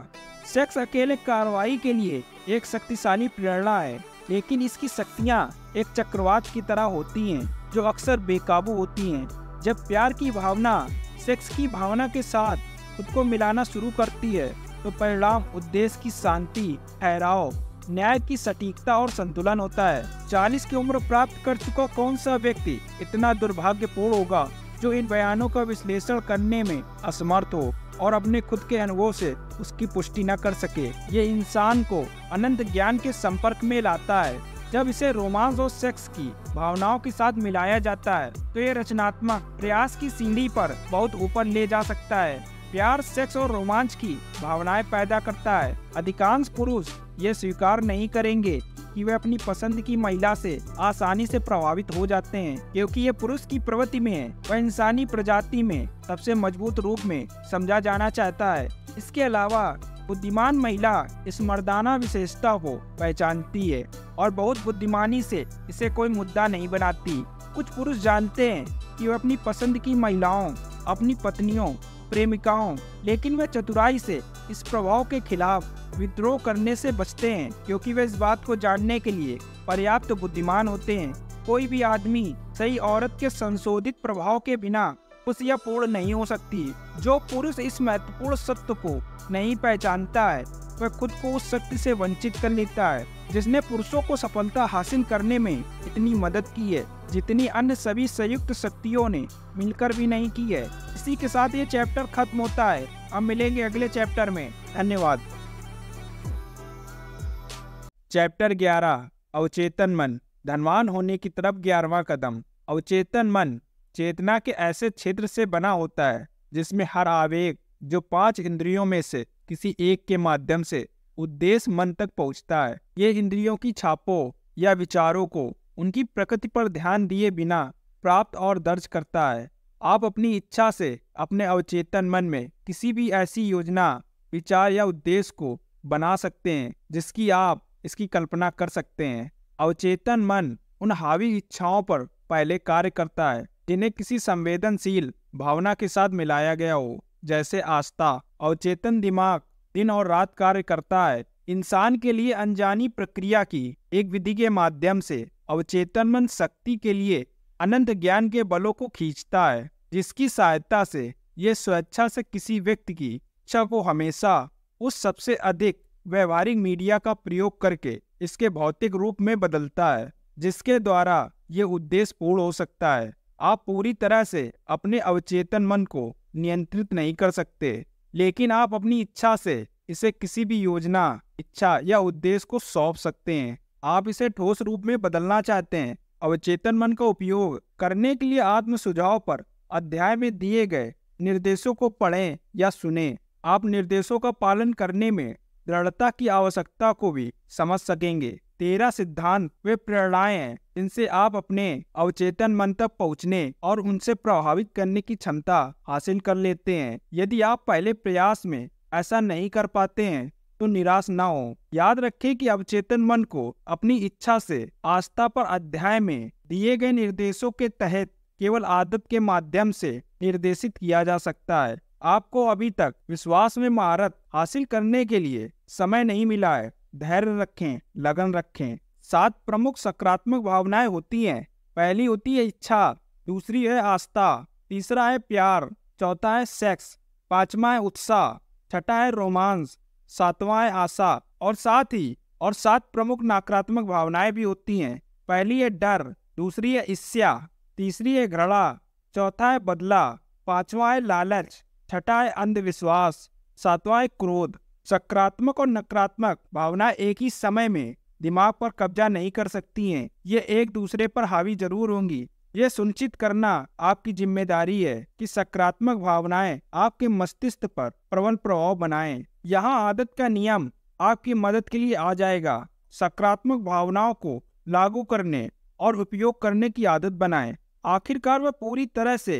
सेक्स अकेले कार्रवाई के लिए एक शक्तिशाली प्रेरणा है लेकिन इसकी शक्तियाँ एक चक्रवात की तरह होती हैं जो अक्सर बेकाबू होती हैं जब प्यार की भावना सेक्स की भावना के साथ खुद को मिलाना शुरू करती है तो परिणाम उद्देश्य की शांति ठहराव न्याय की सटीकता और संतुलन होता है चालीस की उम्र प्राप्त कर चुका कौन सा व्यक्ति इतना दुर्भाग्यपूर्ण होगा जो इन बयानों का विश्लेषण करने में असमर्थ हो और अपने खुद के अनुभव से उसकी पुष्टि न कर सके ये इंसान को अनंत ज्ञान के संपर्क में लाता है जब इसे रोमांस और सेक्स की भावनाओं के साथ मिलाया जाता है तो ये रचनात्मक प्रयास की सीढ़ी पर बहुत ऊपर ले जा सकता है प्यार सेक्स और रोमांच की भावनाएं पैदा करता है अधिकांश पुरुष ये स्वीकार नहीं करेंगे कि वे अपनी पसंद की महिला से आसानी से प्रभावित हो जाते हैं क्योंकि ये पुरुष की प्रवृत्ति में है वह इंसानी प्रजाति में सबसे मजबूत रूप में समझा जाना चाहता है इसके अलावा बुद्धिमान महिला इस मर्दाना विशेषता को पहचानती है और बहुत बुद्धिमानी से इसे कोई मुद्दा नहीं बनाती कुछ पुरुष जानते हैं कि वह अपनी पसंद की महिलाओं अपनी पत्नियों प्रेमिकाओं लेकिन वे चतुराई से इस प्रभाव के खिलाफ विद्रोह करने से बचते हैं क्योंकि वे इस बात को जानने के लिए पर्याप्त बुद्धिमान होते हैं कोई भी आदमी सही औरत के संशोधित प्रभाव के बिना खुश या पूर्ण नहीं हो सकती जो पुरुष इस महत्वपूर्ण सत्य को नहीं पहचानता है वह खुद को उस शक्ति से वंचित कर लेता है जिसने पुरुषों को सफलता हासिल करने में इतनी मदद की है जितनी अन्य सभी संयुक्त शक्तियों ने मिलकर भी नहीं की है इसी के साथ ये चैप्टर खत्म होता है हम मिलेंगे अगले चैप्टर में धन्यवाद चैप्टर 11 अवचेतन मन धनवान होने की तरफ ग्यारहवा कदम अवचेतन मन चेतना के ऐसे क्षेत्र से बना होता है जिसमें हर आवेग जो पांच इंद्रियों में से किसी एक के माध्यम से उद्देश्य मन तक पहुंचता है ये इंद्रियों की छापों या विचारों को उनकी प्रकृति पर ध्यान दिए बिना प्राप्त और दर्ज करता है आप अपनी इच्छा से अपने अवचेतन मन में किसी भी ऐसी योजना विचार या उद्देश्य को बना सकते हैं जिसकी आप इसकी कल्पना कर सकते हैं अवचेतन मन उन हावी इच्छाओं पर पहले कार्य करता है जिन्हें किसी संवेदनशील भावना के साथ मिलाया गया हो जैसे आस्था अवचेतन दिमाग दिन और रात कार्य करता है इंसान के लिए अनजानी प्रक्रिया की एक विधि के माध्यम से अवचेतन मन शक्ति के लिए अनंत ज्ञान के बलों को खींचता है जिसकी सहायता से यह स्वेच्छा से किसी व्यक्ति की इच्छा को हमेशा उस सबसे अधिक व्यवहारिक मीडिया का प्रयोग करके इसके भौतिक रूप में बदलता है जिसके द्वारा ये उद्देश्य पूर्ण हो सकता है आप पूरी तरह से अपने अवचेतन मन को नियंत्रित नहीं कर सकते लेकिन आप अपनी इच्छा से इसे किसी भी योजना इच्छा या उद्देश्य को सौंप सकते हैं आप इसे ठोस रूप में बदलना चाहते हैं अवचेतन मन का उपयोग करने के लिए आत्म सुझाव पर अध्याय में दिए गए निर्देशों को पढ़ें या सुने आप निर्देशों का पालन करने में दृढ़ता की आवश्यकता को भी समझ सकेंगे तेरा सिद्धांत वे प्रेरणाएं हैं इनसे आप अपने अवचेतन मन तक पहुंचने और उनसे प्रभावित करने की क्षमता हासिल कर लेते हैं यदि आप पहले प्रयास में ऐसा नहीं कर पाते हैं तो निराश ना हो याद रखें कि अवचेतन मन को अपनी इच्छा से आस्था पर अध्याय में दिए गए निर्देशों के तहत केवल आदत के माध्यम से निर्देशित किया जा सकता है आपको अभी तक विश्वास में महारत हासिल करने के लिए समय नहीं मिला है धैर्य रखें लगन रखें सात प्रमुख सकारात्मक भावनाएं होती हैं पहली होती है इच्छा दूसरी है आस्था तीसरा है प्यार चौथा है सेक्स पांचवा है उत्साह छठा है रोमांस सातवां है आशा और साथ ही और सात प्रमुख नकारात्मक भावनाएं भी होती हैं पहली है डर दूसरी है ईर्ष्या तीसरी है घृणा चौथा है बदला पांचवा है लालच छठा है अंधविश्वास सातवां है क्रोध सकारात्मक और नकारात्मक भावना एक ही समय में दिमाग पर कब्जा नहीं कर सकती हैं ये एक दूसरे पर हावी जरूर होंगी ये सुनिश्चित करना आपकी जिम्मेदारी है कि सकारात्मक भावनाएं आपके मस्तिष्क पर प्रबल प्रभाव बनाएं। यहाँ आदत का नियम आपकी मदद के लिए आ जाएगा सकारात्मक भावनाओं को लागू करने और उपयोग करने की आदत बनाएं। आखिरकार वह पूरी तरह से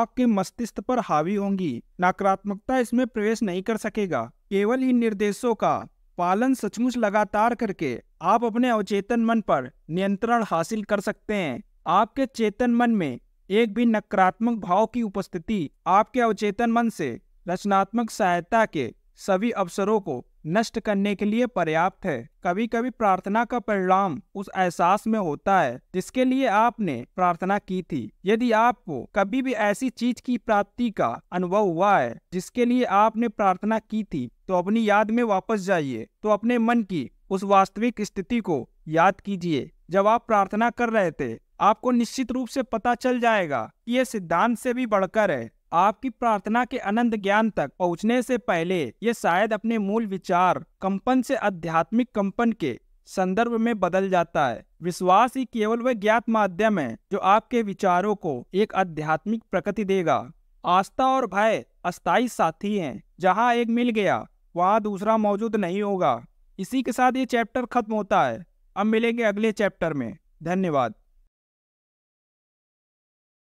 आपके मस्तिष्क पर हावी होंगी नकारात्मकता इसमें प्रवेश नहीं कर सकेगा केवल इन निर्देशों का पालन सचमुच लगातार करके आप अपने अवचेतन मन पर नियंत्रण हासिल कर सकते हैं आपके चेतन मन में एक भी नकारात्मक भाव की उपस्थिति आपके अवचेतन मन से रचनात्मक सहायता के सभी अवसरों को नष्ट करने के लिए पर्याप्त है कभी कभी प्रार्थना का परिणाम उस एहसास में होता है जिसके लिए आपने प्रार्थना की थी यदि आपको कभी भी ऐसी चीज की प्राप्ति का अनुभव हुआ है जिसके लिए आपने प्रार्थना की थी तो अपनी याद में वापस जाइए तो अपने मन की उस वास्तविक स्थिति को याद कीजिए जब आप प्रार्थना कर रहे थे आपको निश्चित रूप से पता चल जाएगा कि ये सिद्धांत से भी बढ़कर है आपकी प्रार्थना के अनंत ज्ञान तक पहुंचने से पहले ये शायद अपने मूल विचार कंपन से आध्यात्मिक कंपन के संदर्भ में बदल जाता है विश्वास ही केवल वह ज्ञात माध्यम है जो आपके विचारों को एक आध्यात्मिक प्रकृति देगा आस्था और भय अस्थायी साथी हैं जहाँ एक मिल गया वहाँ दूसरा मौजूद नहीं होगा इसी के साथ ये चैप्टर खत्म होता है अब मिलेंगे अगले चैप्टर में धन्यवाद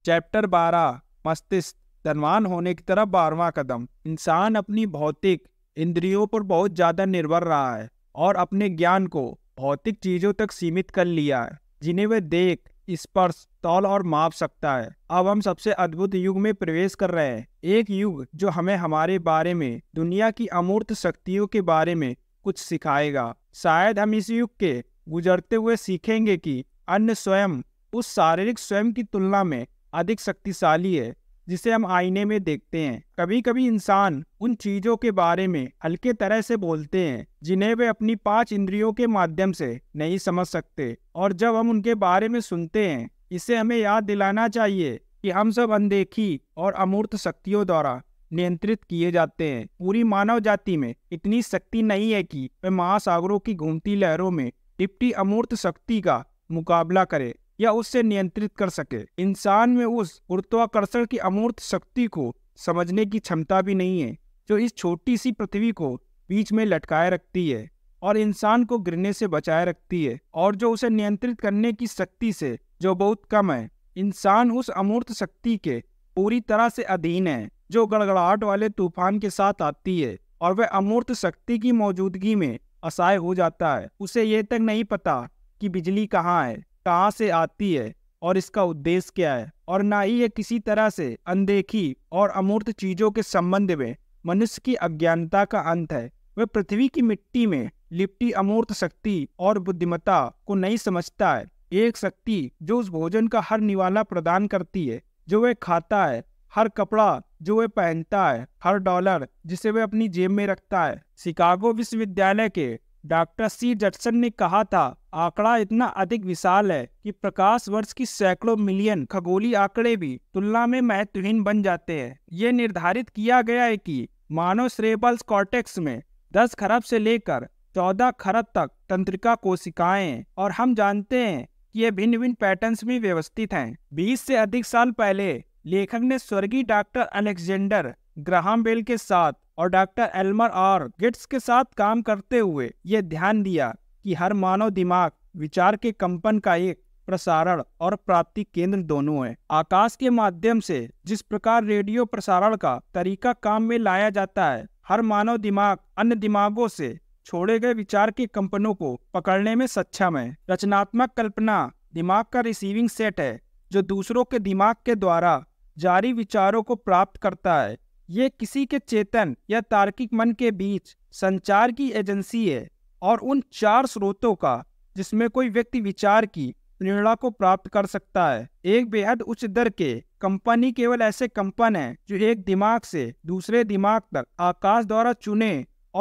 चैप्टर बारह मस्तिष्क धनवान होने की तरफ बारवा कदम इंसान अपनी भौतिक इंद्रियों पर बहुत ज़्यादा निर्भर रहा है और अपने ज्ञान को भौतिक चीज़ों तक सीमित कर लिया है जिन्हें वह देख स्पर्श तौल और माप सकता है अब हम सबसे अद्भुत युग में प्रवेश कर रहे हैं एक युग जो हमें हमारे बारे में दुनिया की अमूर्त शक्तियों के बारे में कुछ सिखाएगा शायद हम इस युग के गुजरते हुए सीखेंगे कि अन्य स्वयं उस शारीरिक स्वयं की तुलना में अधिक शक्तिशाली है जिसे हम आईने में देखते हैं कभी कभी इंसान उन चीजों के बारे में हल्के तरह से बोलते हैं जिन्हें वे अपनी पांच इंद्रियों के माध्यम से नहीं समझ सकते और जब हम उनके बारे में सुनते हैं इसे हमें याद दिलाना चाहिए कि हम सब अनदेखी और अमूर्त शक्तियों द्वारा नियंत्रित किए जाते हैं पूरी मानव जाति में इतनी शक्ति नहीं है कि वे महासागरों की घूमती लहरों में डिप्टी अमूर्त शक्ति का मुकाबला करे या उससे नियंत्रित कर सके इंसान में उस गुरुत्वाकर्षण की अमूर्त शक्ति को समझने की क्षमता भी नहीं है जो इस छोटी सी पृथ्वी को बीच में लटकाए रखती है और इंसान को गिरने से बचाए रखती है और जो उसे नियंत्रित करने की शक्ति से जो बहुत कम है इंसान उस अमूर्त शक्ति के पूरी तरह से अधीन है जो गड़गड़ाहट वाले तूफान के साथ आती है और वह अमूर्त शक्ति की मौजूदगी में असहाय हो जाता है उसे यह तक नहीं पता कि बिजली कहाँ है कहाँ से आती है और इसका उद्देश्य क्या है और ना ही यह किसी तरह से अनदेखी और अमूर्त चीजों के संबंध में मनुष्य की अज्ञानता का अंत है वह पृथ्वी की मिट्टी में लिपटी अमूर्त शक्ति और बुद्धिमता को नहीं समझता है एक शक्ति जो उस भोजन का हर निवाला प्रदान करती है जो वह खाता है हर कपड़ा जो वह पहनता है हर डॉलर जिसे वह अपनी जेब में रखता है शिकागो विश्वविद्यालय के डॉक्टर सी जटसन ने कहा था आंकड़ा इतना अधिक विशाल है कि प्रकाश वर्ष की सैकड़ों मिलियन खगोली आंकड़े भी तुलना में महत्वहीन बन जाते हैं ये निर्धारित किया गया है कि मानव श्रेबल्स कॉर्टेक्स में 10 खरब से लेकर 14 खरब तक तंत्रिका कोशिकाएं और हम जानते हैं कि ये भिन्न भिन्न पैटर्न में व्यवस्थित हैं 20 से अधिक साल पहले लेखक ने स्वर्गीय डॉक्टर अलेक्जेंडर ग्राहम बेल के साथ और डॉक्टर एल्मर आर गिट्स के साथ काम करते हुए ये ध्यान दिया कि हर मानव दिमाग विचार के कंपन का एक प्रसारण और प्राप्ति केंद्र दोनों है आकाश के माध्यम से जिस प्रकार रेडियो प्रसारण का तरीका काम में लाया जाता है हर मानव दिमाग अन्य दिमागों से छोड़े गए विचार के कंपनों को पकड़ने में सक्षम है रचनात्मक कल्पना दिमाग का रिसीविंग सेट है जो दूसरों के दिमाग के द्वारा जारी विचारों को प्राप्त करता है ये किसी के चेतन या तार्किक मन के बीच संचार की एजेंसी है और उन चार स्रोतों का जिसमें कोई व्यक्ति विचार की प्रेरणा को प्राप्त कर सकता है एक बेहद उच्च दर के कंपनी केवल ऐसे कंपन है जो एक दिमाग से दूसरे दिमाग तक आकाश द्वारा चुने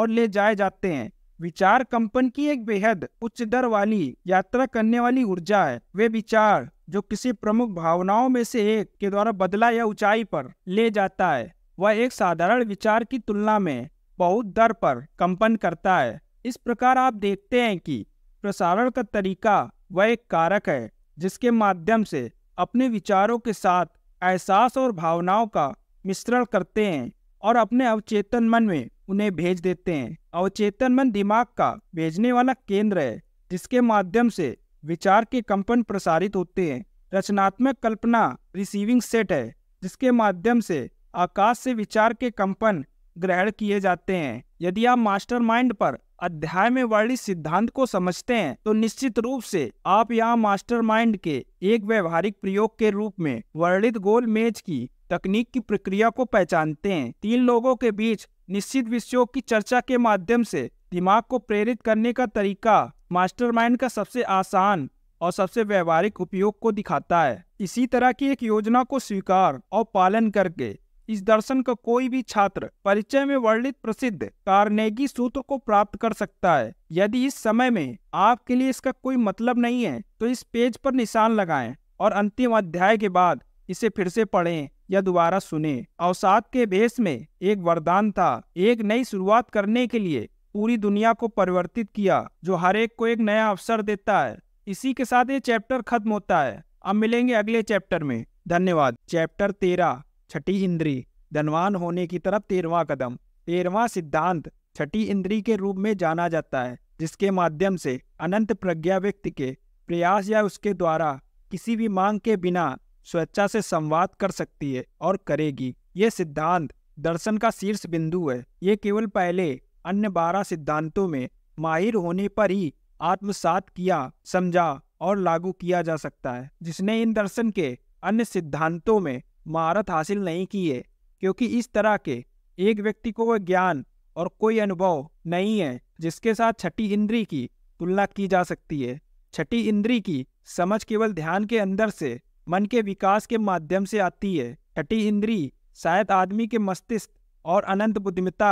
और ले जाए जाते हैं विचार कंपन की एक बेहद उच्च दर वाली यात्रा करने वाली ऊर्जा है वे विचार जो किसी प्रमुख भावनाओं में से एक के द्वारा बदला या ऊंचाई पर ले जाता है वह एक साधारण विचार की तुलना में बहुत दर पर कंपन करता है इस प्रकार आप देखते हैं कि प्रसारण का तरीका वह एक कारक है जिसके माध्यम से अपने विचारों के साथ एहसास और भावनाओं का मिश्रण करते हैं और अपने अवचेतन मन में उन्हें भेज देते हैं अवचेतन मन दिमाग का भेजने वाला केंद्र है जिसके माध्यम से विचार के कंपन प्रसारित होते हैं रचनात्मक कल्पना रिसीविंग सेट है जिसके माध्यम से आकाश से विचार के कंपन ग्रहण किए जाते हैं यदि आप मास्टरमाइंड पर अध्याय में वर्णित सिद्धांत को समझते हैं तो निश्चित रूप से आप यहाँ मास्टरमाइंड के एक व्यवहारिक प्रयोग के रूप में वर्णित गोल मेज की तकनीक की प्रक्रिया को पहचानते हैं तीन लोगों के बीच निश्चित विषयों की चर्चा के माध्यम से दिमाग को प्रेरित करने का तरीका मास्टरमाइंड का सबसे आसान और सबसे व्यवहारिक उपयोग को दिखाता है इसी तरह की एक योजना को स्वीकार और पालन करके इस दर्शन का कोई भी छात्र परिचय में वर्णित प्रसिद्ध कारनेगी सूत्र को प्राप्त कर सकता है यदि इस समय में आपके लिए इसका कोई मतलब नहीं है तो इस पेज पर निशान लगाएं और अंतिम अध्याय के बाद इसे फिर से पढ़ें या दोबारा सुने अवसाद के भेष में एक वरदान था एक नई शुरुआत करने के लिए पूरी दुनिया को परिवर्तित किया जो हर एक को एक नया अवसर देता है इसी के साथ ये चैप्टर खत्म होता है अब मिलेंगे अगले चैप्टर में धन्यवाद चैप्टर तेरह छठी इंद्री धनवान होने की तरफ तेरवा कदम तेरवा सिद्धांत छठी इंद्री के रूप में जाना जाता है जिसके माध्यम से अनंत प्रज्ञा व्यक्ति के प्रयास या उसके द्वारा किसी भी मांग के बिना स्वेच्छा से संवाद कर सकती है और करेगी ये सिद्धांत दर्शन का शीर्ष बिंदु है ये केवल पहले अन्य बारह सिद्धांतों में माहिर होने पर ही आत्मसात किया समझा और लागू किया जा सकता है जिसने इन दर्शन के अन्य सिद्धांतों में महारत हासिल नहीं की है क्योंकि इस तरह के एक व्यक्ति को वह ज्ञान और कोई अनुभव नहीं है जिसके साथ छठी इंद्री की तुलना की जा सकती है छठी इंद्री की समझ केवल ध्यान के अंदर से मन के विकास के माध्यम से आती है छठी इंद्री शायद आदमी के मस्तिष्क और अनंत बुद्धिमता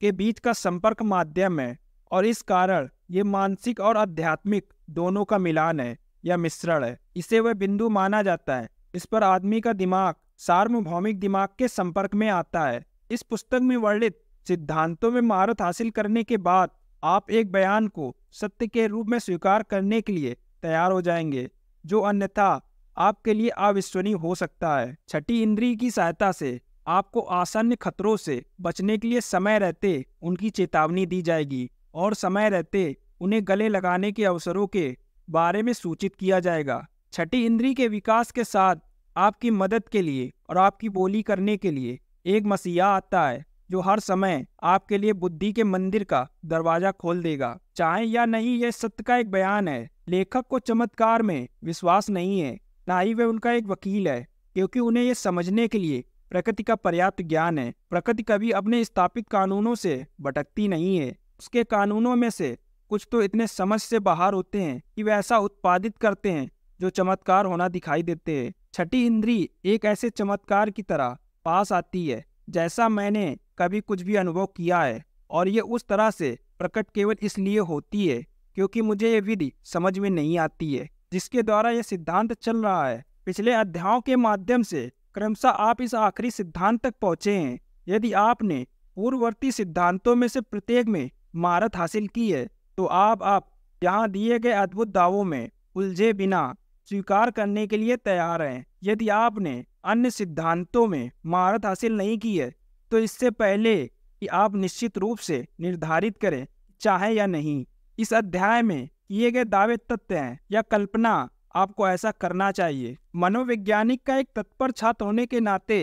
के बीच का संपर्क माध्यम है और इस कारण ये मानसिक और आध्यात्मिक दोनों का मिलान है या मिश्रण है इसे वह बिंदु माना जाता है इस पर आदमी का दिमाग सार्वभौमिक दिमाग के संपर्क में आता है इस पुस्तक में वर्णित सिद्धांतों में महारत हासिल करने के बाद आप एक बयान को सत्य के रूप में स्वीकार करने के लिए तैयार हो जाएंगे जो अन्यथा आपके लिए अविश्वनीय हो सकता है छठी इंद्री की सहायता से आपको आसन्न खतरों से बचने के लिए समय रहते उनकी चेतावनी दी जाएगी और समय रहते उन्हें गले लगाने के अवसरों के बारे में सूचित किया जाएगा छठी इंद्री के विकास के साथ आपकी मदद के लिए और आपकी बोली करने के लिए एक मसीहा आता है जो हर समय आपके लिए बुद्धि के मंदिर का दरवाजा खोल देगा चाहे या नहीं यह सत्य का एक बयान है लेखक को चमत्कार में विश्वास नहीं है ना ही वह उनका एक वकील है क्योंकि उन्हें यह समझने के लिए प्रकृति का पर्याप्त ज्ञान है प्रकृति कभी अपने स्थापित कानूनों से भटकती नहीं है उसके कानूनों में से कुछ तो इतने समझ से बाहर होते हैं कि वे ऐसा उत्पादित करते हैं जो चमत्कार होना दिखाई देते हैं छठी इंद्री एक ऐसे चमत्कार की तरह पास आती है जैसा मैंने कभी कुछ भी अनुभव किया है और ये उस तरह से प्रकट केवल इसलिए होती है क्योंकि मुझे ये विधि समझ में नहीं आती है जिसके द्वारा यह सिद्धांत चल रहा है पिछले अध्यायों के माध्यम से क्रमशः आप इस आखिरी सिद्धांत तक पहुँचे हैं यदि आपने पूर्ववर्ती सिद्धांतों में से प्रत्येक में महारत हासिल की है तो आप आप यहाँ दिए गए अद्भुत दावों में उलझे बिना स्वीकार करने के लिए तैयार हैं यदि आपने अन्य सिद्धांतों में महारत हासिल नहीं की है तो इससे पहले कि आप निश्चित रूप से निर्धारित करें चाहे या नहीं इस अध्याय में किए गए दावे तथ्य हैं या कल्पना आपको ऐसा करना चाहिए मनोवैज्ञानिक का एक तत्पर छात्र होने के नाते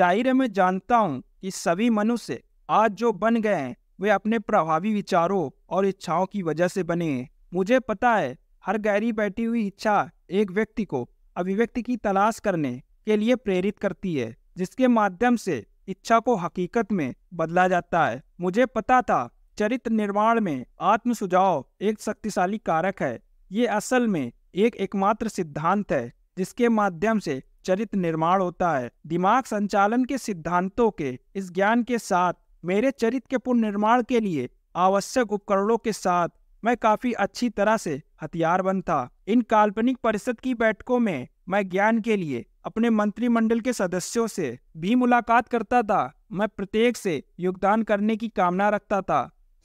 जाहिर है मैं जानता हूँ कि सभी मनुष्य आज जो बन गए हैं वे अपने प्रभावी विचारों और इच्छाओं की वजह से बने हैं मुझे पता है हर गहरी बैठी हुई इच्छा एक व्यक्ति को अभिव्यक्ति की तलाश करने के लिए प्रेरित करती है जिसके माध्यम से इच्छा को हकीकत में बदला जाता है मुझे पता था चरित्र निर्माण में आत्म सुझाव एक शक्तिशाली कारक है ये असल में एक एकमात्र सिद्धांत है जिसके माध्यम से चरित्र निर्माण होता है दिमाग संचालन के सिद्धांतों के इस ज्ञान के साथ मेरे चरित्र के पुनर्निर्माण के लिए आवश्यक उपकरणों के साथ मैं काफी अच्छी तरह से हथियारबंद था इन काल्पनिक परिषद की बैठकों में मैं ज्ञान के लिए अपने मंत्रिमंडल के सदस्यों से भी मुलाकात करता था मैं प्रत्येक से योगदान करने की कामना रखता था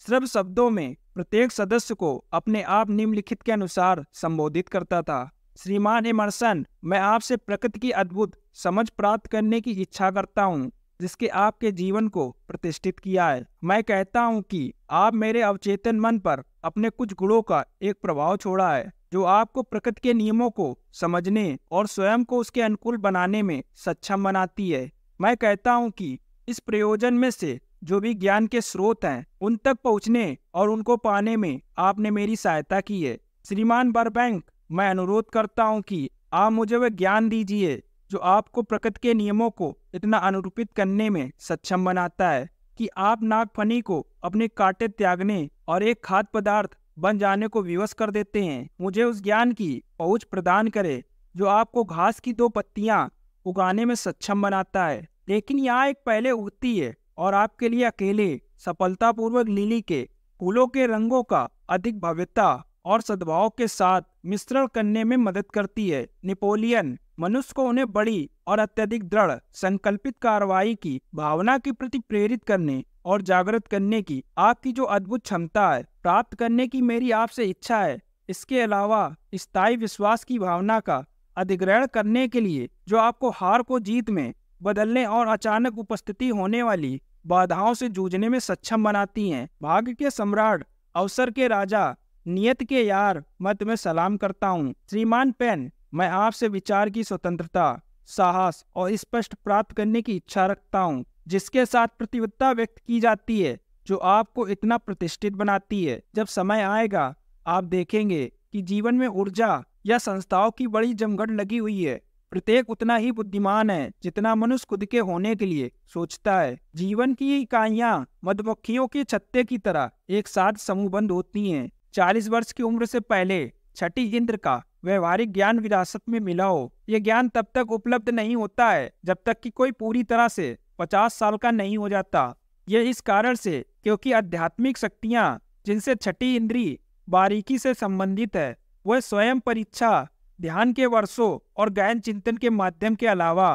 सर्व शब्दों में प्रत्येक सदस्य को अपने आप निम्नलिखित के अनुसार संबोधित करता था श्रीमान इमरसन मैं आपसे प्रकृति की अद्भुत समझ प्राप्त करने की इच्छा करता हूँ जिसके आपके जीवन को प्रतिष्ठित किया है मैं कहता हूँ कि आप मेरे अवचेतन मन पर अपने कुछ गुणों का एक प्रभाव छोड़ा है जो आपको प्रकृति के नियमों को समझने और स्वयं को उसके अनुकूल बनाने में सक्षम बनाती है मैं कहता हूँ कि इस प्रयोजन में से जो भी ज्ञान के स्रोत हैं उन तक पहुँचने और उनको पाने में आपने मेरी सहायता की है श्रीमान बरबैंक मैं अनुरोध करता हूँ कि आप मुझे वह ज्ञान दीजिए जो आपको प्रकृति के नियमों को इतना अनुरूपित करने में सक्षम बनाता है कि आप नागफनी को अपने कांटे त्यागने और एक खाद्य पदार्थ बन जाने को विवश कर देते हैं मुझे उस ज्ञान की पहुँच प्रदान करे जो आपको घास की दो पत्तियाँ उगाने में सक्षम बनाता है लेकिन यहाँ एक पहले उगती है और आपके लिए अकेले सफलतापूर्वक लीली के फूलों के रंगों का अधिक भव्यता और सद्भाव के साथ मिश्रण करने में मदद करती है नेपोलियन मनुष्य को उन्हें बड़ी और अत्यधिक दृढ़ संकल्पित कार्रवाई की भावना के प्रति प्रेरित करने और जागृत करने की आपकी जो अद्भुत क्षमता है प्राप्त करने की मेरी आपसे इच्छा है इसके अलावा स्थायी विश्वास की भावना का अधिग्रहण करने के लिए जो आपको हार को जीत में बदलने और अचानक उपस्थिति होने वाली बाधाओं से जूझने में सक्षम बनाती हैं भाग्य के सम्राट अवसर के राजा नियत के यार मैं तुम्हें सलाम करता हूँ श्रीमान पेन मैं आपसे विचार की स्वतंत्रता साहस और स्पष्ट प्राप्त करने की इच्छा रखता हूँ जिसके साथ प्रतिबद्धता व्यक्त की जाती है जो आपको इतना प्रतिष्ठित बनाती है जब समय आएगा आप देखेंगे कि जीवन में ऊर्जा या संस्थाओं की बड़ी जमघट लगी हुई है प्रत्येक उतना ही बुद्धिमान है जितना मनुष्य खुद के होने के लिए सोचता है जीवन की इकाइयाँ मधुमक्खियों के छत्ते की तरह एक साथ समूहबंद होती हैं चालीस वर्ष की उम्र से पहले छठी इंद्र का व्यवहारिक ज्ञान विरासत में मिला हो यह ज्ञान तब तक उपलब्ध नहीं होता है जब तक कि कोई पूरी तरह से पचास साल का नहीं हो जाता यह इस कारण से क्योंकि आध्यात्मिक शक्तियाँ जिनसे छठी इंद्री बारीकी से संबंधित है वह स्वयं परीक्षा ध्यान के वर्षों और गहन चिंतन के माध्यम के अलावा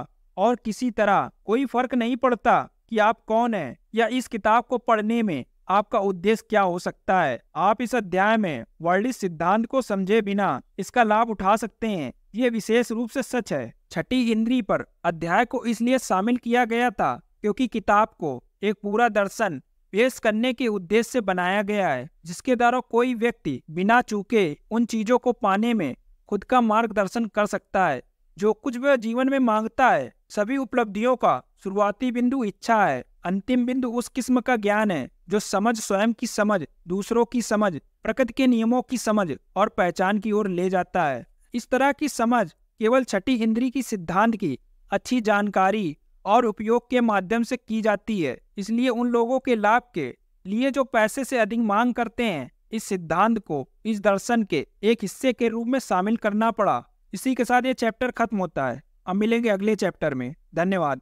और किसी तरह कोई फर्क नहीं पड़ता कि आप कौन हैं या इस किताब को पढ़ने में आपका उद्देश्य क्या हो सकता है आप इस अध्याय में वर्ल्ड सिद्धांत को समझे बिना इसका लाभ उठा सकते हैं ये विशेष रूप से सच है छठी इंद्री पर अध्याय को इसलिए शामिल किया गया था क्योंकि किताब को एक पूरा दर्शन पेश करने के उद्देश्य से बनाया गया है जिसके द्वारा कोई व्यक्ति बिना चूके उन चीजों को पाने में खुद का मार्गदर्शन कर सकता है जो कुछ वह जीवन में मांगता है सभी उपलब्धियों का शुरुआती बिंदु इच्छा है अंतिम बिंदु उस किस्म का ज्ञान है जो समझ स्वयं की समझ दूसरों की समझ प्रकृति के नियमों की समझ और पहचान की ओर ले जाता है इस तरह की समझ केवल छठी इंद्री की सिद्धांत की अच्छी जानकारी और उपयोग के माध्यम से की जाती है इसलिए उन लोगों के लाभ के लिए जो पैसे से अधिक मांग करते हैं इस सिद्धांत को इस दर्शन के एक हिस्से के रूप में शामिल करना पड़ा इसी के साथ ये चैप्टर खत्म होता है अब मिलेंगे अगले चैप्टर में धन्यवाद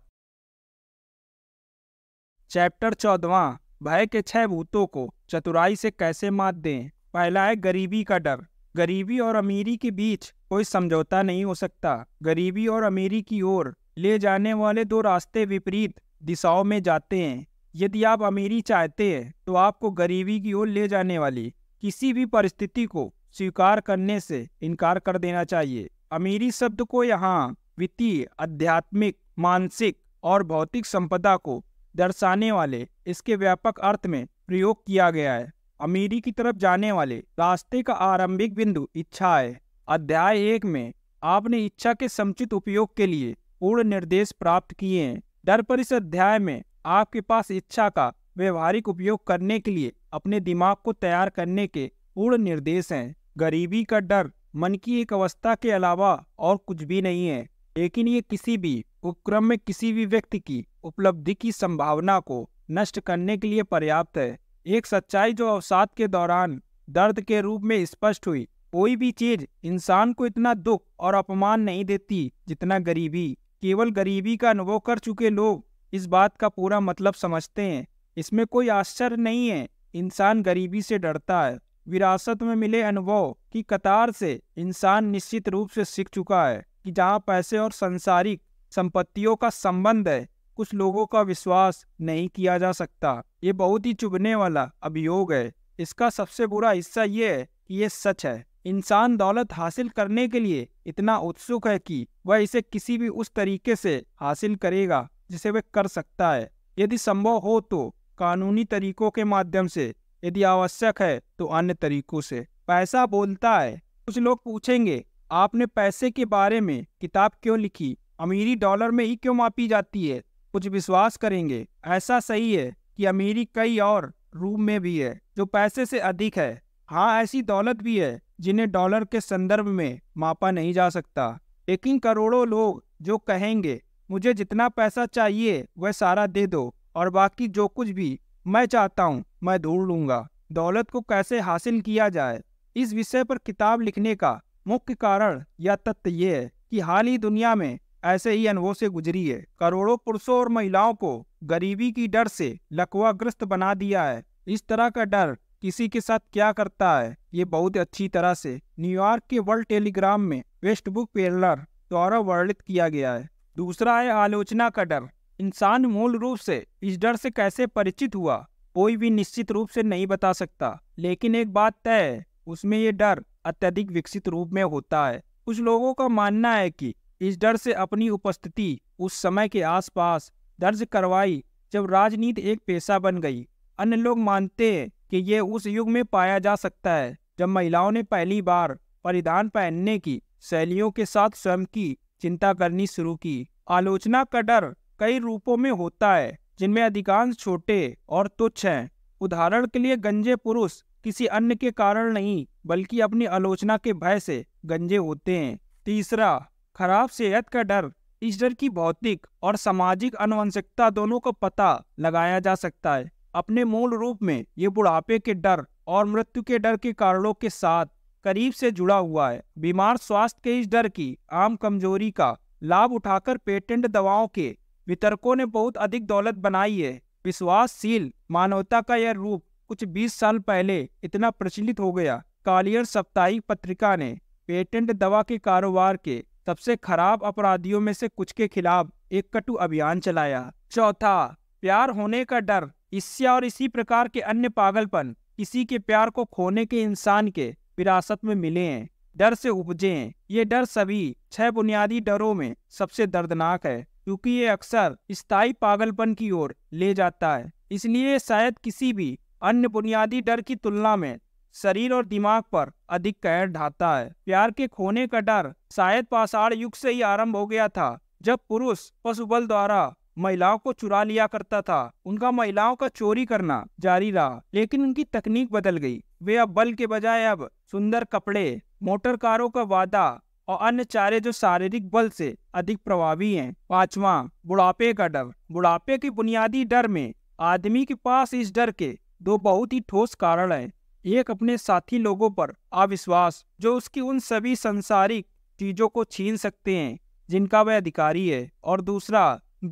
चैप्टर चौदवा भय के छह भूतों को चतुराई से कैसे मात दें पहला है गरीबी का डर गरीबी और अमीरी के बीच कोई समझौता नहीं हो सकता गरीबी और अमीरी की ओर ले जाने वाले दो रास्ते विपरीत दिशाओं में जाते हैं यदि आप अमीरी चाहते हैं तो आपको गरीबी की ओर ले जाने वाली किसी भी परिस्थिति को स्वीकार करने से इनकार कर देना चाहिए अमीरी शब्द को यहाँ वित्तीय आध्यात्मिक मानसिक और भौतिक संपदा को दर्शाने वाले इसके व्यापक अर्थ में प्रयोग किया गया है अमीरी की तरफ जाने वाले रास्ते का आरंभिक बिंदु इच्छा है अध्याय एक में आपने इच्छा के समुचित उपयोग के लिए पूर्ण निर्देश प्राप्त किए हैं डर पर इस अध्याय में आपके पास इच्छा का व्यवहारिक उपयोग करने के लिए अपने दिमाग को तैयार करने के पूर्ण निर्देश हैं गरीबी का डर मन की एक अवस्था के अलावा और कुछ भी नहीं है लेकिन ये किसी भी उपक्रम में किसी भी व्यक्ति की उपलब्धि की संभावना को नष्ट करने के लिए पर्याप्त है एक सच्चाई जो अवसाद के दौरान दर्द के रूप में स्पष्ट हुई कोई भी चीज इंसान को इतना दुख और अपमान नहीं देती जितना गरीबी केवल गरीबी का अनुभव कर चुके लोग इस बात का पूरा मतलब समझते हैं इसमें कोई आश्चर्य नहीं है इंसान गरीबी से डरता है विरासत में मिले अनुभव की कतार से इंसान निश्चित रूप से सीख चुका है कि जहाँ पैसे और संसारिक संपत्तियों का संबंध है कुछ लोगों का विश्वास नहीं किया जा सकता ये बहुत ही चुभने वाला अभियोग है इसका सबसे बुरा हिस्सा ये है कि ये सच है इंसान दौलत हासिल करने के लिए इतना उत्सुक है कि वह इसे किसी भी उस तरीके से हासिल करेगा जिसे वह कर सकता है यदि संभव हो तो कानूनी तरीकों के माध्यम से यदि आवश्यक है तो अन्य तरीकों से पैसा बोलता है कुछ लोग पूछेंगे आपने पैसे के बारे में किताब क्यों लिखी अमीरी डॉलर में ही क्यों मापी जाती है कुछ विश्वास करेंगे ऐसा सही है कि अमीरी कई और रूप में भी है जो पैसे से अधिक है हाँ ऐसी दौलत भी है जिन्हें डॉलर के संदर्भ में मापा नहीं जा सकता लेकिन करोड़ों लोग जो कहेंगे मुझे जितना पैसा चाहिए वह सारा दे दो और बाकी जो कुछ भी मैं चाहता हूँ मैं ढूंढ लूंगा दौलत को कैसे हासिल किया जाए इस विषय पर किताब लिखने का मुख्य कारण या तथ्य ये है कि हाल ही दुनिया में ऐसे ही अनुभव से गुजरी है करोड़ों पुरुषों और महिलाओं को गरीबी की डर से लकवाग्रस्त बना दिया है इस तरह का डर किसी के साथ क्या करता है ये बहुत अच्छी तरह से न्यूयॉर्क के वर्ल्ड टेलीग्राम में वेस्ट बुक पेलर द्वारा वर्णित किया गया है दूसरा है आलोचना का डर इंसान मूल रूप से इस डर से कैसे परिचित हुआ कोई भी निश्चित रूप से नहीं बता सकता लेकिन एक बात तय है उसमें ये डर अत्यधिक विकसित रूप में होता है कुछ लोगों का मानना है कि इस डर से अपनी उपस्थिति उस समय के आसपास दर्ज करवाई जब राजनीति एक पेशा बन गई अन्य लोग मानते हैं कि यह उस युग में पाया जा सकता है जब महिलाओं ने पहली बार परिधान पहनने की शैलियों के साथ स्वयं की चिंता करनी शुरू की आलोचना का डर कई रूपों में होता है जिनमें अधिकांश छोटे और तुच्छ हैं उदाहरण के लिए गंजे पुरुष किसी अन्य के कारण नहीं बल्कि अपनी आलोचना के भय से गंजे होते हैं तीसरा खराब सेहत का डर इस डर की भौतिक और सामाजिक अनुवंशिकता दोनों का पता लगाया जा सकता है अपने मूल रूप में ये बुढ़ापे के डर और मृत्यु के डर के कारणों के साथ करीब से जुड़ा हुआ है बीमार स्वास्थ्य के इस डर की आम कमजोरी का लाभ उठाकर पेटेंट दवाओं के वितरकों ने बहुत अधिक दौलत बनाई है विश्वासशील मानवता का यह रूप कुछ 20 साल पहले इतना प्रचलित हो गया कालियर साप्ताहिक पत्रिका ने पेटेंट दवा के कारोबार के सबसे खराब अपराधियों में से कुछ के खिलाफ एक कटु अभियान चलाया चौथा प्यार होने का डर इससे और इसी प्रकार के अन्य पागलपन किसी के प्यार को खोने के इंसान के विरासत में मिले हैं डर से उपजे हैं ये डर सभी छह बुनियादी डरों में सबसे दर्दनाक है क्योंकि ये अक्सर स्थायी पागलपन की ओर ले जाता है इसलिए शायद किसी भी अन्य बुनियादी डर की तुलना में शरीर और दिमाग पर अधिक कहर ढाता है प्यार के खोने का डर शायद पाषाण युग से ही आरंभ हो गया था जब पुरुष पशुबल द्वारा महिलाओं को चुरा लिया करता था उनका महिलाओं का चोरी करना जारी रहा लेकिन उनकी तकनीक बदल गई वे अब बल के बजाय अब सुंदर कपड़े मोटर कारों का वादा और अन्य चारे जो शारीरिक बल से अधिक प्रभावी हैं पांचवा बुढ़ापे का डर बुढ़ापे के बुनियादी डर में आदमी के पास इस डर के दो बहुत ही ठोस कारण हैं एक अपने साथी लोगों पर अविश्वास जो उसकी उन सभी संसारिक चीज़ों को छीन सकते हैं जिनका वह अधिकारी है और दूसरा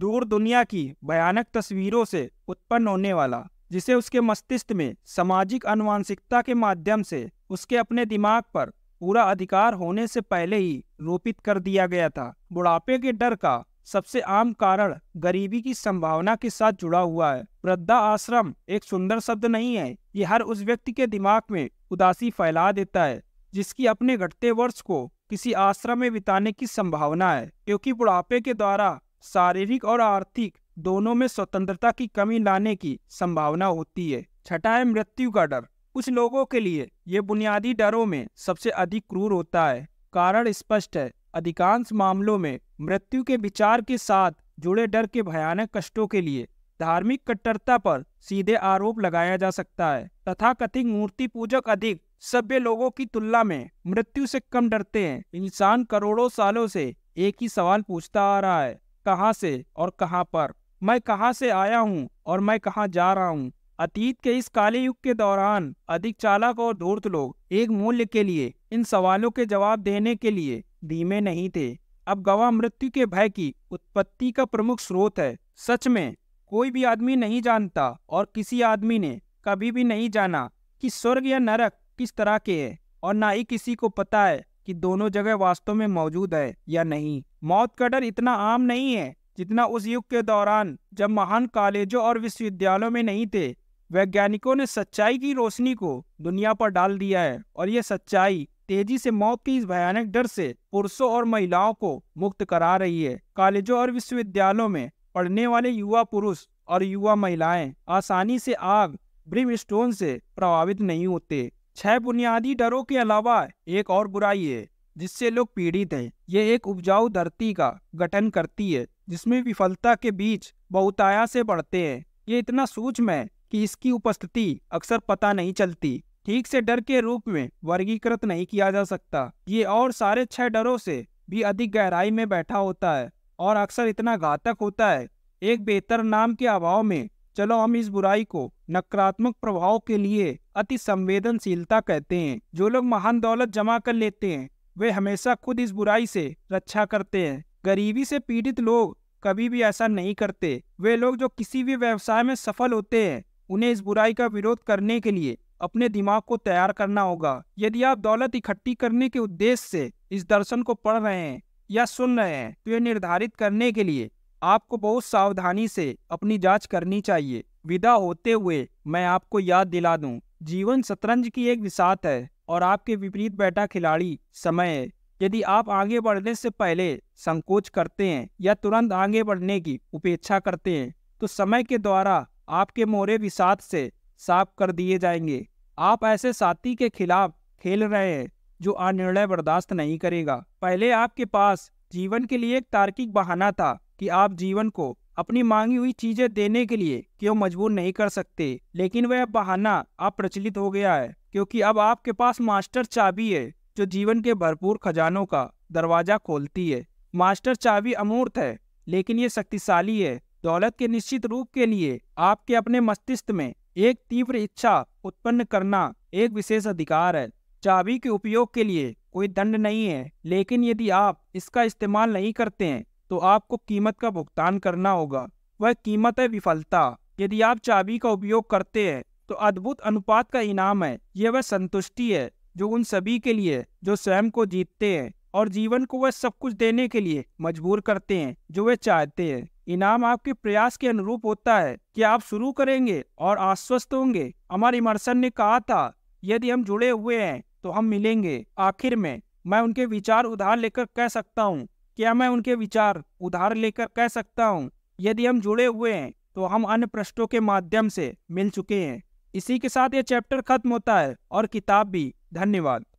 दूर दुनिया की भयानक तस्वीरों से उत्पन्न होने वाला जिसे उसके मस्तिष्क में सामाजिक अनुवांशिकता के माध्यम से उसके अपने दिमाग पर पूरा अधिकार होने से पहले ही रोपित कर दिया गया था बुढ़ापे के डर का सबसे आम कारण गरीबी की संभावना के साथ जुड़ा हुआ है वृद्धा आश्रम एक सुंदर शब्द नहीं है ये हर उस व्यक्ति के दिमाग में उदासी फैला देता है जिसकी अपने घटते वर्ष को किसी आश्रम में बिताने की संभावना है क्योंकि बुढ़ापे के द्वारा शारीरिक और आर्थिक दोनों में स्वतंत्रता की कमी लाने की संभावना होती है छठा है मृत्यु का डर कुछ लोगों के लिए ये बुनियादी डरों में सबसे अधिक क्रूर होता है कारण स्पष्ट है अधिकांश मामलों में मृत्यु के विचार के साथ जुड़े डर के भयानक कष्टों के लिए धार्मिक कट्टरता पर सीधे आरोप लगाया जा सकता है तथा कथित मूर्ति पूजक अधिक सभ्य लोगों की तुलना में मृत्यु से कम डरते हैं इंसान करोड़ों सालों से एक ही सवाल पूछता आ रहा है कहाँ से और कहाँ पर मैं कहाँ से आया हूँ और मैं कहाँ जा रहा हूँ अतीत के इस काले युग के दौरान अधिक चालक और धूर्त लोग एक मूल्य के लिए इन सवालों के जवाब देने के लिए धीमे नहीं थे अब गवाह मृत्यु के भय की उत्पत्ति का प्रमुख स्रोत है सच में कोई भी आदमी नहीं जानता और किसी आदमी ने कभी भी नहीं जाना कि स्वर्ग या नरक किस तरह के है और ना ही किसी को पता है कि दोनों जगह वास्तव में मौजूद है या नहीं मौत का डर इतना आम नहीं है जितना उस युग के दौरान जब महान कॉलेजों और विश्वविद्यालयों में नहीं थे वैज्ञानिकों ने सच्चाई की रोशनी को दुनिया पर डाल दिया है और ये सच्चाई तेजी से मौत की इस भयानक डर से पुरुषों और महिलाओं को मुक्त करा रही है कॉलेजों और विश्वविद्यालयों में पढ़ने वाले युवा पुरुष और युवा महिलाएं आसानी से आग ब्रिम स्टोन से प्रभावित नहीं होते छह बुनियादी डरों के अलावा एक और बुराई है जिससे लोग पीड़ित हैं ये एक उपजाऊ धरती का गठन करती है जिसमें विफलता के बीच बहुताया से बढ़ते हैं ये इतना सूक्ष्म है कि इसकी उपस्थिति अक्सर पता नहीं चलती ठीक से डर के रूप में वर्गीकृत नहीं किया जा सकता ये और सारे छह डरों से भी अधिक गहराई में बैठा होता है और अक्सर इतना घातक होता है एक बेहतर नाम के अभाव में चलो हम इस बुराई को नकारात्मक प्रभाव के लिए अति संवेदनशीलता कहते हैं जो लोग महान दौलत जमा कर लेते हैं वे हमेशा खुद इस बुराई से रक्षा करते हैं गरीबी से पीड़ित लोग कभी भी ऐसा नहीं करते वे लोग जो किसी भी व्यवसाय में सफल होते हैं उन्हें इस बुराई का विरोध करने के लिए अपने दिमाग को तैयार करना होगा यदि आप दौलत इकट्ठी करने के उद्देश्य से इस दर्शन को पढ़ रहे हैं या सुन रहे हैं तो यह निर्धारित करने के लिए आपको बहुत सावधानी से अपनी जांच करनी चाहिए विदा होते हुए मैं आपको याद दिला दूं जीवन शतरंज की एक विसात है और आपके विपरीत बैठा खिलाड़ी समय है यदि आप आगे बढ़ने से पहले संकोच करते हैं या तुरंत आगे बढ़ने की उपेक्षा करते हैं तो समय के द्वारा आपके मोरे विषाद से साफ कर दिए जाएंगे आप ऐसे साथी के खिलाफ खेल रहे हैं जो अनिर्णय बर्दाश्त नहीं करेगा पहले आपके पास जीवन के लिए एक तार्किक बहाना था कि आप जीवन को अपनी मांगी हुई चीजें देने के लिए क्यों मजबूर नहीं कर सकते लेकिन वह बहाना अब प्रचलित हो गया है क्योंकि अब आपके पास मास्टर चाबी है जो जीवन के भरपूर खजानों का दरवाजा खोलती है मास्टर चाबी अमूर्त है लेकिन ये शक्तिशाली है दौलत के निश्चित रूप के लिए आपके अपने मस्तिष्क में एक तीव्र इच्छा उत्पन्न करना एक विशेष अधिकार है चाबी के उपयोग के लिए कोई दंड नहीं है लेकिन यदि आप इसका इस्तेमाल नहीं करते हैं तो आपको कीमत का भुगतान करना होगा वह कीमत है विफलता यदि आप चाबी का उपयोग करते हैं तो अद्भुत अनुपात का इनाम है यह वह संतुष्टि है जो उन सभी के लिए जो स्वयं को जीतते हैं और जीवन को वह सब कुछ देने के लिए मजबूर करते हैं जो वे चाहते हैं इनाम आपके प्रयास के अनुरूप होता है कि आप शुरू करेंगे और आश्वस्त होंगे अमर इमरसन ने कहा था यदि हम जुड़े हुए हैं तो हम मिलेंगे आखिर में मैं उनके विचार उधार लेकर कह सकता हूँ क्या मैं उनके विचार उधार लेकर कह सकता हूँ यदि हम जुड़े हुए हैं तो हम अन्य पृष्ठों के माध्यम से मिल चुके हैं इसी के साथ ये चैप्टर खत्म होता है और किताब भी धन्यवाद